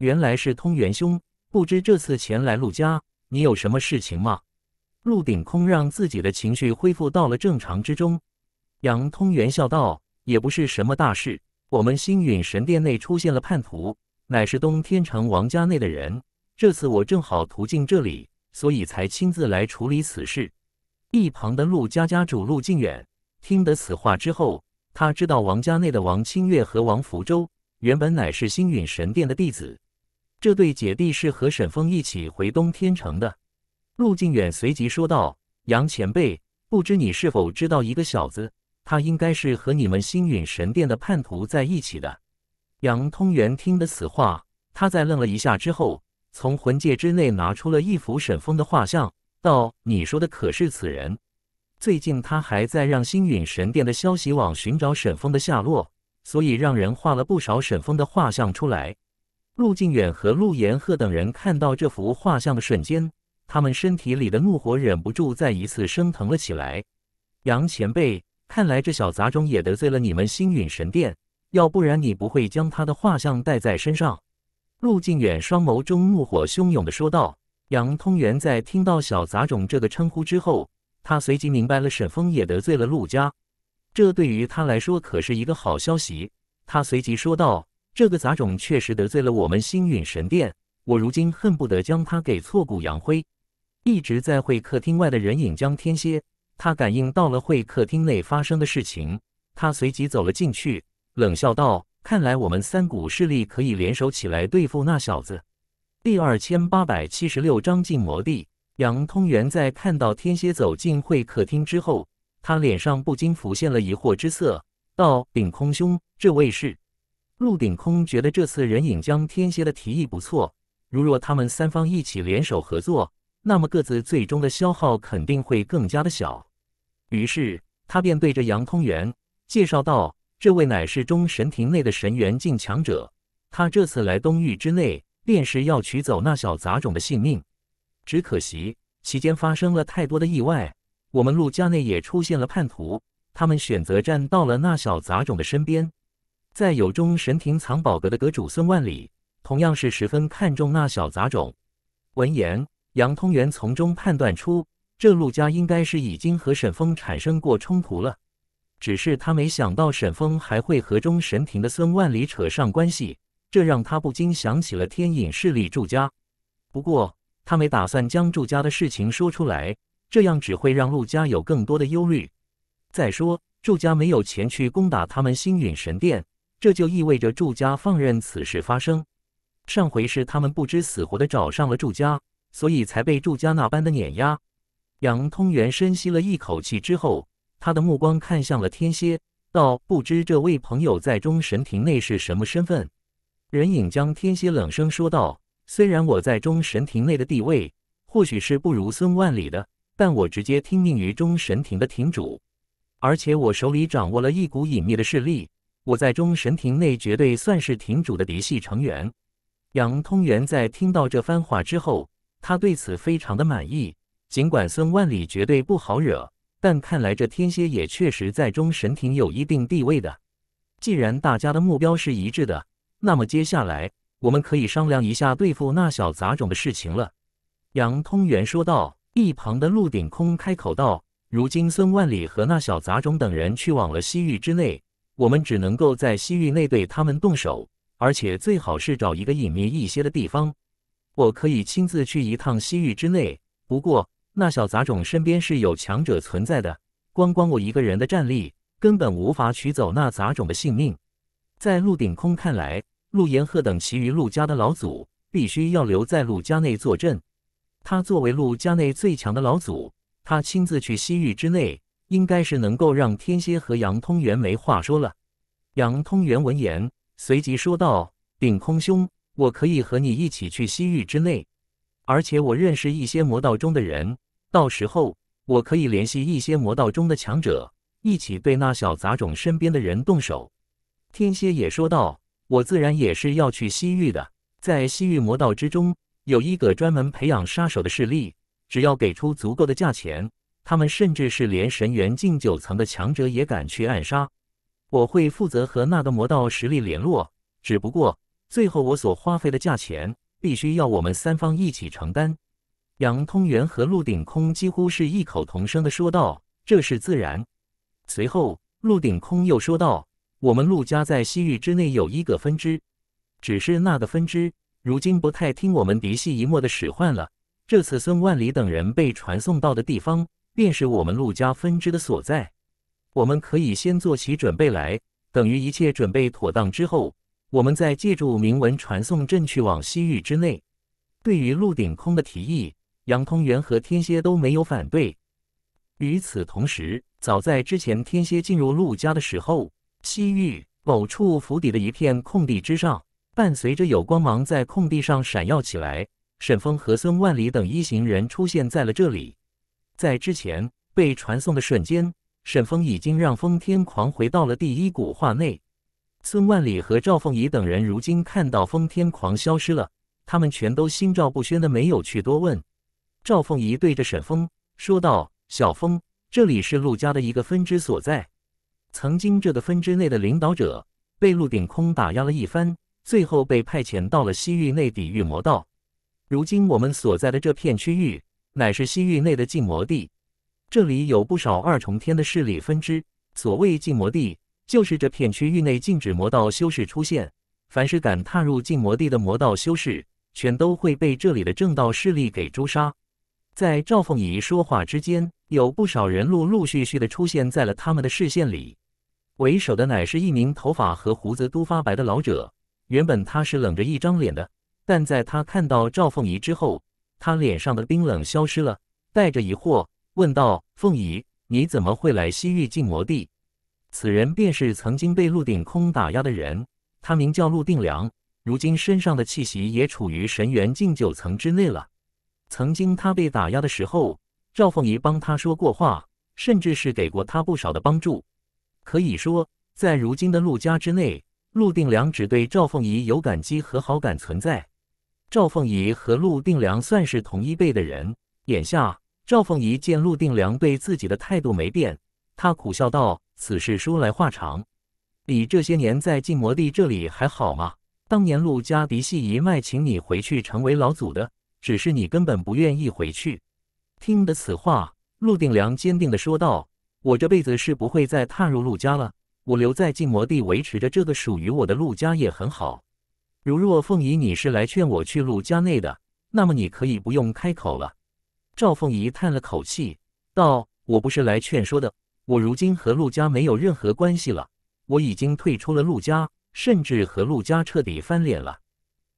原来是通元兄，不知这次前来陆家，你有什么事情吗？陆顶空让自己的情绪恢复到了正常之中。杨通元笑道：“也不是什么大事，我们星陨神殿内出现了叛徒，乃是东天城王家内的人。”这次我正好途径这里，所以才亲自来处理此事。一旁的陆家家主陆靖远听得此话之后，他知道王家内的王清月和王福州原本乃是星陨神殿的弟子，这对姐弟是和沈峰一起回东天城的。陆靖远随即说道：“杨前辈，不知你是否知道一个小子？他应该是和你们星陨神殿的叛徒在一起的。”杨通元听得此话，他在愣了一下之后。从魂界之内拿出了一幅沈风的画像，道：“你说的可是此人？最近他还在让星陨神殿的消息网寻找沈风的下落，所以让人画了不少沈风的画像出来。”陆靖远和陆延鹤等人看到这幅画像的瞬间，他们身体里的怒火忍不住再一次升腾了起来。“杨前辈，看来这小杂种也得罪了你们星陨神殿，要不然你不会将他的画像带在身上。”陆靖远双眸中怒火汹涌的说道：“杨通元在听到‘小杂种’这个称呼之后，他随即明白了，沈峰也得罪了陆家，这对于他来说可是一个好消息。”他随即说道：“这个杂种确实得罪了我们星陨神殿，我如今恨不得将他给挫骨扬灰。”一直在会客厅外的人影将天蝎，他感应到了会客厅内发生的事情，他随即走了进去，冷笑道。看来我们三股势力可以联手起来对付那小子。第二千八百七十六章进魔地。杨通元在看到天蝎走进会客厅之后，他脸上不禁浮现了疑惑之色，道：“顶空兄，这位是？”陆顶空觉得这次人影将天蝎的提议不错，如若他们三方一起联手合作，那么各自最终的消耗肯定会更加的小。于是他便对着杨通元介绍道。这位乃是中神庭内的神元境强者，他这次来东域之内，便是要取走那小杂种的性命。只可惜期间发生了太多的意外，我们陆家内也出现了叛徒，他们选择站到了那小杂种的身边。在有中神庭藏宝阁的阁主孙万里，同样是十分看重那小杂种。闻言，杨通元从中判断出，这陆家应该是已经和沈峰产生过冲突了。只是他没想到沈峰还会和中神庭的孙万里扯上关系，这让他不禁想起了天隐势力祝家。不过他没打算将祝家的事情说出来，这样只会让陆家有更多的忧虑。再说祝家没有前去攻打他们星陨神殿，这就意味着祝家放任此事发生。上回是他们不知死活的找上了祝家，所以才被祝家那般的碾压。杨通元深吸了一口气之后。他的目光看向了天蝎，道：“不知这位朋友在中神庭内是什么身份？”人影将天蝎冷声说道：“虽然我在中神庭内的地位，或许是不如孙万里的，但我直接听命于中神庭的庭主，而且我手里掌握了一股隐秘的势力，我在中神庭内绝对算是庭主的嫡系成员。”杨通元在听到这番话之后，他对此非常的满意。尽管孙万里绝对不好惹。但看来这天蝎也确实在中神庭有一定地位的。既然大家的目标是一致的，那么接下来我们可以商量一下对付那小杂种的事情了。”杨通元说道。一旁的陆鼎空开口道：“如今孙万里和那小杂种等人去往了西域之内，我们只能够在西域内对他们动手，而且最好是找一个隐秘一些的地方。我可以亲自去一趟西域之内，不过……”那小杂种身边是有强者存在的，光光我一个人的战力根本无法取走那杂种的性命。在陆鼎空看来，陆延鹤等其余陆家的老祖必须要留在陆家内坐镇。他作为陆家内最强的老祖，他亲自去西域之内，应该是能够让天蝎和杨通元没话说了。杨通元闻言，随即说道：“鼎空兄，我可以和你一起去西域之内，而且我认识一些魔道中的人。”到时候我可以联系一些魔道中的强者，一起对那小杂种身边的人动手。天蝎也说道：“我自然也是要去西域的，在西域魔道之中有一个专门培养杀手的势力，只要给出足够的价钱，他们甚至是连神元境九层的强者也敢去暗杀。我会负责和那个魔道实力联络，只不过最后我所花费的价钱必须要我们三方一起承担。”杨通元和陆鼎空几乎是异口同声地说道：“这是自然。”随后，陆鼎空又说道：“我们陆家在西域之内有一个分支，只是那个分支如今不太听我们嫡系一脉的使唤了。这次孙万里等人被传送到的地方，便是我们陆家分支的所在。我们可以先做起准备来，等于一切准备妥当之后，我们再借助铭文传送阵去往西域之内。对于陆鼎空的提议。”杨通元和天蝎都没有反对。与此同时，早在之前天蝎进入陆家的时候，西域某处府邸的一片空地之上，伴随着有光芒在空地上闪耀起来。沈峰和孙万里等一行人出现在了这里。在之前被传送的瞬间，沈峰已经让风天狂回到了第一古画内。孙万里和赵凤仪等人如今看到风天狂消失了，他们全都心照不宣的没有去多问。赵凤仪对着沈峰说道：“小峰，这里是陆家的一个分支所在。曾经这个分支内的领导者被陆顶空打压了一番，最后被派遣到了西域内抵御魔道。如今我们所在的这片区域，乃是西域内的禁魔地。这里有不少二重天的势力分支。所谓禁魔地，就是这片区域内禁止魔道修士出现。凡是敢踏入禁魔地的魔道修士，全都会被这里的正道势力给诛杀。”在赵凤仪说话之间，有不少人陆陆续续的出现在了他们的视线里。为首的乃是一名头发和胡子都发白的老者。原本他是冷着一张脸的，但在他看到赵凤仪之后，他脸上的冰冷消失了，带着疑惑问道：“凤仪，你怎么会来西域禁魔地？”此人便是曾经被陆定空打压的人，他名叫陆定良，如今身上的气息也处于神元境九层之内了。曾经他被打压的时候，赵凤仪帮他说过话，甚至是给过他不少的帮助。可以说，在如今的陆家之内，陆定良只对赵凤仪有感激和好感存在。赵凤仪和陆定良算是同一辈的人。眼下，赵凤仪见陆定良对自己的态度没变，他苦笑道：“此事说来话长，你这些年在晋魔帝这里还好吗？当年陆家嫡系一脉，请你回去成为老祖的。”只是你根本不愿意回去。听得此话，陆定良坚定的说道：“我这辈子是不会再踏入陆家了。我留在禁魔地，维持着这个属于我的陆家也很好。如若凤仪，你是来劝我去陆家内的，那么你可以不用开口了。”赵凤仪叹了口气，道：“我不是来劝说的。我如今和陆家没有任何关系了。我已经退出了陆家，甚至和陆家彻底翻脸了。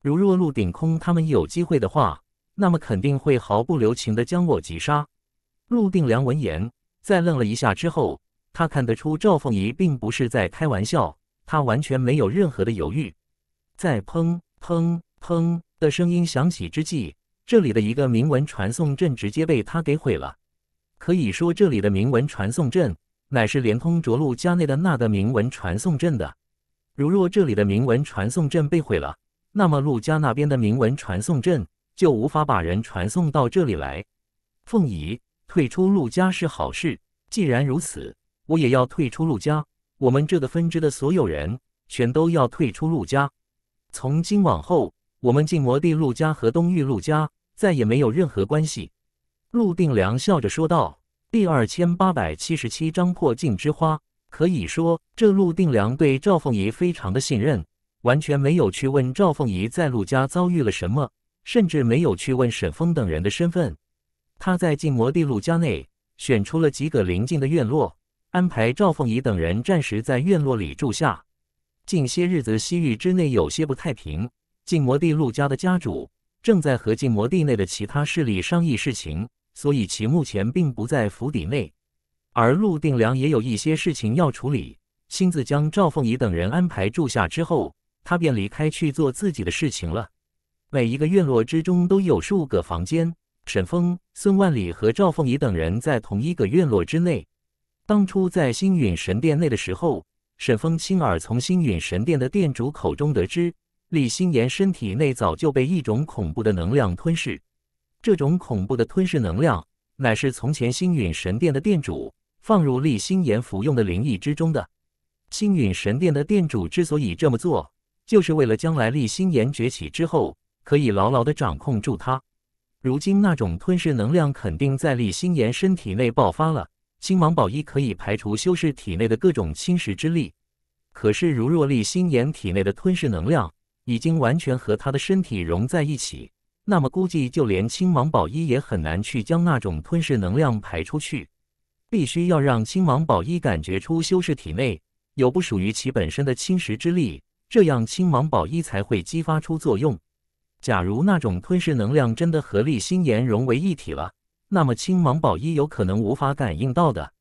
如若陆鼎空他们有机会的话，”那么肯定会毫不留情地将我击杀。陆定良闻言，在愣了一下之后，他看得出赵凤仪并不是在开玩笑，他完全没有任何的犹豫。在砰砰砰的声音响起之际，这里的一个铭文传送阵直接被他给毁了。可以说，这里的铭文传送阵乃是连通着陆家内的那个铭文传送阵的。如若这里的铭文传送阵被毁了，那么陆家那边的铭文传送阵。就无法把人传送到这里来。凤仪退出陆家是好事，既然如此，我也要退出陆家。我们这个分支的所有人全都要退出陆家。从今往后，我们晋魔帝陆家和东域陆家再也没有任何关系。陆定良笑着说道：“第二千八百七十七章破镜之花。可以说，这陆定良对赵凤仪非常的信任，完全没有去问赵凤仪在陆家遭遇了什么。”甚至没有去问沈峰等人的身份，他在禁魔地陆家内选出了几个邻近的院落，安排赵凤仪等人暂时在院落里住下。近些日子，西域之内有些不太平，禁魔地陆家的家主正在和禁魔地内的其他势力商议事情，所以其目前并不在府邸内。而陆定良也有一些事情要处理，亲自将赵凤仪等人安排住下之后，他便离开去做自己的事情了。每一个院落之中都有数个房间。沈峰、孙万里和赵凤仪等人在同一个院落之内。当初在星陨神殿内的时候，沈峰亲耳从星陨神殿的店主口中得知，李心妍身体内早就被一种恐怖的能量吞噬。这种恐怖的吞噬能量，乃是从前星陨神殿的店主放入李心妍服用的灵液之中的。星陨神殿的店主之所以这么做，就是为了将来厉心妍崛起之后。可以牢牢地掌控住它。如今那种吞噬能量肯定在李心言身体内爆发了。青芒宝衣可以排除修士体内的各种侵蚀之力，可是如若李心言体内的吞噬能量已经完全和他的身体融在一起，那么估计就连青芒宝衣也很难去将那种吞噬能量排出去。必须要让青芒宝衣感觉出修士体内有不属于其本身的侵蚀之力，这样青芒宝衣才会激发出作用。假如那种吞噬能量真的和力星岩融为一体了，那么青芒宝衣有可能无法感应到的。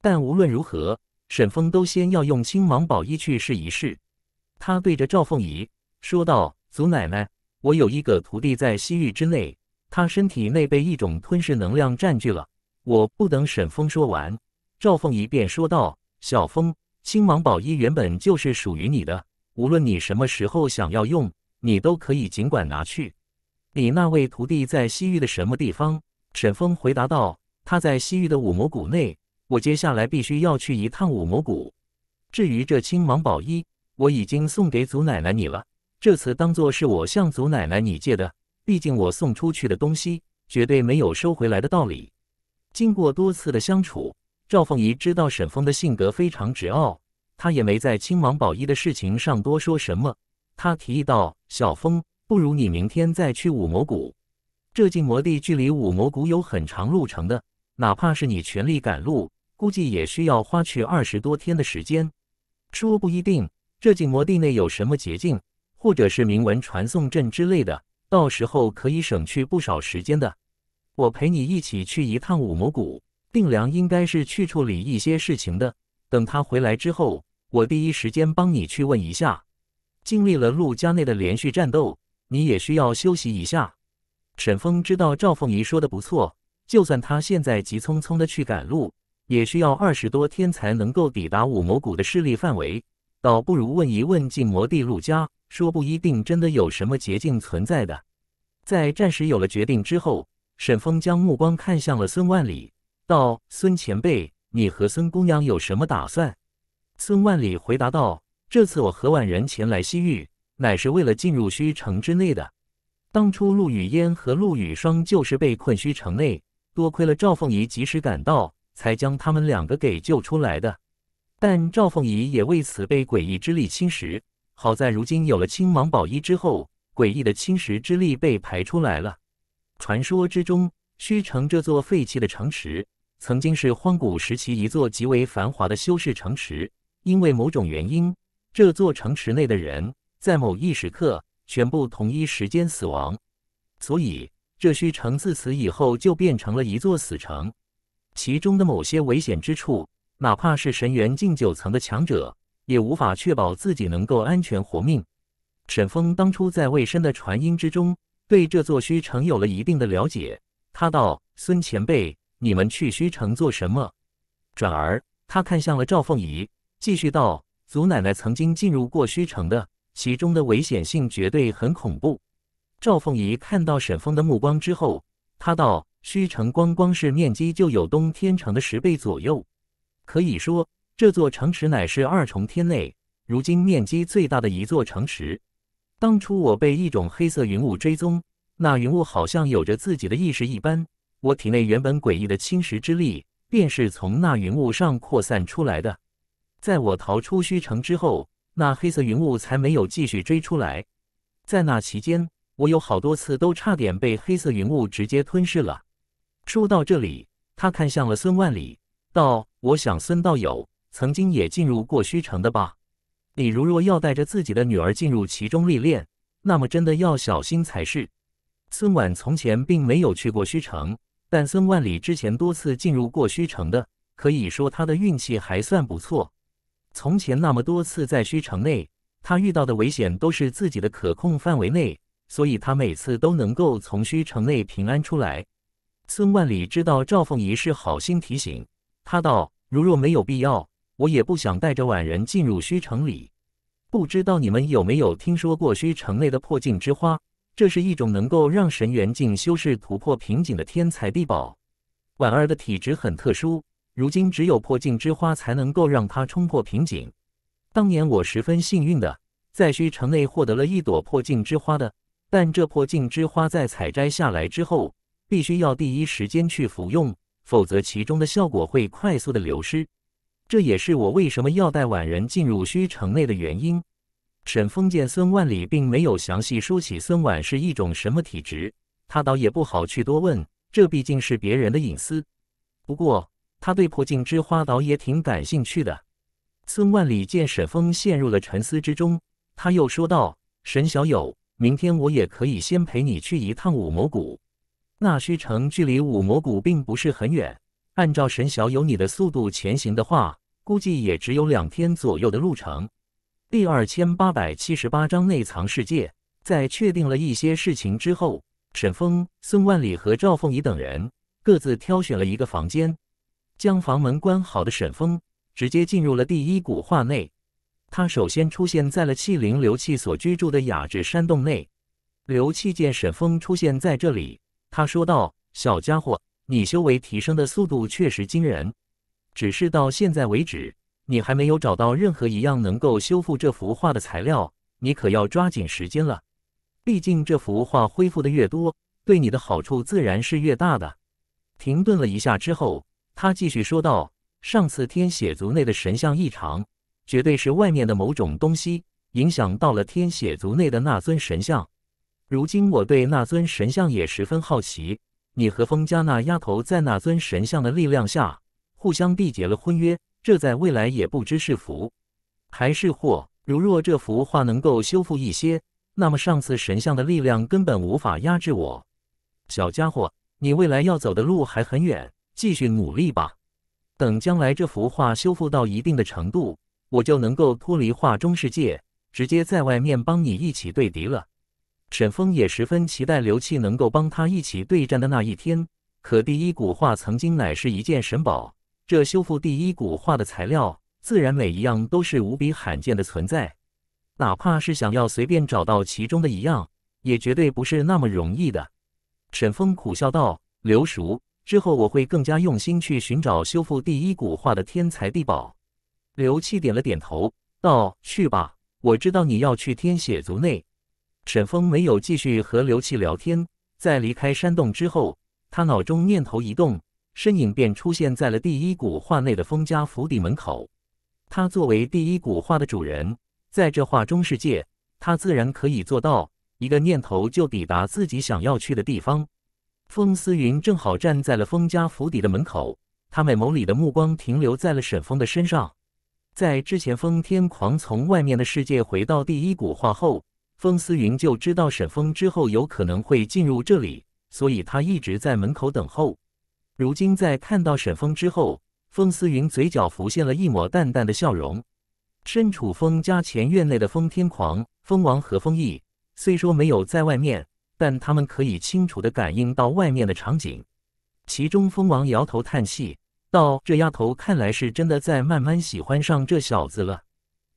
但无论如何，沈峰都先要用青芒宝衣去试一试。他对着赵凤仪说道：“祖奶奶，我有一个徒弟在西域之内，他身体内被一种吞噬能量占据了。”我不等沈峰说完，赵凤仪便说道：“小风，青芒宝衣原本就是属于你的，无论你什么时候想要用。”你都可以尽管拿去。你那位徒弟在西域的什么地方？沈峰回答道：“他在西域的五魔谷内。我接下来必须要去一趟五魔谷。至于这青王宝衣，我已经送给祖奶奶你了。这次当做是我向祖奶奶你借的，毕竟我送出去的东西绝对没有收回来的道理。”经过多次的相处，赵凤仪知道沈峰的性格非常直傲，他也没在青王宝衣的事情上多说什么。他提议道：“小峰，不如你明天再去五魔谷。这境魔地距离五魔谷有很长路程的，哪怕是你全力赶路，估计也需要花去二十多天的时间。说不一定，这境魔地内有什么捷径，或者是铭文传送阵之类的，到时候可以省去不少时间的。我陪你一起去一趟五魔谷。定良应该是去处理一些事情的，等他回来之后，我第一时间帮你去问一下。”经历了陆家内的连续战斗，你也需要休息一下。沈峰知道赵凤仪说的不错，就算他现在急匆匆的去赶路，也需要二十多天才能够抵达五魔谷的势力范围。倒不如问一问禁魔帝陆家，说不一定真的有什么捷径存在的。在暂时有了决定之后，沈峰将目光看向了孙万里，道：“孙前辈，你和孙姑娘有什么打算？”孙万里回答道。这次我和婉人前来西域，乃是为了进入虚城之内的。当初陆雨嫣和陆雨霜就是被困虚城内，多亏了赵凤仪及时赶到，才将他们两个给救出来的。但赵凤仪也为此被诡异之力侵蚀，好在如今有了青芒宝衣之后，诡异的侵蚀之力被排出来了。传说之中，虚城这座废弃的城池，曾经是荒古时期一座极为繁华的修士城池，因为某种原因。这座城池内的人，在某一时刻全部同一时间死亡，所以这虚城自此以后就变成了一座死城。其中的某些危险之处，哪怕是神元境九层的强者，也无法确保自己能够安全活命。沈峰当初在魏深的传音之中，对这座虚城有了一定的了解。他道：“孙前辈，你们去虚城做什么？”转而，他看向了赵凤仪，继续道。祖奶奶曾经进入过虚城的，其中的危险性绝对很恐怖。赵凤仪看到沈峰的目光之后，他道：“虚城光光是面积就有东天城的十倍左右，可以说这座城池乃是二重天内如今面积最大的一座城池。当初我被一种黑色云雾追踪，那云雾好像有着自己的意识一般，我体内原本诡异的侵蚀之力便是从那云雾上扩散出来的。”在我逃出虚城之后，那黑色云雾才没有继续追出来。在那期间，我有好多次都差点被黑色云雾直接吞噬了。说到这里，他看向了孙万里，道：“我想孙道友曾经也进入过虚城的吧？你如若要带着自己的女儿进入其中历练，那么真的要小心才是。”孙婉从前并没有去过虚城，但孙万里之前多次进入过虚城的，可以说他的运气还算不错。从前那么多次在虚城内，他遇到的危险都是自己的可控范围内，所以他每次都能够从虚城内平安出来。孙万里知道赵凤仪是好心提醒他道：“如若没有必要，我也不想带着婉人进入虚城里。不知道你们有没有听说过虚城内的破镜之花？这是一种能够让神元境修士突破瓶颈的天才地宝。婉儿的体质很特殊。”如今只有破镜之花才能够让他冲破瓶颈。当年我十分幸运的在虚城内获得了一朵破镜之花的，但这破镜之花在采摘下来之后，必须要第一时间去服用，否则其中的效果会快速的流失。这也是我为什么要带婉人进入虚城内的原因。沈风见孙万里并没有详细说起孙婉是一种什么体质，他倒也不好去多问，这毕竟是别人的隐私。不过。他对破镜之花岛也挺感兴趣的。孙万里见沈峰陷入了沉思之中，他又说道：“沈小友，明天我也可以先陪你去一趟五魔谷。那虚城距离五魔谷并不是很远，按照沈小友你的速度前行的话，估计也只有两天左右的路程。”第二千八百七十八章内藏世界。在确定了一些事情之后，沈峰、孙万里和赵凤仪等人各自挑选了一个房间。将房门关好的沈峰直接进入了第一古画内。他首先出现在了气灵刘气所居住的雅致山洞内。刘气见沈峰出现在这里，他说道：“小家伙，你修为提升的速度确实惊人，只是到现在为止，你还没有找到任何一样能够修复这幅画的材料。你可要抓紧时间了，毕竟这幅画恢复的越多，对你的好处自然是越大的。”停顿了一下之后。他继续说道：“上次天血族内的神像异常，绝对是外面的某种东西影响到了天血族内的那尊神像。如今我对那尊神像也十分好奇。你和风家那丫头在那尊神像的力量下互相缔结了婚约，这在未来也不知是福还是祸。如若这幅画能够修复一些，那么上次神像的力量根本无法压制我。小家伙，你未来要走的路还很远。”继续努力吧，等将来这幅画修复到一定的程度，我就能够脱离画中世界，直接在外面帮你一起对敌了。沈峰也十分期待刘气能够帮他一起对战的那一天。可第一古画曾经乃是一件神宝，这修复第一古画的材料，自然每一样都是无比罕见的存在，哪怕是想要随便找到其中的一样，也绝对不是那么容易的。沈峰苦笑道：“刘叔。”之后我会更加用心去寻找修复第一古画的天才地宝。刘七点了点头，道：“去吧，我知道你要去天血族内。”沈峰没有继续和刘七聊天，在离开山洞之后，他脑中念头一动，身影便出现在了第一古画内的封家府邸门口。他作为第一古画的主人，在这画中世界，他自然可以做到一个念头就抵达自己想要去的地方。风思云正好站在了风家府邸的门口，他美眸里的目光停留在了沈风的身上。在之前风天狂从外面的世界回到第一古画后，风思云就知道沈风之后有可能会进入这里，所以他一直在门口等候。如今在看到沈风之后，风思云嘴角浮现了一抹淡淡的笑容。身处风家前院内的风天狂、风王和风毅，虽说没有在外面。但他们可以清楚地感应到外面的场景。其中，蜂王摇头叹气道：“这丫头看来是真的在慢慢喜欢上这小子了。”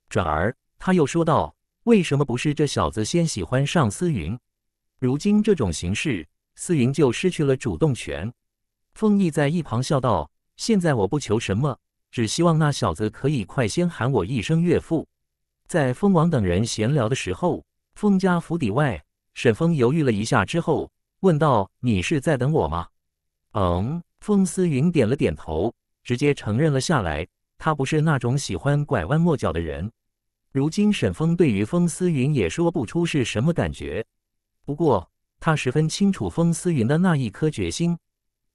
转而，他又说道：“为什么不是这小子先喜欢上思云？如今这种形势，思云就失去了主动权。”凤翼在一旁笑道：“现在我不求什么，只希望那小子可以快先喊我一声岳父。”在蜂王等人闲聊的时候，蜂家府邸外。沈峰犹豫了一下之后问道：“你是在等我吗？”嗯，风思云点了点头，直接承认了下来。他不是那种喜欢拐弯抹角的人。如今，沈峰对于风思云也说不出是什么感觉，不过他十分清楚风思云的那一颗决心。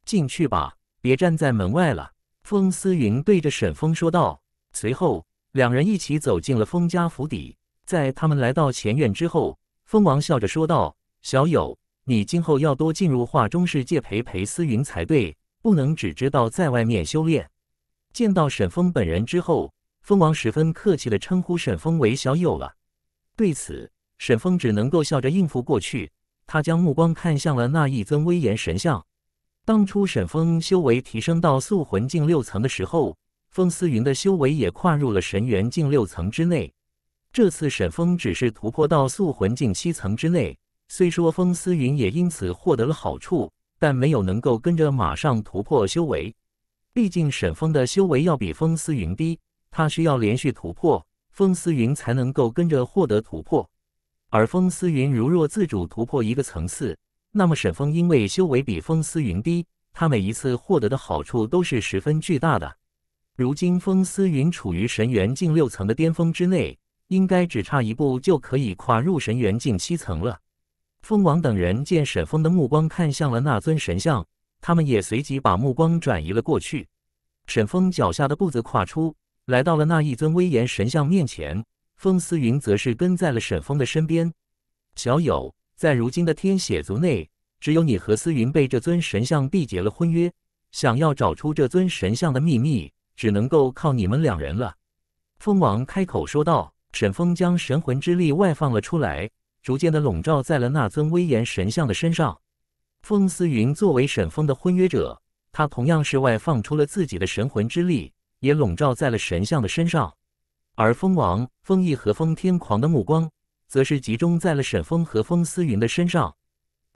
进去吧，别站在门外了。”风思云对着沈峰说道。随后，两人一起走进了风家府邸。在他们来到前院之后。蜂王笑着说道：“小友，你今后要多进入画中世界陪陪思云才对，不能只知道在外面修炼。”见到沈峰本人之后，蜂王十分客气地称呼沈峰为小友了。对此，沈峰只能够笑着应付过去。他将目光看向了那一尊威严神像。当初沈峰修为提升到素魂境六层的时候，风思云的修为也跨入了神元境六层之内。这次沈风只是突破到素魂境七层之内，虽说风思云也因此获得了好处，但没有能够跟着马上突破修为。毕竟沈风的修为要比风思云低，他需要连续突破，风思云才能够跟着获得突破。而风思云如若自主突破一个层次，那么沈风因为修为比风思云低，他每一次获得的好处都是十分巨大的。如今风思云处于神元境六层的巅峰之内。应该只差一步就可以跨入神元境七层了。风王等人见沈峰的目光看向了那尊神像，他们也随即把目光转移了过去。沈峰脚下的步子跨出，来到了那一尊威严神像面前。风思云则是跟在了沈峰的身边。小友，在如今的天血族内，只有你和思云被这尊神像缔结了婚约。想要找出这尊神像的秘密，只能够靠你们两人了。风王开口说道。沈峰将神魂之力外放了出来，逐渐的笼罩在了那尊威严神像的身上。风思云作为沈峰的婚约者，他同样是外放出了自己的神魂之力，也笼罩在了神像的身上。而风王、风翼和风天狂的目光，则是集中在了沈峰和风思云的身上。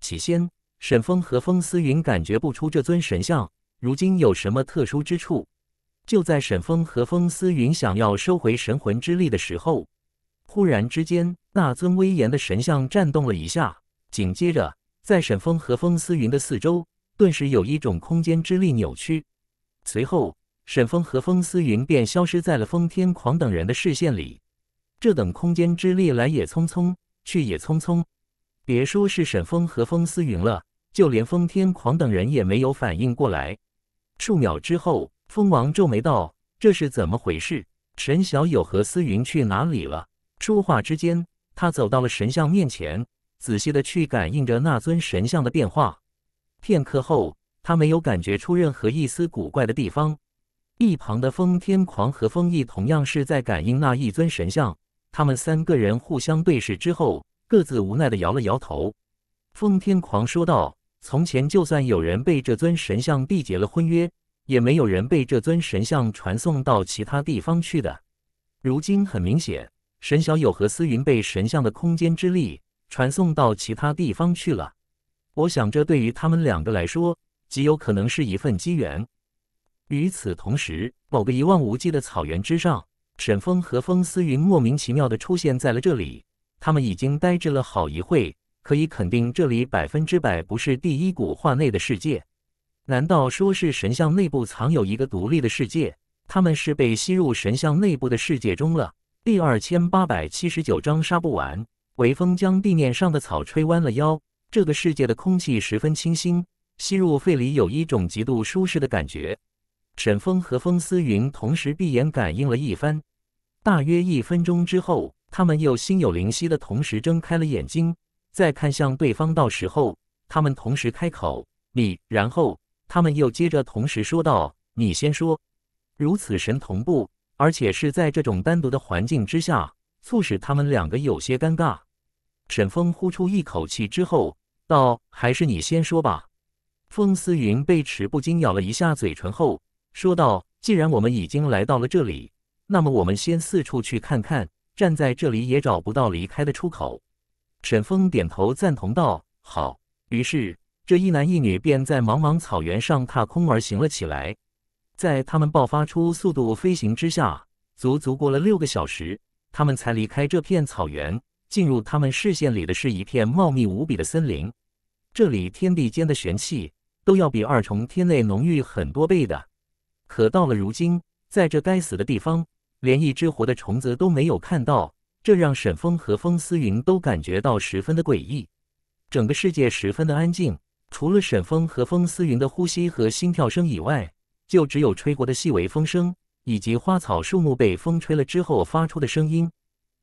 起先，沈峰和风思云感觉不出这尊神像如今有什么特殊之处。就在沈风和风思云想要收回神魂之力的时候，忽然之间，那尊威严的神像颤动了一下。紧接着，在沈风和风思云的四周，顿时有一种空间之力扭曲。随后，沈风和风思云便消失在了风天狂等人的视线里。这等空间之力来也匆匆，去也匆匆。别说是沈风和风思云了，就连风天狂等人也没有反应过来。数秒之后。蜂王皱眉道：“这是怎么回事？陈小友和思云去哪里了？”说话之间，他走到了神像面前，仔细的去感应着那尊神像的变化。片刻后，他没有感觉出任何一丝古怪的地方。一旁的风天狂和风翼同样是在感应那一尊神像。他们三个人互相对视之后，各自无奈的摇了摇头。风天狂说道：“从前，就算有人被这尊神像缔结了婚约。”也没有人被这尊神像传送到其他地方去的。如今很明显，沈小友和思云被神像的空间之力传送到其他地方去了。我想，这对于他们两个来说，极有可能是一份机缘。与此同时，某个一望无际的草原之上，沈峰和风思云莫名其妙地出现在了这里。他们已经呆滞了好一会，可以肯定，这里百分之百不是第一古画内的世界。难道说是神像内部藏有一个独立的世界？他们是被吸入神像内部的世界中了。第二千八百七十九章杀不完。微风将地面上的草吹弯了腰。这个世界的空气十分清新，吸入肺里有一种极度舒适的感觉。沈风和风思云同时闭眼感应了一番，大约一分钟之后，他们又心有灵犀的同时睁开了眼睛，再看向对方。到时候，他们同时开口：“你。”然后。他们又接着同时说道：“你先说。”如此神同步，而且是在这种单独的环境之下，促使他们两个有些尴尬。沈峰呼出一口气之后，道：“还是你先说吧。”风思云被齿不禁咬了一下嘴唇后，说道：“既然我们已经来到了这里，那么我们先四处去看看。站在这里也找不到离开的出口。”沈峰点头赞同道：“好。”于是。这一男一女便在茫茫草原上踏空而行了起来，在他们爆发出速度飞行之下，足足过了六个小时，他们才离开这片草原，进入他们视线里的是一片茂密无比的森林。这里天地间的玄气都要比二重天内浓郁很多倍的，可到了如今，在这该死的地方，连一只活的虫子都没有看到，这让沈峰和风思云都感觉到十分的诡异。整个世界十分的安静。除了沈风和风思云的呼吸和心跳声以外，就只有吹过的细微风声，以及花草树木被风吹了之后发出的声音。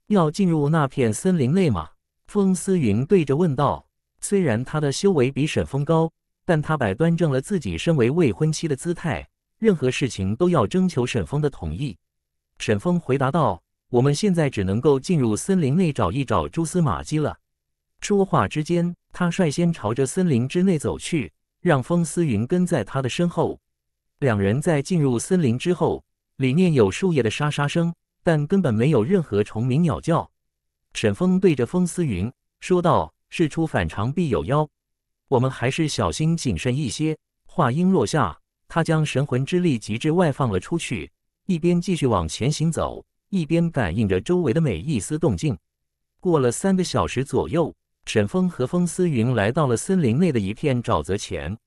要进入那片森林内吗？风思云对着问道。虽然他的修为比沈风高，但他摆端正了自己身为未婚妻的姿态，任何事情都要征求沈风的同意。沈风回答道：“我们现在只能够进入森林内找一找蛛丝马迹了。”说话之间。他率先朝着森林之内走去，让风思云跟在他的身后。两人在进入森林之后，里面有树叶的沙沙声，但根本没有任何虫鸣鸟叫。沈峰对着风思云说道：“事出反常必有妖，我们还是小心谨慎一些。”话音落下，他将神魂之力极致外放了出去，一边继续往前行走，一边感应着周围的每一丝动静。过了三个小时左右。沈峰和风思云来到了森林内的一片沼泽前。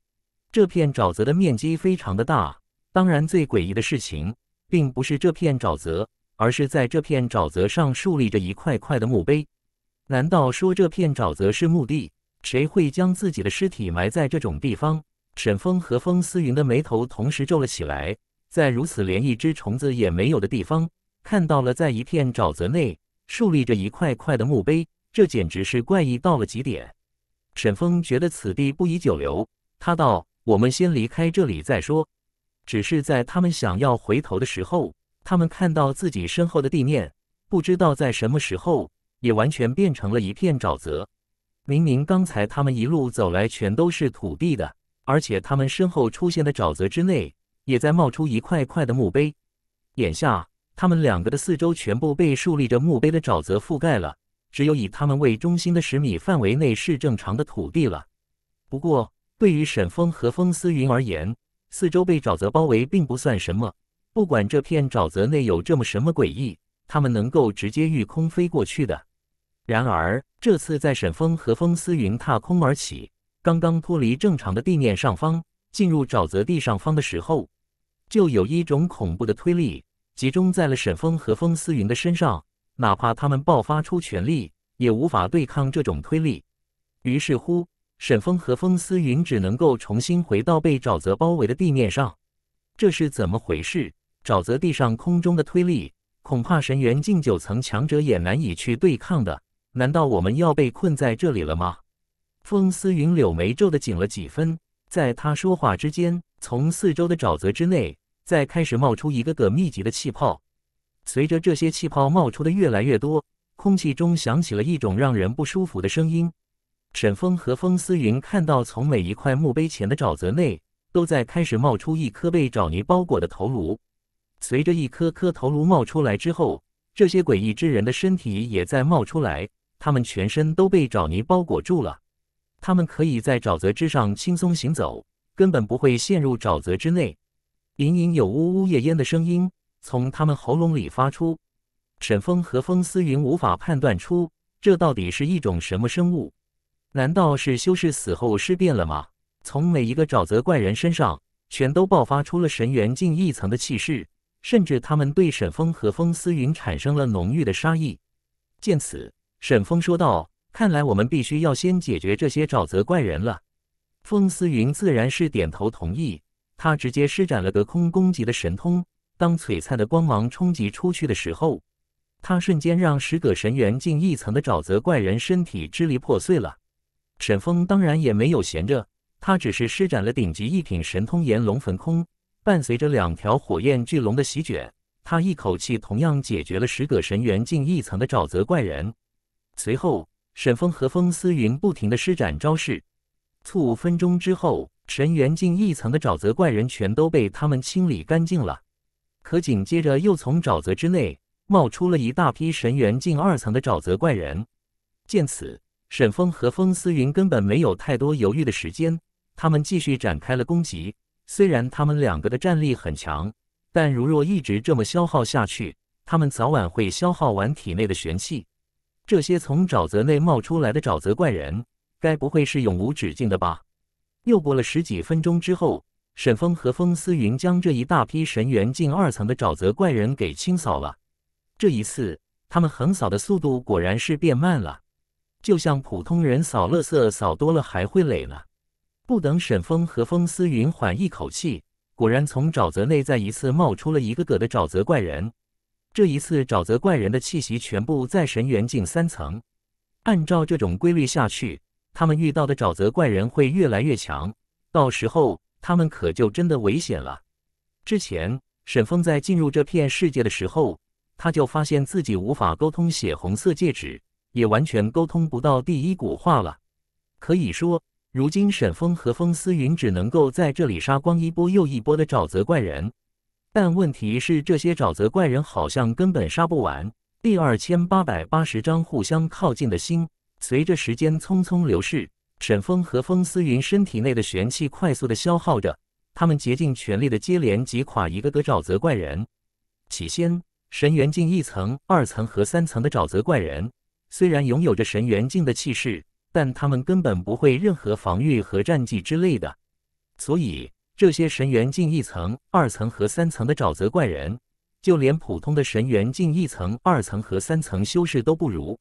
这片沼泽的面积非常的大，当然，最诡异的事情并不是这片沼泽，而是在这片沼泽上竖立着一块块的墓碑。难道说这片沼泽是墓地？谁会将自己的尸体埋在这种地方？沈峰和风思云的眉头同时皱了起来。在如此连一只虫子也没有的地方，看到了在一片沼泽内竖立着一块块的墓碑。这简直是怪异到了极点。沈峰觉得此地不宜久留，他道：“我们先离开这里再说。”只是在他们想要回头的时候，他们看到自己身后的地面，不知道在什么时候也完全变成了一片沼泽。明明刚才他们一路走来全都是土地的，而且他们身后出现的沼泽之内，也在冒出一块块的墓碑。眼下，他们两个的四周全部被竖立着墓碑的沼泽覆盖了。只有以他们为中心的十米范围内是正常的土地了。不过，对于沈峰和风思云而言，四周被沼泽包围并不算什么。不管这片沼泽内有这么什么诡异，他们能够直接御空飞过去的。然而，这次在沈峰和风思云踏空而起，刚刚脱离正常的地面上方，进入沼泽地上方的时候，就有一种恐怖的推力集中在了沈峰和风思云的身上。哪怕他们爆发出全力，也无法对抗这种推力。于是乎，沈峰和风思云只能够重新回到被沼泽包围的地面上。这是怎么回事？沼泽地上空中的推力，恐怕神元境九层强者也难以去对抗的。难道我们要被困在这里了吗？风思云柳眉皱的紧了几分，在他说话之间，从四周的沼泽之内，再开始冒出一个个密集的气泡。随着这些气泡冒出的越来越多，空气中响起了一种让人不舒服的声音。沈峰和风思云看到，从每一块墓碑前的沼泽内，都在开始冒出一颗被沼泥包裹的头颅。随着一颗颗头颅冒出来之后，这些诡异之人的身体也在冒出来，他们全身都被沼泥包裹住了。他们可以在沼泽之上轻松行走，根本不会陷入沼泽之内。隐隐有呜呜夜烟的声音。从他们喉咙里发出，沈峰和风思云无法判断出这到底是一种什么生物。难道是修士死后尸变了吗？从每一个沼泽怪人身上，全都爆发出了神元境一层的气势，甚至他们对沈峰和风思云产生了浓郁的杀意。见此，沈峰说道：“看来我们必须要先解决这些沼泽怪人了。”风思云自然是点头同意，他直接施展了隔空攻击的神通。当璀璨的光芒冲击出去的时候，他瞬间让十葛神元境一层的沼泽怪人身体支离破碎了。沈峰当然也没有闲着，他只是施展了顶级一品神通炎龙焚空，伴随着两条火焰巨龙的席卷，他一口气同样解决了十葛神元境一层的沼泽怪人。随后，沈峰和风思云不停地施展招式，促五分钟之后，神元境一层的沼泽怪人全都被他们清理干净了。可紧接着，又从沼泽之内冒出了一大批神元境二层的沼泽怪人。见此，沈风和风思云根本没有太多犹豫的时间，他们继续展开了攻击。虽然他们两个的战力很强，但如若一直这么消耗下去，他们早晚会消耗完体内的玄气。这些从沼泽内冒出来的沼泽怪人，该不会是永无止境的吧？又过了十几分钟之后。沈峰和风思云将这一大批神元境二层的沼泽怪人给清扫了。这一次，他们横扫的速度果然是变慢了，就像普通人扫垃圾，扫多了还会累呢。不等沈峰和风思云缓一口气，果然从沼泽内再一次冒出了一个个的沼泽怪人。这一次，沼泽怪人的气息全部在神元境三层。按照这种规律下去，他们遇到的沼泽怪人会越来越强，到时候。他们可就真的危险了。之前沈峰在进入这片世界的时候，他就发现自己无法沟通血红色戒指，也完全沟通不到第一古话了。可以说，如今沈峰和风思云只能够在这里杀光一波又一波的沼泽怪人。但问题是，这些沼泽怪人好像根本杀不完。第二千八百八十章互相靠近的心，随着时间匆匆流逝。沈峰和风思云身体内的玄气快速的消耗着，他们竭尽全力的接连击垮一个个沼泽怪人。起先，神元境一层、二层和三层的沼泽怪人虽然拥有着神元境的气势，但他们根本不会任何防御和战绩之类的，所以这些神元境一层、二层和三层的沼泽怪人，就连普通的神元境一层、二层和三层修士都不如。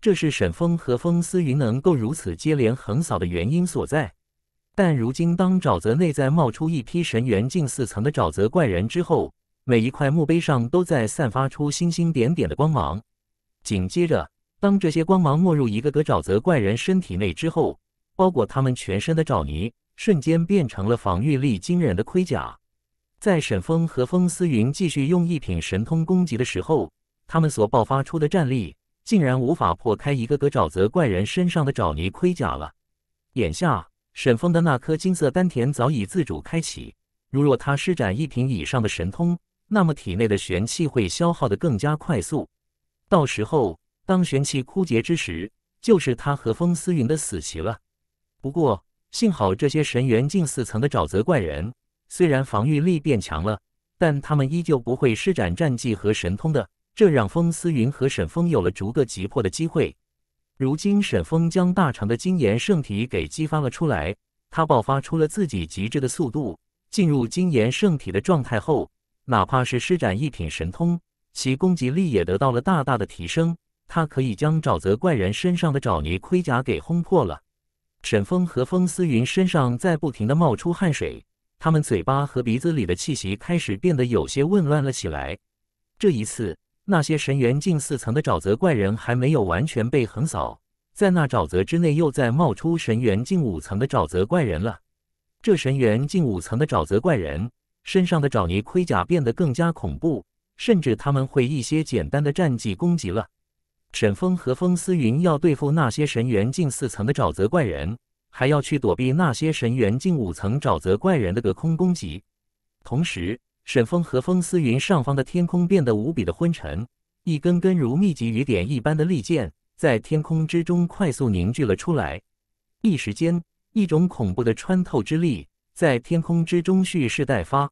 这是沈风和风思云能够如此接连横扫的原因所在，但如今当沼泽内在冒出一批神元境四层的沼泽怪人之后，每一块墓碑上都在散发出星星点点的光芒。紧接着，当这些光芒没入一个个沼泽怪人身体内之后，包裹他们全身的沼泥瞬间变成了防御力惊人的盔甲。在沈风和风思云继续用一品神通攻击的时候，他们所爆发出的战力。竟然无法破开一个个沼泽怪人身上的沼泥盔甲了。眼下，沈峰的那颗金色丹田早已自主开启，如若他施展一品以上的神通，那么体内的玄气会消耗的更加快速。到时候，当玄气枯竭之时，就是他和风思云的死期了。不过，幸好这些神元境四层的沼泽怪人，虽然防御力变强了，但他们依旧不会施展战技和神通的。这让风思云和沈峰有了逐个击破的机会。如今，沈峰将大成的金炎圣体给激发了出来，他爆发出了自己极致的速度。进入金炎圣体的状态后，哪怕是施展一品神通，其攻击力也得到了大大的提升。他可以将沼泽怪人身上的沼泥盔甲给轰破了。沈峰和风思云身上在不停的冒出汗水，他们嘴巴和鼻子里的气息开始变得有些紊乱了起来。这一次。那些神元境四层的沼泽怪人还没有完全被横扫，在那沼泽之内又在冒出神元境五层的沼泽怪人了。这神元境五层的沼泽怪人身上的沼泥盔甲变得更加恐怖，甚至他们会一些简单的战技攻击了。沈风和风思云要对付那些神元境四层的沼泽怪人，还要去躲避那些神元境五层沼泽怪人的隔空攻击，同时。沈风和风思云上方的天空变得无比的昏沉，一根根如密集雨点一般的利剑在天空之中快速凝聚了出来。一时间，一种恐怖的穿透之力在天空之中蓄势待发。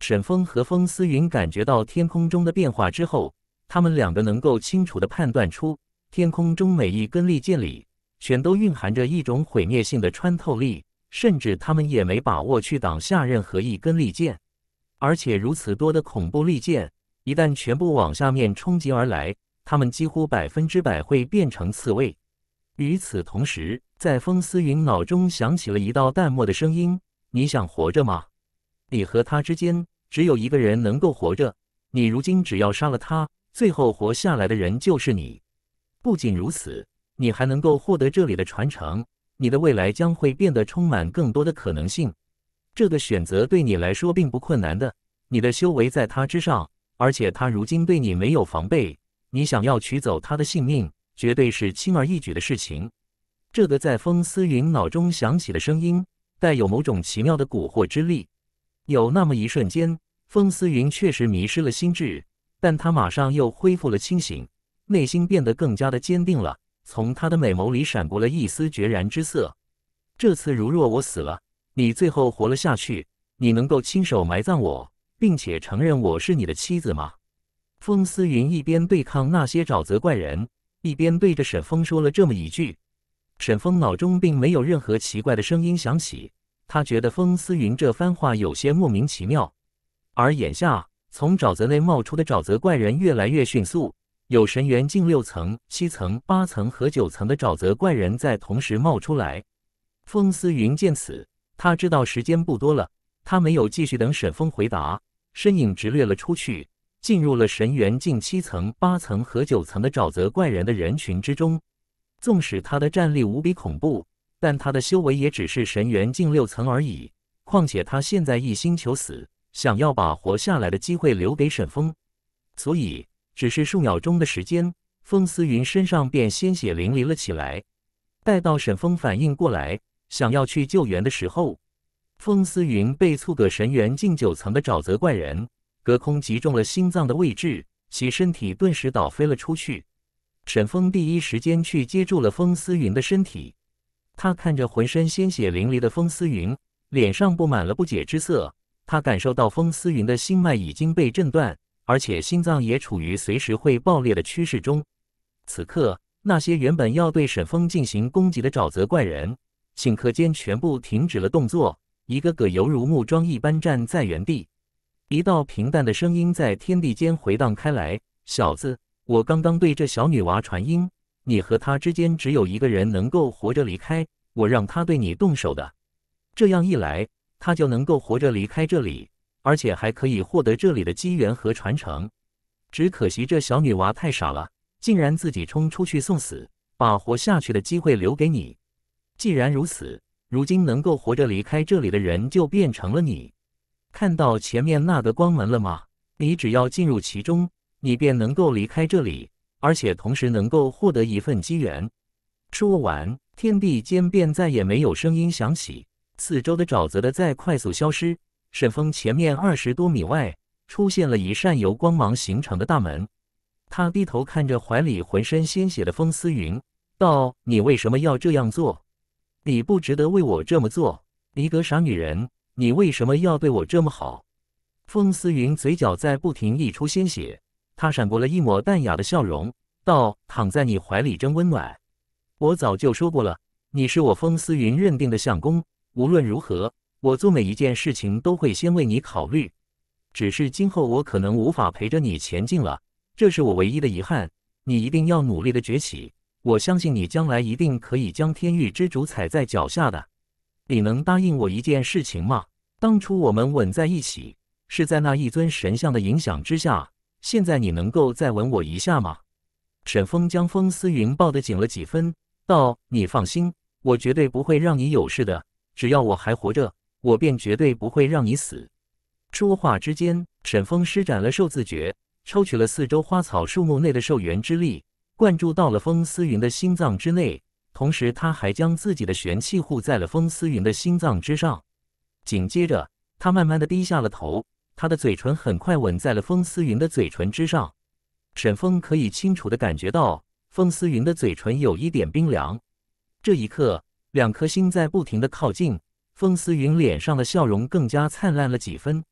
沈风和风思云感觉到天空中的变化之后，他们两个能够清楚的判断出，天空中每一根利剑里全都蕴含着一种毁灭性的穿透力，甚至他们也没把握去挡下任何一根利剑。而且如此多的恐怖利剑，一旦全部往下面冲击而来，他们几乎百分之百会变成刺猬。与此同时，在风思云脑中响起了一道淡漠的声音：“你想活着吗？你和他之间只有一个人能够活着。你如今只要杀了他，最后活下来的人就是你。不仅如此，你还能够获得这里的传承，你的未来将会变得充满更多的可能性。”这个选择对你来说并不困难的，你的修为在他之上，而且他如今对你没有防备，你想要取走他的性命，绝对是轻而易举的事情。这个在风思云脑中响起的声音，带有某种奇妙的蛊惑之力。有那么一瞬间，风思云确实迷失了心智，但他马上又恢复了清醒，内心变得更加的坚定了。从他的美眸里闪过了一丝决然之色。这次，如若我死了。你最后活了下去，你能够亲手埋葬我，并且承认我是你的妻子吗？风思云一边对抗那些沼泽怪人，一边对着沈风说了这么一句。沈风脑中并没有任何奇怪的声音响起，他觉得风思云这番话有些莫名其妙。而眼下，从沼泽内冒出的沼泽怪人越来越迅速，有神元境六层、七层、八层和九层的沼泽怪人在同时冒出来。风思云见此，他知道时间不多了，他没有继续等沈峰回答，身影直掠了出去，进入了神元境七层、八层和九层的沼泽怪人的人群之中。纵使他的战力无比恐怖，但他的修为也只是神元境六层而已。况且他现在一心求死，想要把活下来的机会留给沈峰，所以只是数秒钟的时间，风思云身上便鲜血淋漓了起来。待到沈峰反应过来。想要去救援的时候，风思云被粗葛神元近九层的沼泽怪人隔空击中了心脏的位置，其身体顿时倒飞了出去。沈峰第一时间去接住了风思云的身体，他看着浑身鲜血淋漓的风思云，脸上布满了不解之色。他感受到风思云的心脉已经被震断，而且心脏也处于随时会爆裂的趋势中。此刻，那些原本要对沈峰进行攻击的沼泽怪人。顷刻间，全部停止了动作，一个个犹如木桩一般站在原地。一道平淡的声音在天地间回荡开来：“小子，我刚刚对这小女娃传音，你和她之间只有一个人能够活着离开。我让她对你动手的，这样一来，她就能够活着离开这里，而且还可以获得这里的机缘和传承。只可惜这小女娃太傻了，竟然自己冲出去送死，把活下去的机会留给你。”既然如此，如今能够活着离开这里的人就变成了你。看到前面那个光门了吗？你只要进入其中，你便能够离开这里，而且同时能够获得一份机缘。说完，天地间便再也没有声音响起，四周的沼泽的在快速消失。沈峰前面二十多米外出现了一扇由光芒形成的大门。他低头看着怀里浑身鲜血的风思云，道：“你为什么要这样做？”你不值得为我这么做，你个傻女人！你为什么要对我这么好？风思云嘴角在不停溢出鲜血，她闪过了一抹淡雅的笑容，道：“躺在你怀里真温暖。我早就说过了，你是我风思云认定的相公。无论如何，我做每一件事情都会先为你考虑。只是今后我可能无法陪着你前进了，这是我唯一的遗憾。你一定要努力的崛起。”我相信你将来一定可以将天域之主踩在脚下的，你能答应我一件事情吗？当初我们吻在一起，是在那一尊神像的影响之下，现在你能够再吻我一下吗？沈峰将风思云抱得紧了几分，道：“你放心，我绝对不会让你有事的。只要我还活着，我便绝对不会让你死。”说话之间，沈峰施展了寿字诀，抽取了四周花草树木内的受元之力。灌注到了封思云的心脏之内，同时他还将自己的玄气护在了封思云的心脏之上。紧接着，他慢慢的低下了头，他的嘴唇很快吻在了封思云的嘴唇之上。沈峰可以清楚的感觉到封思云的嘴唇有一点冰凉。这一刻，两颗心在不停的靠近，封思云脸上的笑容更加灿烂了几分。